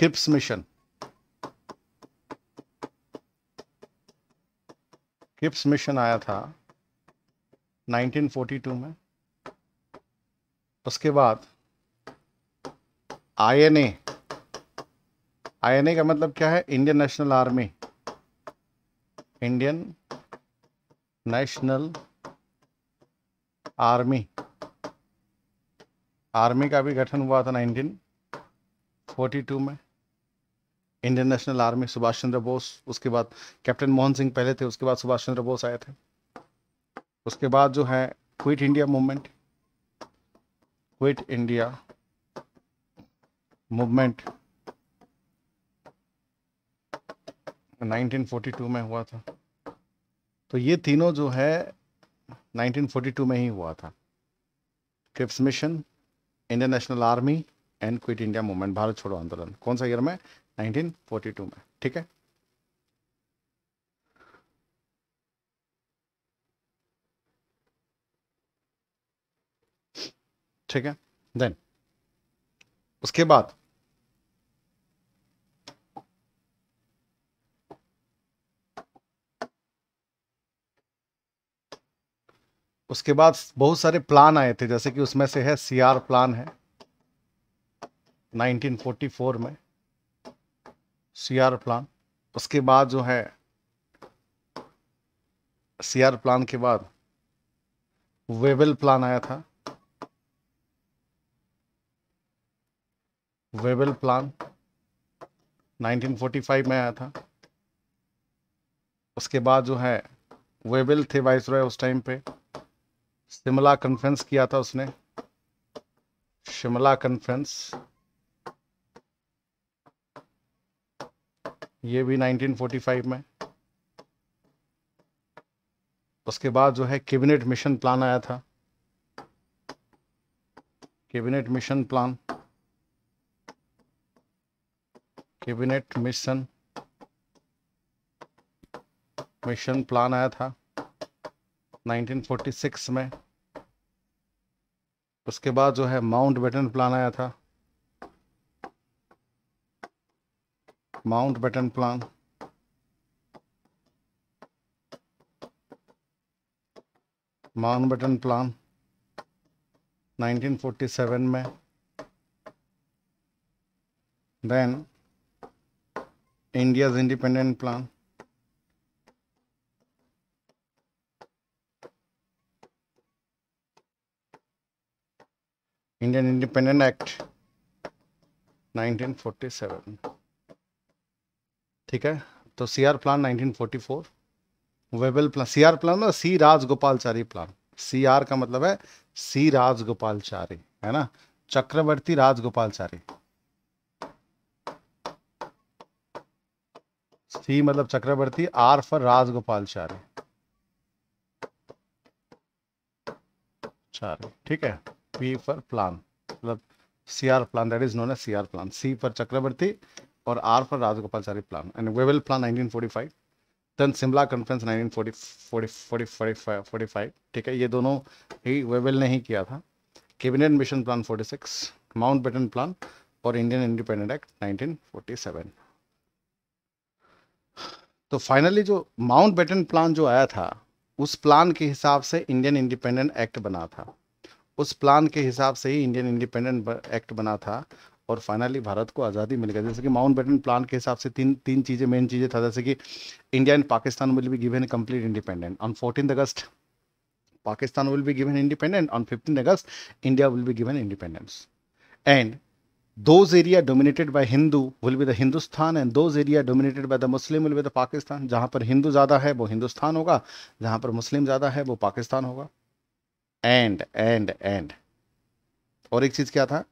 Speaker 1: क्रिप्स मिशन क्रिप्स मिशन आया था 1942 में उसके बाद आईएनए आईएनए का मतलब क्या है Indian National Army Indian National Army army का भी गठन हुआ था 1942 में Indian National Army Subhash Chandra Bose उसके बाद कैप्टन मोहन सिंह पहले थे उसके बाद सुभाष चंद्र बोस आए थे उसके बाद जो है quit India movement quit India movement 1942 में हुआ था तो ये तीनों जो है 1942 में ही हुआ था Cripps mission Indian National Army and quit India movement Bharat छोड़ो आंदोलन कौन सा ईयर में 1942 में ठीक है ठीक है देन उसके बाद उसके बाद बहुत सारे प्लान आए थे जैसे कि उसमें से है सीआर प्लान है 1944 में सी आर प्लान उसके बाद जो है सी आर प्लान के बाद वेबल प्लान आया था वेबल प्लान 1945 में आया था उसके बाद जो है वेबल थे वाइस रॉय उस टाइम पे शिमला कन्फ्रेंस किया था उसने शिमला कन्फ्रेंस ये भी 1945 में उसके बाद जो है कैबिनेट मिशन प्लान आया था cabinet mission plan cabinet mission mission plan आया था 1946 में उसके बाद जो है माउंट बेटन प्लान आया था Mountbatten plan Mountbatten plan 1947 में then India's independent plan Indian Independent Act 1947 ठीक है तो C R plan 1944 Wavell plan C R plan ना C Rajagopalachari plan C R का मतलब है सी राजगोपालचारी है ना चक्रवर्ती राजगोपालचारी सी मतलब चक्रवर्ती आर फॉर राजगोपालचारी ठीक है पी फॉर प्लान मतलब CR plan that is known as CR plan C for Chakravarti or R for Rajagopalachari plan, and forty forty 1945, then Simla conference 1945, ठीक है ये दोनों ही वेवेल ने ही किया था cabinet mission plan 46, Mountbatten plan और इंडियन इंडिपेंडेंट एक्ट 1947. तो फाइनली जो माउंट बेटन प्लान जो आया था उस प्लान के हिसाब से इंडियन इंडिपेंडेंट एक्ट बना था उस प्लान के हिसाब से ही इंडियन इंडिपेंडेंट एक्ट बना था और फाइनली भारत को आज़ादी मिल गई जैसे कि माउंट बेटन प्लान के हिसाब से तीन तीन चीज़ें मेन चीज़ें था जैसे कि India and Pakistan will be given complete independent on fourteen August Pakistan will be given independent on fifteen August India will be given independence and those area dominated by Hindu will be the Hindustan and those area dominated by the Muslim will be the Pakistan जहाँ पर हिंदू ज़्यादा है वो हिंदुस्तान होगा जहाँ पर मुस्लिम ज़्यादा है वो पाकिस्तान होगा एंड एंड एंड और एक चीज़ क्या था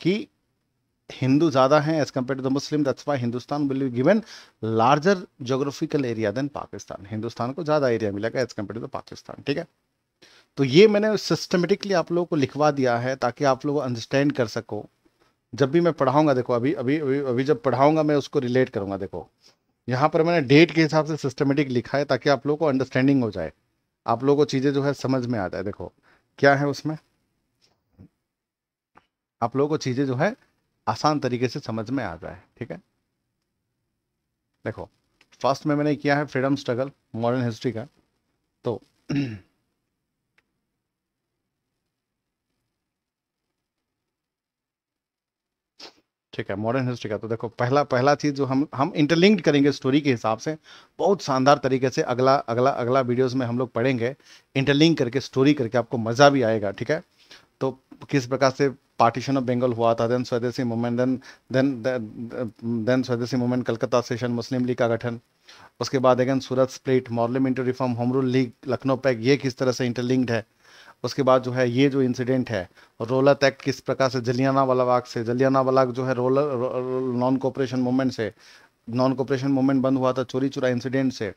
Speaker 1: कि हिंदू ज़्यादा हैं as compare to the Muslim That's why Hindustan will be given larger geographical area than Pakistan Hindustan को ज़्यादा एरिया मिलेगा as compare to the Pakistan ठीक है तो ये मैंने सिस्टमेटिकली आप लोगों को लिखवा दिया है ताकि आप लोग अंडरस्टैंड कर सको जब भी मैं पढ़ाऊंगा देखो अभी अभी अभी अभी जब पढ़ाऊंगा मैं उसको रिलेट करूंगा देखो यहाँ पर मैंने डेट के हिसाब से सिस्टमेटिक लिखा है ताकि आप लोगों को अंडरस्टैंडिंग हो जाए आप लोगों को चीज़ें जो है समझ में आ जाए देखो क्या है उसमें आप लोगों को चीज़ें जो है आसान तरीके से समझ में आ जाए ठीक है देखो फर्स्ट में मैंने किया है फ्रीडम स्ट्रगल मॉडर्न हिस्ट्री का तो ठीक है मॉडर्न हिस्ट्री का तो देखो पहला पहला चीज़ जो हम हम इंटरलिंक्ड करेंगे स्टोरी के हिसाब से बहुत शानदार तरीके से अगला अगला अगला वीडियोस में हम लोग पढ़ेंगे इंटरलिंक करके स्टोरी करके आपको मज़ा भी आएगा ठीक है तो किस प्रकार से पार्टीशन ऑफ बंगाल हुआ था then Swadeshi movement then then then Swadeshi movement Calcutta session Muslim League का गठन उसके बाद again Surat split inter reform home rule league Lucknow pact ये किस तरह से इंटरलिंक्ड है उसके बाद जो है ये जो इंसिडेंट है रोलत एक्ट किस प्रकार से जलियाना वाला बाग से जलियाना वाला जो है रोलर नॉन कोऑपरेशन मूवमेंट से नॉन कॉपरेशन मूवमेंट बंद हुआ था चोरी चुरा इंसिडेंट से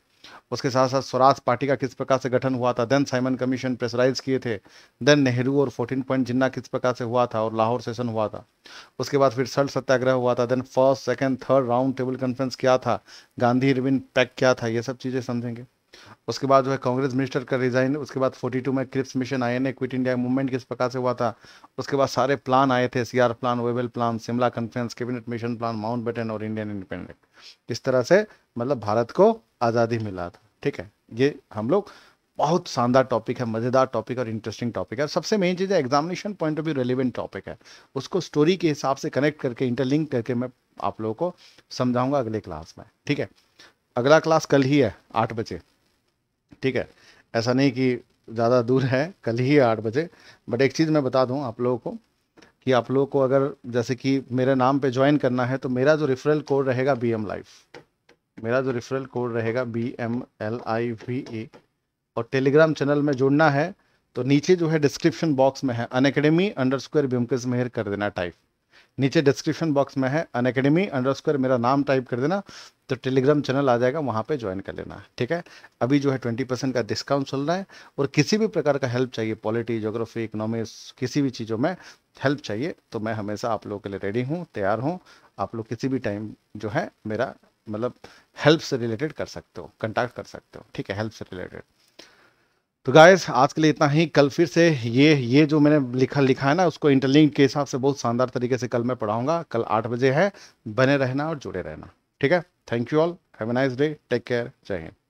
Speaker 1: उसके साथ साथ स्वराज पार्टी का किस प्रकार से गठन हुआ था देन साइमन कमीशन प्रेशराइज किए थे देन नेहरू और फोर्टीन पॉइंट जिन्ना किस प्रकार से हुआ था और लाहौर सेशन हुआ था उसके बाद फिर सल्ट सत्याग्रह हुआ था then first second third round table conference क्या था गांधी रिविन पैक क्या था ये सब चीज़ें समझेंगे उसके बाद जो है कांग्रेस मिनिस्टर का रिजाइन उसके बाद 42 में क्रिप्स मिशन आए ने क्विट इंडिया मूवमेंट किस प्रकार से हुआ था उसके बाद सारे प्लान आए थे CR plan Wavell plan Shimla conference cabinet mission plan Mountbatten और इंडियन इंडिपेंडेंट इस तरह से मतलब भारत को आज़ादी मिला था ठीक है ये हम लोग बहुत शानदार टॉपिक है मज़ेदार टॉपिक और इंटरेस्टिंग टॉपिक है सबसे मेन चीज़ है examination point of view relevant topic है उसको स्टोरी के हिसाब से कनेक्ट करके इंटरलिंक करके मैं आप लोगों को समझाऊंगा अगले क्लास में ठीक है अगला क्लास कल ही है आठ बजे ठीक है ऐसा नहीं कि ज़्यादा दूर है कल ही आठ बजे बट एक चीज़ मैं बता दूँ आप लोगों को कि आप लोगों को अगर जैसे कि मेरे नाम पे ज्वाइन करना है तो मेरा जो रेफरल कोड रहेगा बी एम लाइफ मेरा जो रेफरल कोड रहेगा B M L I V A और टेलीग्राम चैनल में जुड़ना है तो नीचे जो है डिस्क्रिप्शन बॉक्स में है अन अकेडमी अंडर स्क्वायर बिमकेश मेहर कर देना टाइप नीचे डिस्क्रिप्शन बॉक्स में है अन अकेडमी अंडर मेरा नाम टाइप कर देना तो टेलीग्राम चैनल आ जाएगा वहाँ पे ज्वाइन कर लेना ठीक है अभी जो है ट्वेंटी परसेंट का डिस्काउंट चल रहा है और किसी भी प्रकार का हेल्प चाहिए पॉलिटी जोग्राफी इकोनॉमिक्स किसी भी चीज़ों में हेल्प चाहिए तो मैं हमेशा आप लोगों के लिए रेडी हूँ तैयार हूँ आप लोग किसी भी टाइम जो है मेरा मतलब हेल्प से रिलेटेड कर सकते हो कंटैक्ट कर सकते हो ठीक है हेल्प से रिलेटेड तो गायस आज के लिए इतना ही कल फिर से ये ये जो मैंने लिखा लिखा है ना उसको इंटरलिंक के हिसाब से बहुत शानदार तरीके से कल मैं पढ़ाऊंगा कल आठ बजे है बने रहना और जुड़े रहना ठीक है thank you all have a nice day take care जय हिंद